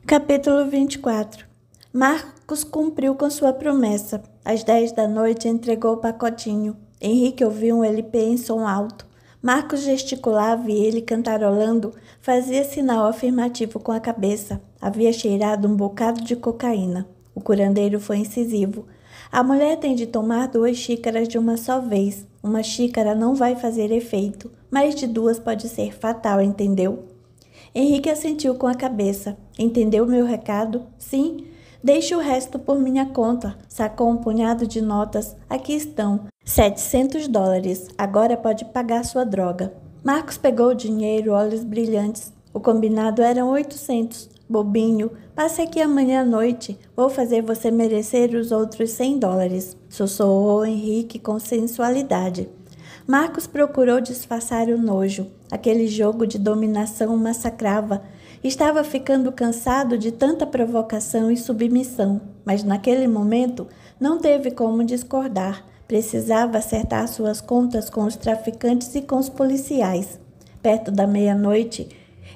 Capítulo 24 Marcos cumpriu com sua promessa. Às 10 da noite entregou o pacotinho. Henrique ouviu um LP em som alto. Marcos gesticulava e ele, cantarolando, fazia sinal afirmativo com a cabeça. Havia cheirado um bocado de cocaína. O curandeiro foi incisivo. A mulher tem de tomar duas xícaras de uma só vez. Uma xícara não vai fazer efeito. Mais de duas pode ser fatal, entendeu? Henrique assentiu com a cabeça. Entendeu meu recado? Sim. Deixe o resto por minha conta. Sacou um punhado de notas. Aqui estão. 700 dólares. Agora pode pagar sua droga. Marcos pegou o dinheiro, olhos brilhantes. O combinado eram 800. Bobinho, passe aqui amanhã à noite. Vou fazer você merecer os outros 100 dólares. Sussurrou Henrique com sensualidade. Marcos procurou disfarçar o nojo. Aquele jogo de dominação massacrava. Estava ficando cansado de tanta provocação e submissão, mas naquele momento não teve como discordar. Precisava acertar suas contas com os traficantes e com os policiais. Perto da meia-noite,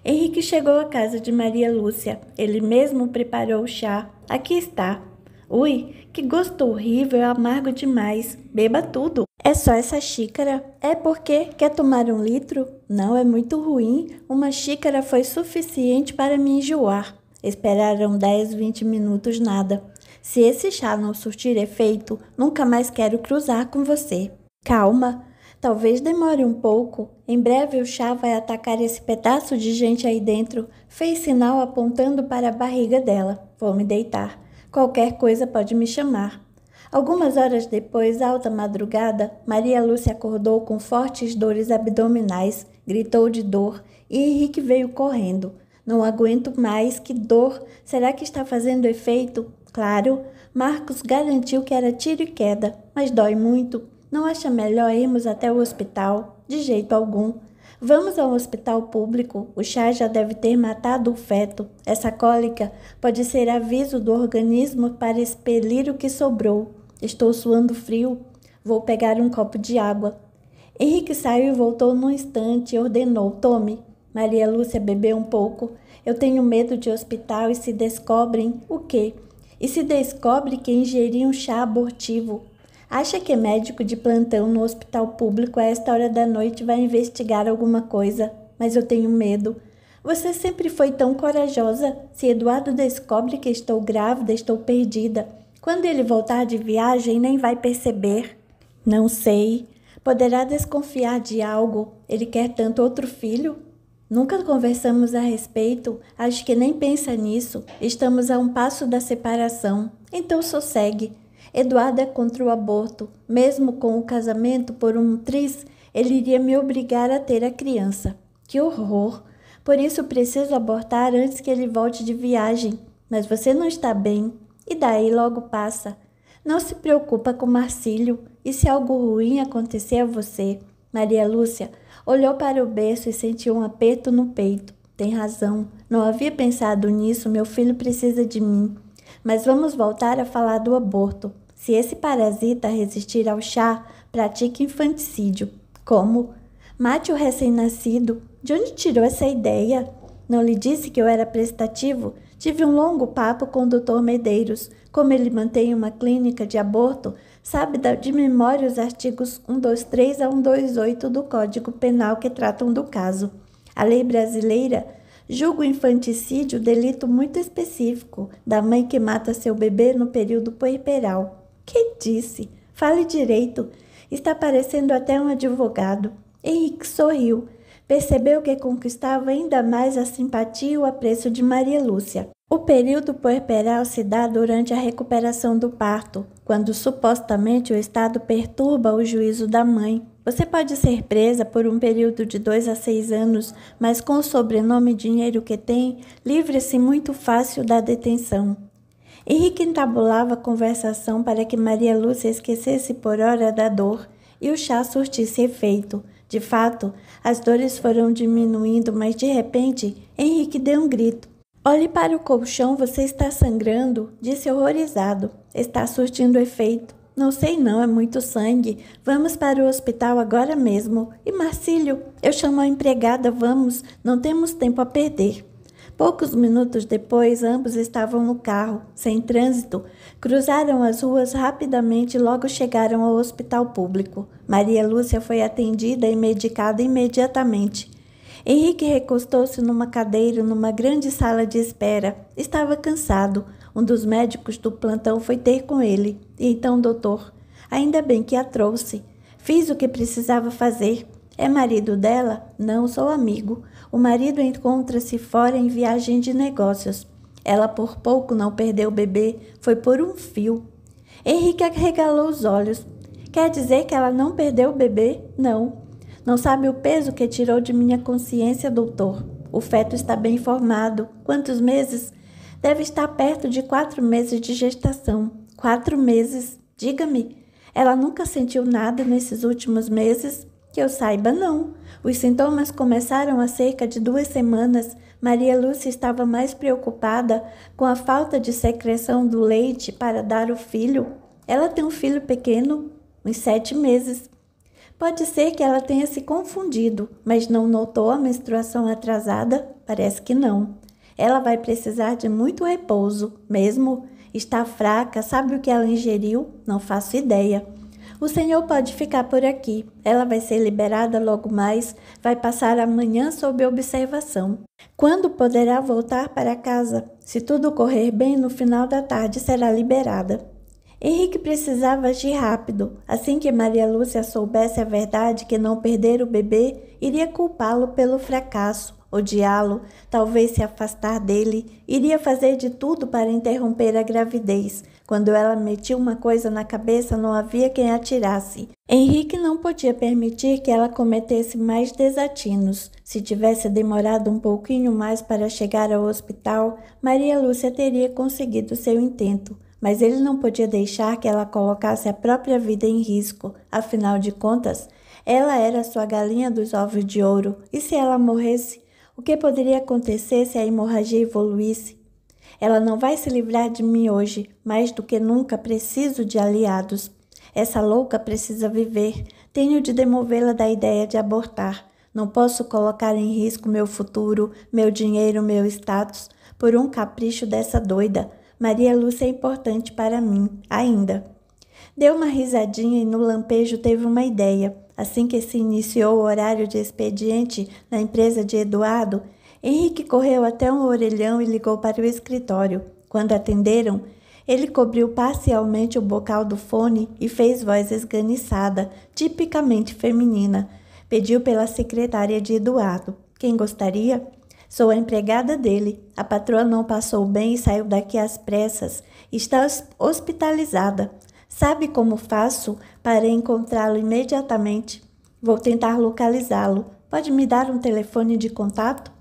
Henrique chegou à casa de Maria Lúcia. Ele mesmo preparou o chá. Aqui está. Ui, que gosto horrível, é amargo demais. Beba tudo. É só essa xícara? É porque quer tomar um litro? Não, é muito ruim. Uma xícara foi suficiente para me enjoar. Esperaram 10, 20 minutos nada. Se esse chá não surtir efeito, nunca mais quero cruzar com você. Calma, Talvez demore um pouco. Em breve o chá vai atacar esse pedaço de gente aí dentro. Fez sinal apontando para a barriga dela. Vou me deitar. Qualquer coisa pode me chamar. Algumas horas depois, alta madrugada, Maria Lúcia acordou com fortes dores abdominais, gritou de dor e Henrique veio correndo. Não aguento mais, que dor! Será que está fazendo efeito? Claro, Marcos garantiu que era tiro e queda, mas dói muito. Não acha melhor irmos até o hospital? De jeito algum. Vamos ao hospital público. O chá já deve ter matado o feto. Essa cólica pode ser aviso do organismo para expelir o que sobrou. Estou suando frio. Vou pegar um copo de água. Henrique saiu e voltou num instante e ordenou: Tome. Maria Lúcia bebeu um pouco. Eu tenho medo de hospital e se descobrem o quê? E se descobre que ingeri um chá abortivo. Acha que médico de plantão no hospital público a esta hora da noite vai investigar alguma coisa, mas eu tenho medo. Você sempre foi tão corajosa. Se Eduardo descobre que estou grávida, estou perdida. Quando ele voltar de viagem, nem vai perceber. Não sei. Poderá desconfiar de algo. Ele quer tanto outro filho? Nunca conversamos a respeito. Acho que nem pensa nisso. Estamos a um passo da separação. Então sossegue. Eduardo é contra o aborto. Mesmo com o casamento por um triz, ele iria me obrigar a ter a criança. Que horror! Por isso preciso abortar antes que ele volte de viagem. Mas você não está bem. E daí logo passa. Não se preocupa com Marcílio. E se algo ruim acontecer a você? Maria Lúcia olhou para o berço e sentiu um aperto no peito. Tem razão. Não havia pensado nisso. Meu filho precisa de mim. Mas vamos voltar a falar do aborto. Se esse parasita resistir ao chá, pratique infanticídio. Como? Mate o recém-nascido. De onde tirou essa ideia? Não lhe disse que eu era prestativo? Tive um longo papo com o Dr. Medeiros. Como ele mantém uma clínica de aborto, sabe de memória os artigos 123 a 128 do Código Penal que tratam do caso. A lei brasileira julga o infanticídio delito muito específico da mãe que mata seu bebê no período puerperal. Que disse? Fale direito. Está parecendo até um advogado. Henrique sorriu. Percebeu que conquistava ainda mais a simpatia e o apreço de Maria Lúcia. O período puerperal se dá durante a recuperação do parto, quando supostamente o estado perturba o juízo da mãe. Você pode ser presa por um período de 2 a 6 anos, mas com o sobrenome e dinheiro que tem, livre-se muito fácil da detenção. Henrique entabulava a conversação para que Maria Lúcia esquecesse por hora da dor e o chá surtisse efeito. De fato, as dores foram diminuindo, mas de repente Henrique deu um grito. Olhe para o colchão, você está sangrando, disse horrorizado. Está surtindo efeito. Não sei não, é muito sangue. Vamos para o hospital agora mesmo. E Marcílio, eu chamo a empregada, vamos, não temos tempo a perder. Poucos minutos depois, ambos estavam no carro, sem trânsito. Cruzaram as ruas rapidamente e logo chegaram ao hospital público. Maria Lúcia foi atendida e medicada imediatamente. Henrique recostou-se numa cadeira numa grande sala de espera. Estava cansado. Um dos médicos do plantão foi ter com ele. E então, doutor, ainda bem que a trouxe. Fiz o que precisava fazer. É marido dela? Não, sou amigo. O marido encontra-se fora em viagem de negócios. Ela por pouco não perdeu o bebê, foi por um fio. Henrique arregalou os olhos. Quer dizer que ela não perdeu o bebê? Não. Não sabe o peso que tirou de minha consciência, doutor. O feto está bem formado. Quantos meses? Deve estar perto de quatro meses de gestação. Quatro meses. Diga-me, ela nunca sentiu nada nesses últimos meses? Que eu saiba, não. Os sintomas começaram há cerca de duas semanas. Maria Lúcia estava mais preocupada com a falta de secreção do leite para dar o filho. Ela tem um filho pequeno, uns sete meses. Pode ser que ela tenha se confundido, mas não notou a menstruação atrasada? Parece que não. Ela vai precisar de muito repouso, mesmo. Está fraca, sabe o que ela ingeriu? Não faço ideia. O senhor pode ficar por aqui. Ela vai ser liberada logo mais, vai passar amanhã sob observação. Quando poderá voltar para casa? Se tudo correr bem, no final da tarde será liberada. Henrique precisava agir rápido. Assim que Maria Lúcia soubesse a verdade que não perder o bebê, iria culpá-lo pelo fracasso, odiá-lo, talvez se afastar dele, iria fazer de tudo para interromper a gravidez. Quando ela metia uma coisa na cabeça, não havia quem a tirasse. Henrique não podia permitir que ela cometesse mais desatinos. Se tivesse demorado um pouquinho mais para chegar ao hospital, Maria Lúcia teria conseguido seu intento mas ele não podia deixar que ela colocasse a própria vida em risco. Afinal de contas, ela era sua galinha dos ovos de ouro, e se ela morresse, o que poderia acontecer se a hemorragia evoluísse? Ela não vai se livrar de mim hoje, mais do que nunca preciso de aliados. Essa louca precisa viver. Tenho de demovê-la da ideia de abortar. Não posso colocar em risco meu futuro, meu dinheiro, meu status por um capricho dessa doida. Maria Lúcia é importante para mim, ainda. Deu uma risadinha e no lampejo teve uma ideia. Assim que se iniciou o horário de expediente na empresa de Eduardo, Henrique correu até um orelhão e ligou para o escritório. Quando atenderam, ele cobriu parcialmente o bocal do fone e fez voz esganiçada, tipicamente feminina. Pediu pela secretária de Eduardo. Quem gostaria? Sou a empregada dele. A patroa não passou bem e saiu daqui às pressas. Está hospitalizada. Sabe como faço para encontrá-lo imediatamente? Vou tentar localizá-lo. Pode me dar um telefone de contato?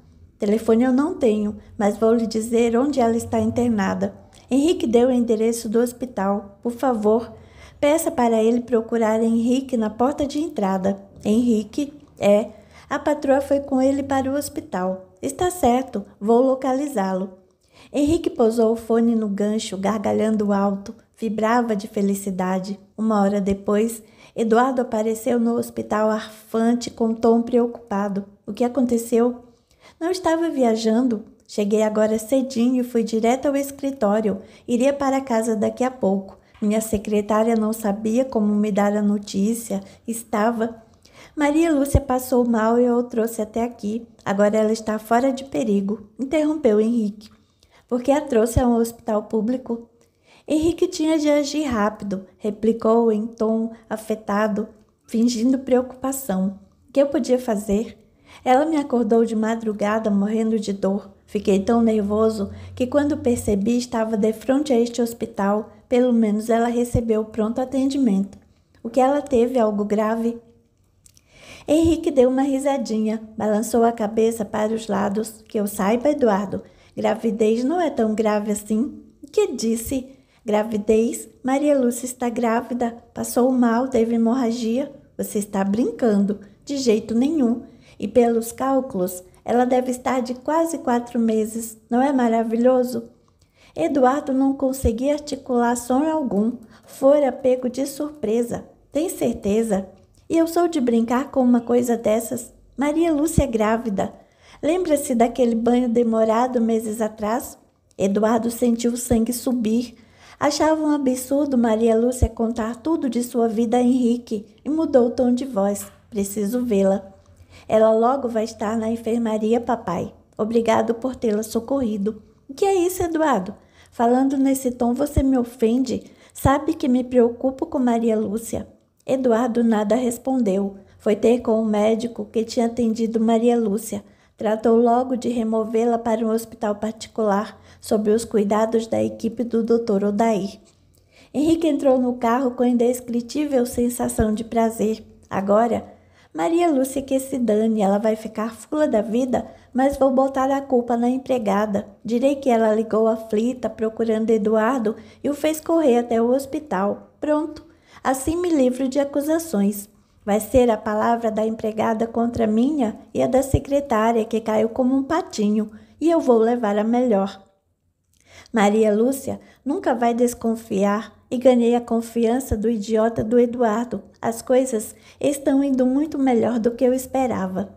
Telefone eu não tenho, mas vou lhe dizer onde ela está internada. Henrique deu o endereço do hospital. Por favor, peça para ele procurar Henrique na porta de entrada. Henrique é. A patroa foi com ele para o hospital. Está certo, vou localizá-lo. Henrique pousou o fone no gancho, gargalhando alto. Vibrava de felicidade. Uma hora depois, Eduardo apareceu no hospital arfante com tom preocupado. O que aconteceu? Não estava viajando. Cheguei agora cedinho e fui direto ao escritório. Iria para casa daqui a pouco. Minha secretária não sabia como me dar a notícia. Estava. Maria Lúcia passou mal e eu a trouxe até aqui. Agora ela está fora de perigo, interrompeu Henrique. Porque a trouxe a um hospital público? Henrique tinha de agir rápido, replicou em tom afetado, fingindo preocupação. O que eu podia fazer? Ela me acordou de madrugada morrendo de dor. Fiquei tão nervoso que quando percebi estava de frente a este hospital, pelo menos ela recebeu pronto atendimento. O que ela teve algo grave? Henrique deu uma risadinha, balançou a cabeça para os lados. Que eu saiba, Eduardo, gravidez não é tão grave assim. Que disse? Gravidez? Maria Lúcia está grávida, passou mal, teve hemorragia. Você está brincando. De jeito nenhum e pelos cálculos, ela deve estar de quase quatro meses, não é maravilhoso? Eduardo não conseguia articular som algum, fora pego de surpresa. Tem certeza? E eu sou de brincar com uma coisa dessas? Maria Lúcia grávida. Lembra-se daquele banho demorado meses atrás? Eduardo sentiu o sangue subir. Achava um absurdo Maria Lúcia contar tudo de sua vida a Henrique e mudou o tom de voz. Preciso vê-la. Ela logo vai estar na enfermaria, papai. Obrigado por tê-la socorrido. O que é isso, Eduardo? Falando nesse tom, você me ofende? Sabe que me preocupo com Maria Lúcia. Eduardo nada respondeu. Foi ter com o médico que tinha atendido Maria Lúcia. Tratou logo de removê-la para um hospital particular, sob os cuidados da equipe do Dr. Odair. Henrique entrou no carro com indescritível sensação de prazer. Agora, Maria Lúcia que se dane, ela vai ficar fula da vida, mas vou botar a culpa na empregada. Direi que ela ligou aflita procurando Eduardo e o fez correr até o hospital. Pronto, assim me livro de acusações. Vai ser a palavra da empregada contra a minha e a da secretária que caiu como um patinho, e eu vou levar a melhor. Maria Lúcia nunca vai desconfiar e ganhei a confiança do idiota do Eduardo. As coisas estão indo muito melhor do que eu esperava.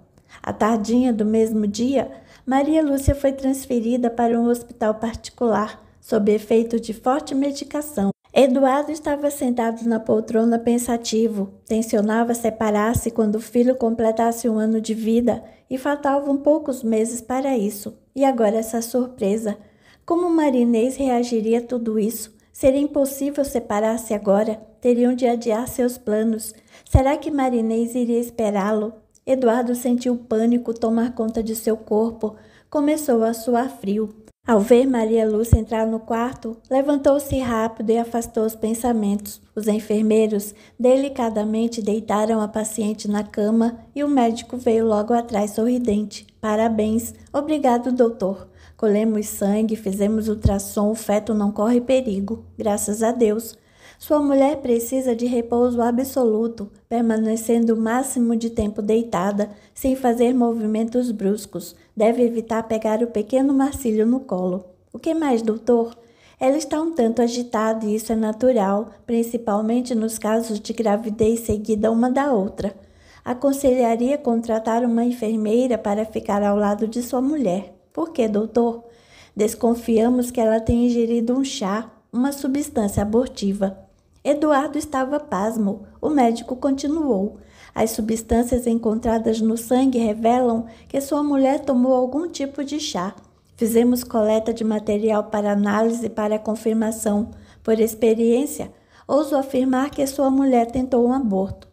À tardinha do mesmo dia, Maria Lúcia foi transferida para um hospital particular, sob efeito de forte medicação. Eduardo estava sentado na poltrona pensativo. Tensionava separar-se quando o filho completasse um ano de vida e faltavam poucos meses para isso. E agora essa surpresa. Como Marinês reagiria a tudo isso? Seria impossível separar-se agora, teriam de adiar seus planos. Será que Marinês iria esperá-lo? Eduardo sentiu o pânico tomar conta de seu corpo. Começou a suar frio. Ao ver Maria Lúcia entrar no quarto, levantou-se rápido e afastou os pensamentos. Os enfermeiros delicadamente deitaram a paciente na cama e o médico veio logo atrás sorridente. Parabéns, obrigado, doutor. Colhemos sangue, fizemos ultrassom, o feto não corre perigo, graças a Deus. Sua mulher precisa de repouso absoluto, permanecendo o máximo de tempo deitada, sem fazer movimentos bruscos. Deve evitar pegar o pequeno Marcílio no colo. O que mais, doutor? Ela está um tanto agitada e isso é natural, principalmente nos casos de gravidez seguida uma da outra. Aconselharia contratar uma enfermeira para ficar ao lado de sua mulher. Por que, doutor? Desconfiamos que ela tenha ingerido um chá, uma substância abortiva. Eduardo estava pasmo. O médico continuou. As substâncias encontradas no sangue revelam que sua mulher tomou algum tipo de chá. Fizemos coleta de material para análise para confirmação. Por experiência, ouso afirmar que sua mulher tentou um aborto.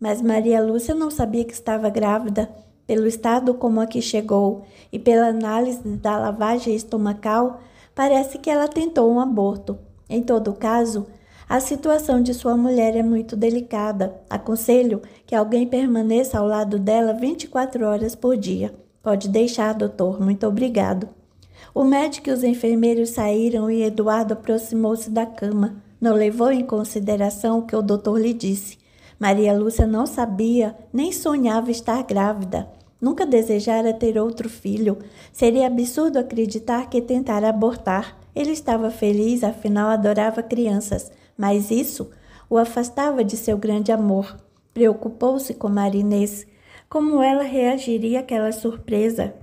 Mas Maria Lúcia não sabia que estava grávida pelo estado como a que chegou e pela análise da lavagem estomacal, parece que ela tentou um aborto. Em todo caso, a situação de sua mulher é muito delicada. Aconselho que alguém permaneça ao lado dela 24 horas por dia. Pode deixar, doutor. Muito obrigado. O médico e os enfermeiros saíram e Eduardo aproximou-se da cama. Não levou em consideração o que o doutor lhe disse. Maria Lúcia não sabia, nem sonhava estar grávida. Nunca desejara ter outro filho. Seria absurdo acreditar que tentara abortar. Ele estava feliz, afinal adorava crianças, mas isso o afastava de seu grande amor. Preocupou-se com Marinês. Como ela reagiria àquela surpresa?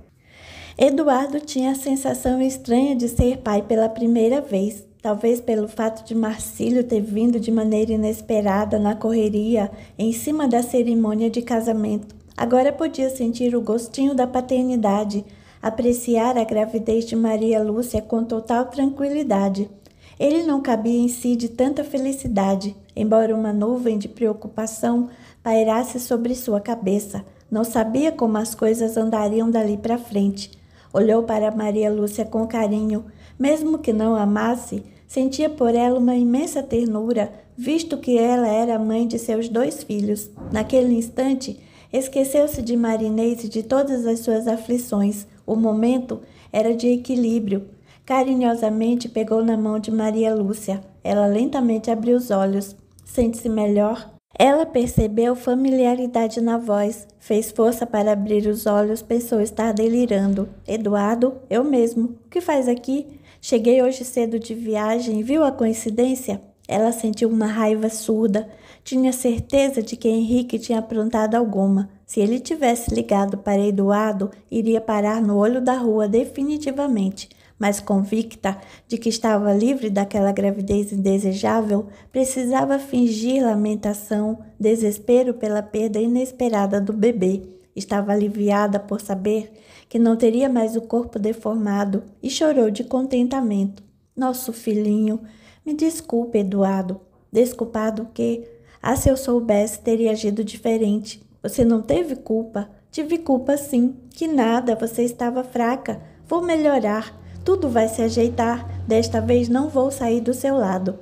Eduardo tinha a sensação estranha de ser pai pela primeira vez, talvez pelo fato de Marcílio ter vindo de maneira inesperada na correria em cima da cerimônia de casamento. Agora podia sentir o gostinho da paternidade, apreciar a gravidez de Maria Lúcia com total tranquilidade. Ele não cabia em si de tanta felicidade, embora uma nuvem de preocupação pairasse sobre sua cabeça. Não sabia como as coisas andariam dali para frente. Olhou para Maria Lúcia com carinho. Mesmo que não amasse, sentia por ela uma imensa ternura, visto que ela era mãe de seus dois filhos. Naquele instante, Esqueceu-se de Marinês e de todas as suas aflições. O momento era de equilíbrio. Carinhosamente pegou na mão de Maria Lúcia. Ela lentamente abriu os olhos. Sente-se melhor? Ela percebeu familiaridade na voz, fez força para abrir os olhos, pensou estar delirando. Eduardo, eu mesmo. O que faz aqui? Cheguei hoje cedo de viagem, viu a coincidência? Ela sentiu uma raiva surda. Tinha certeza de que Henrique tinha aprontado alguma. Se ele tivesse ligado para Eduardo, iria parar no olho da rua definitivamente. Mas convicta de que estava livre daquela gravidez indesejável, precisava fingir lamentação, desespero pela perda inesperada do bebê. Estava aliviada por saber que não teria mais o corpo deformado e chorou de contentamento. Nosso filhinho, me desculpe, Eduardo, desculpado que ah, se eu soubesse, teria agido diferente. Você não teve culpa? Tive culpa sim. Que nada, você estava fraca. Vou melhorar. Tudo vai se ajeitar. Desta vez não vou sair do seu lado.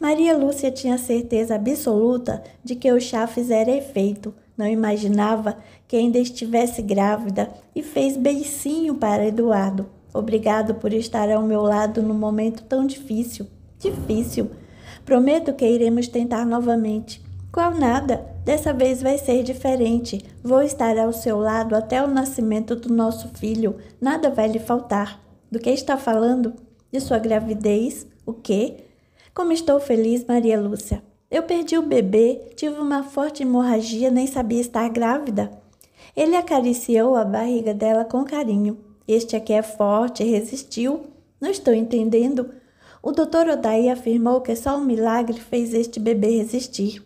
Maria Lúcia tinha certeza absoluta de que o chá fizera efeito. Não imaginava que ainda estivesse grávida e fez beicinho para Eduardo. Obrigado por estar ao meu lado no momento tão difícil. Difícil. Prometo que iremos tentar novamente. Qual nada? Dessa vez vai ser diferente. Vou estar ao seu lado até o nascimento do nosso filho. Nada vai lhe faltar. Do que está falando? De sua gravidez? O quê? Como estou feliz, Maria Lúcia. Eu perdi o bebê, tive uma forte hemorragia, nem sabia estar grávida. Ele acariciou a barriga dela com carinho. Este aqui é forte, resistiu. Não estou entendendo. O doutor Odaí afirmou que só um milagre fez este bebê resistir.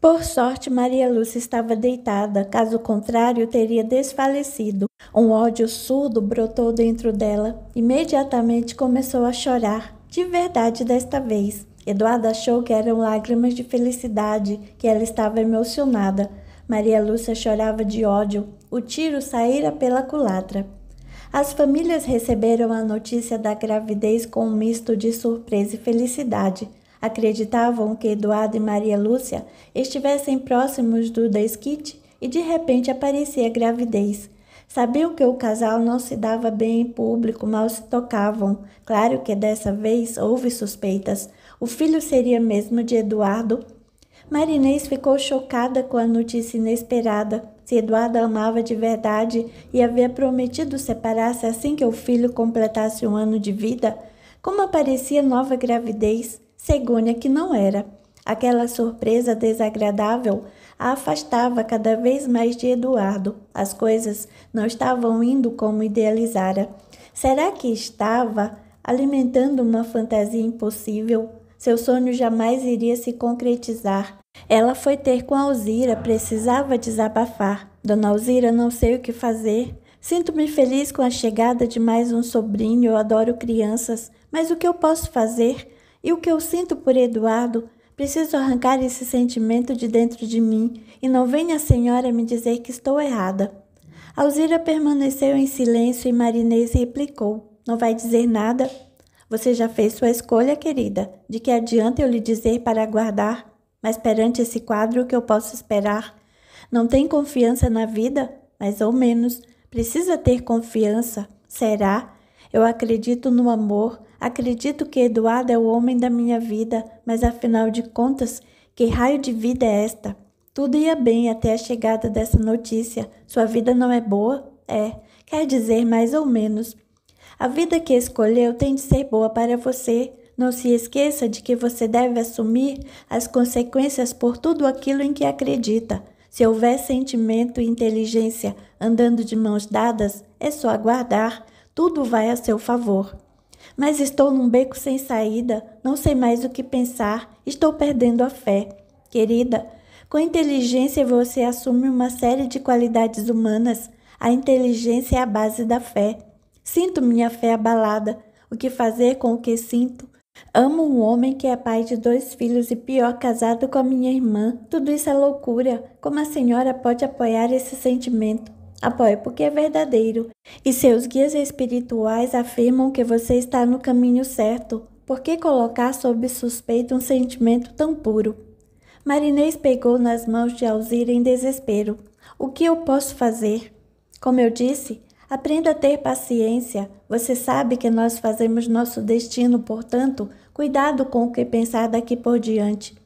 Por sorte, Maria Lúcia estava deitada, caso contrário, teria desfalecido. Um ódio surdo brotou dentro dela. Imediatamente começou a chorar, de verdade desta vez. Eduardo achou que eram lágrimas de felicidade, que ela estava emocionada. Maria Lúcia chorava de ódio. O tiro saíra pela culatra. As famílias receberam a notícia da gravidez com um misto de surpresa e felicidade. Acreditavam que Eduardo e Maria Lúcia estivessem próximos do desquite e de repente aparecia a gravidez. Sabiam que o casal não se dava bem em público, mal se tocavam. Claro que dessa vez houve suspeitas. O filho seria mesmo de Eduardo. Marinês ficou chocada com a notícia inesperada. Se Eduardo amava de verdade e havia prometido separar-se assim que o filho completasse um ano de vida, como aparecia nova gravidez, Cegonha que não era. Aquela surpresa desagradável a afastava cada vez mais de Eduardo. As coisas não estavam indo como idealizara. Será que estava alimentando uma fantasia impossível? Seu sonho jamais iria se concretizar. Ela foi ter com Alzira, precisava desabafar. Dona Alzira, não sei o que fazer. Sinto-me feliz com a chegada de mais um sobrinho, eu adoro crianças, mas o que eu posso fazer? E o que eu sinto por Eduardo? Preciso arrancar esse sentimento de dentro de mim e não venha a senhora me dizer que estou errada. Alzira permaneceu em silêncio e Marinês replicou: Não vai dizer nada? Você já fez sua escolha, querida. De que adianta eu lhe dizer para aguardar? Mas perante esse quadro, o que eu posso esperar? Não tem confiança na vida? Mais ou menos. Precisa ter confiança. Será? Eu acredito no amor. Acredito que Eduardo é o homem da minha vida. Mas afinal de contas, que raio de vida é esta? Tudo ia bem até a chegada dessa notícia. Sua vida não é boa? É. Quer dizer, mais ou menos. A vida que escolheu tem de ser boa para você. Não se esqueça de que você deve assumir as consequências por tudo aquilo em que acredita. Se houver sentimento e inteligência andando de mãos dadas, é só aguardar, tudo vai a seu favor. Mas estou num beco sem saída, não sei mais o que pensar, estou perdendo a fé. Querida, com inteligência você assume uma série de qualidades humanas. A inteligência é a base da fé. Sinto minha fé abalada. O que fazer com o que sinto? Amo um homem que é pai de dois filhos e pior casado com a minha irmã. Tudo isso é loucura. Como a senhora pode apoiar esse sentimento? Apoio porque é verdadeiro. E seus guias espirituais afirmam que você está no caminho certo. Por que colocar sob suspeita um sentimento tão puro? Marinês pegou nas mãos de Alzira em desespero. O que eu posso fazer? Como eu disse, Aprenda a ter paciência. Você sabe que nós fazemos nosso destino, portanto, cuidado com o que pensar daqui por diante.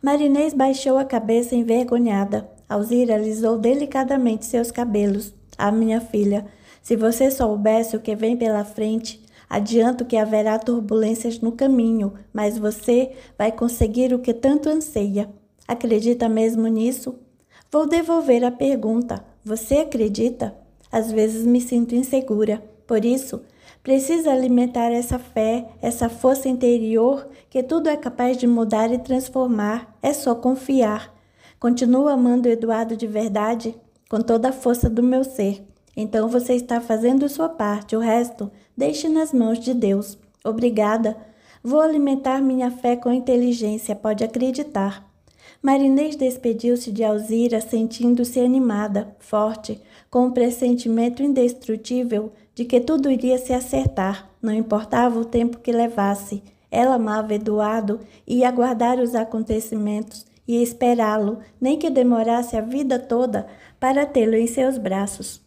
Marinês baixou a cabeça envergonhada. Alzira alisou delicadamente seus cabelos. Ah, minha filha, se você soubesse o que vem pela frente, adianto que haverá turbulências no caminho, mas você vai conseguir o que tanto anseia. Acredita mesmo nisso? Vou devolver a pergunta. Você acredita? às vezes me sinto insegura. Por isso, precisa alimentar essa fé, essa força interior que tudo é capaz de mudar e transformar. É só confiar. Continuo amando Eduardo de verdade, com toda a força do meu ser. Então você está fazendo sua parte, o resto deixe nas mãos de Deus. Obrigada. Vou alimentar minha fé com inteligência, pode acreditar. Marinês despediu-se de Alzira, sentindo-se animada, forte, com o pressentimento indestrutível de que tudo iria se acertar, não importava o tempo que levasse. Ela amava Eduardo e ia aguardar os acontecimentos e esperá-lo, nem que demorasse a vida toda, para tê-lo em seus braços.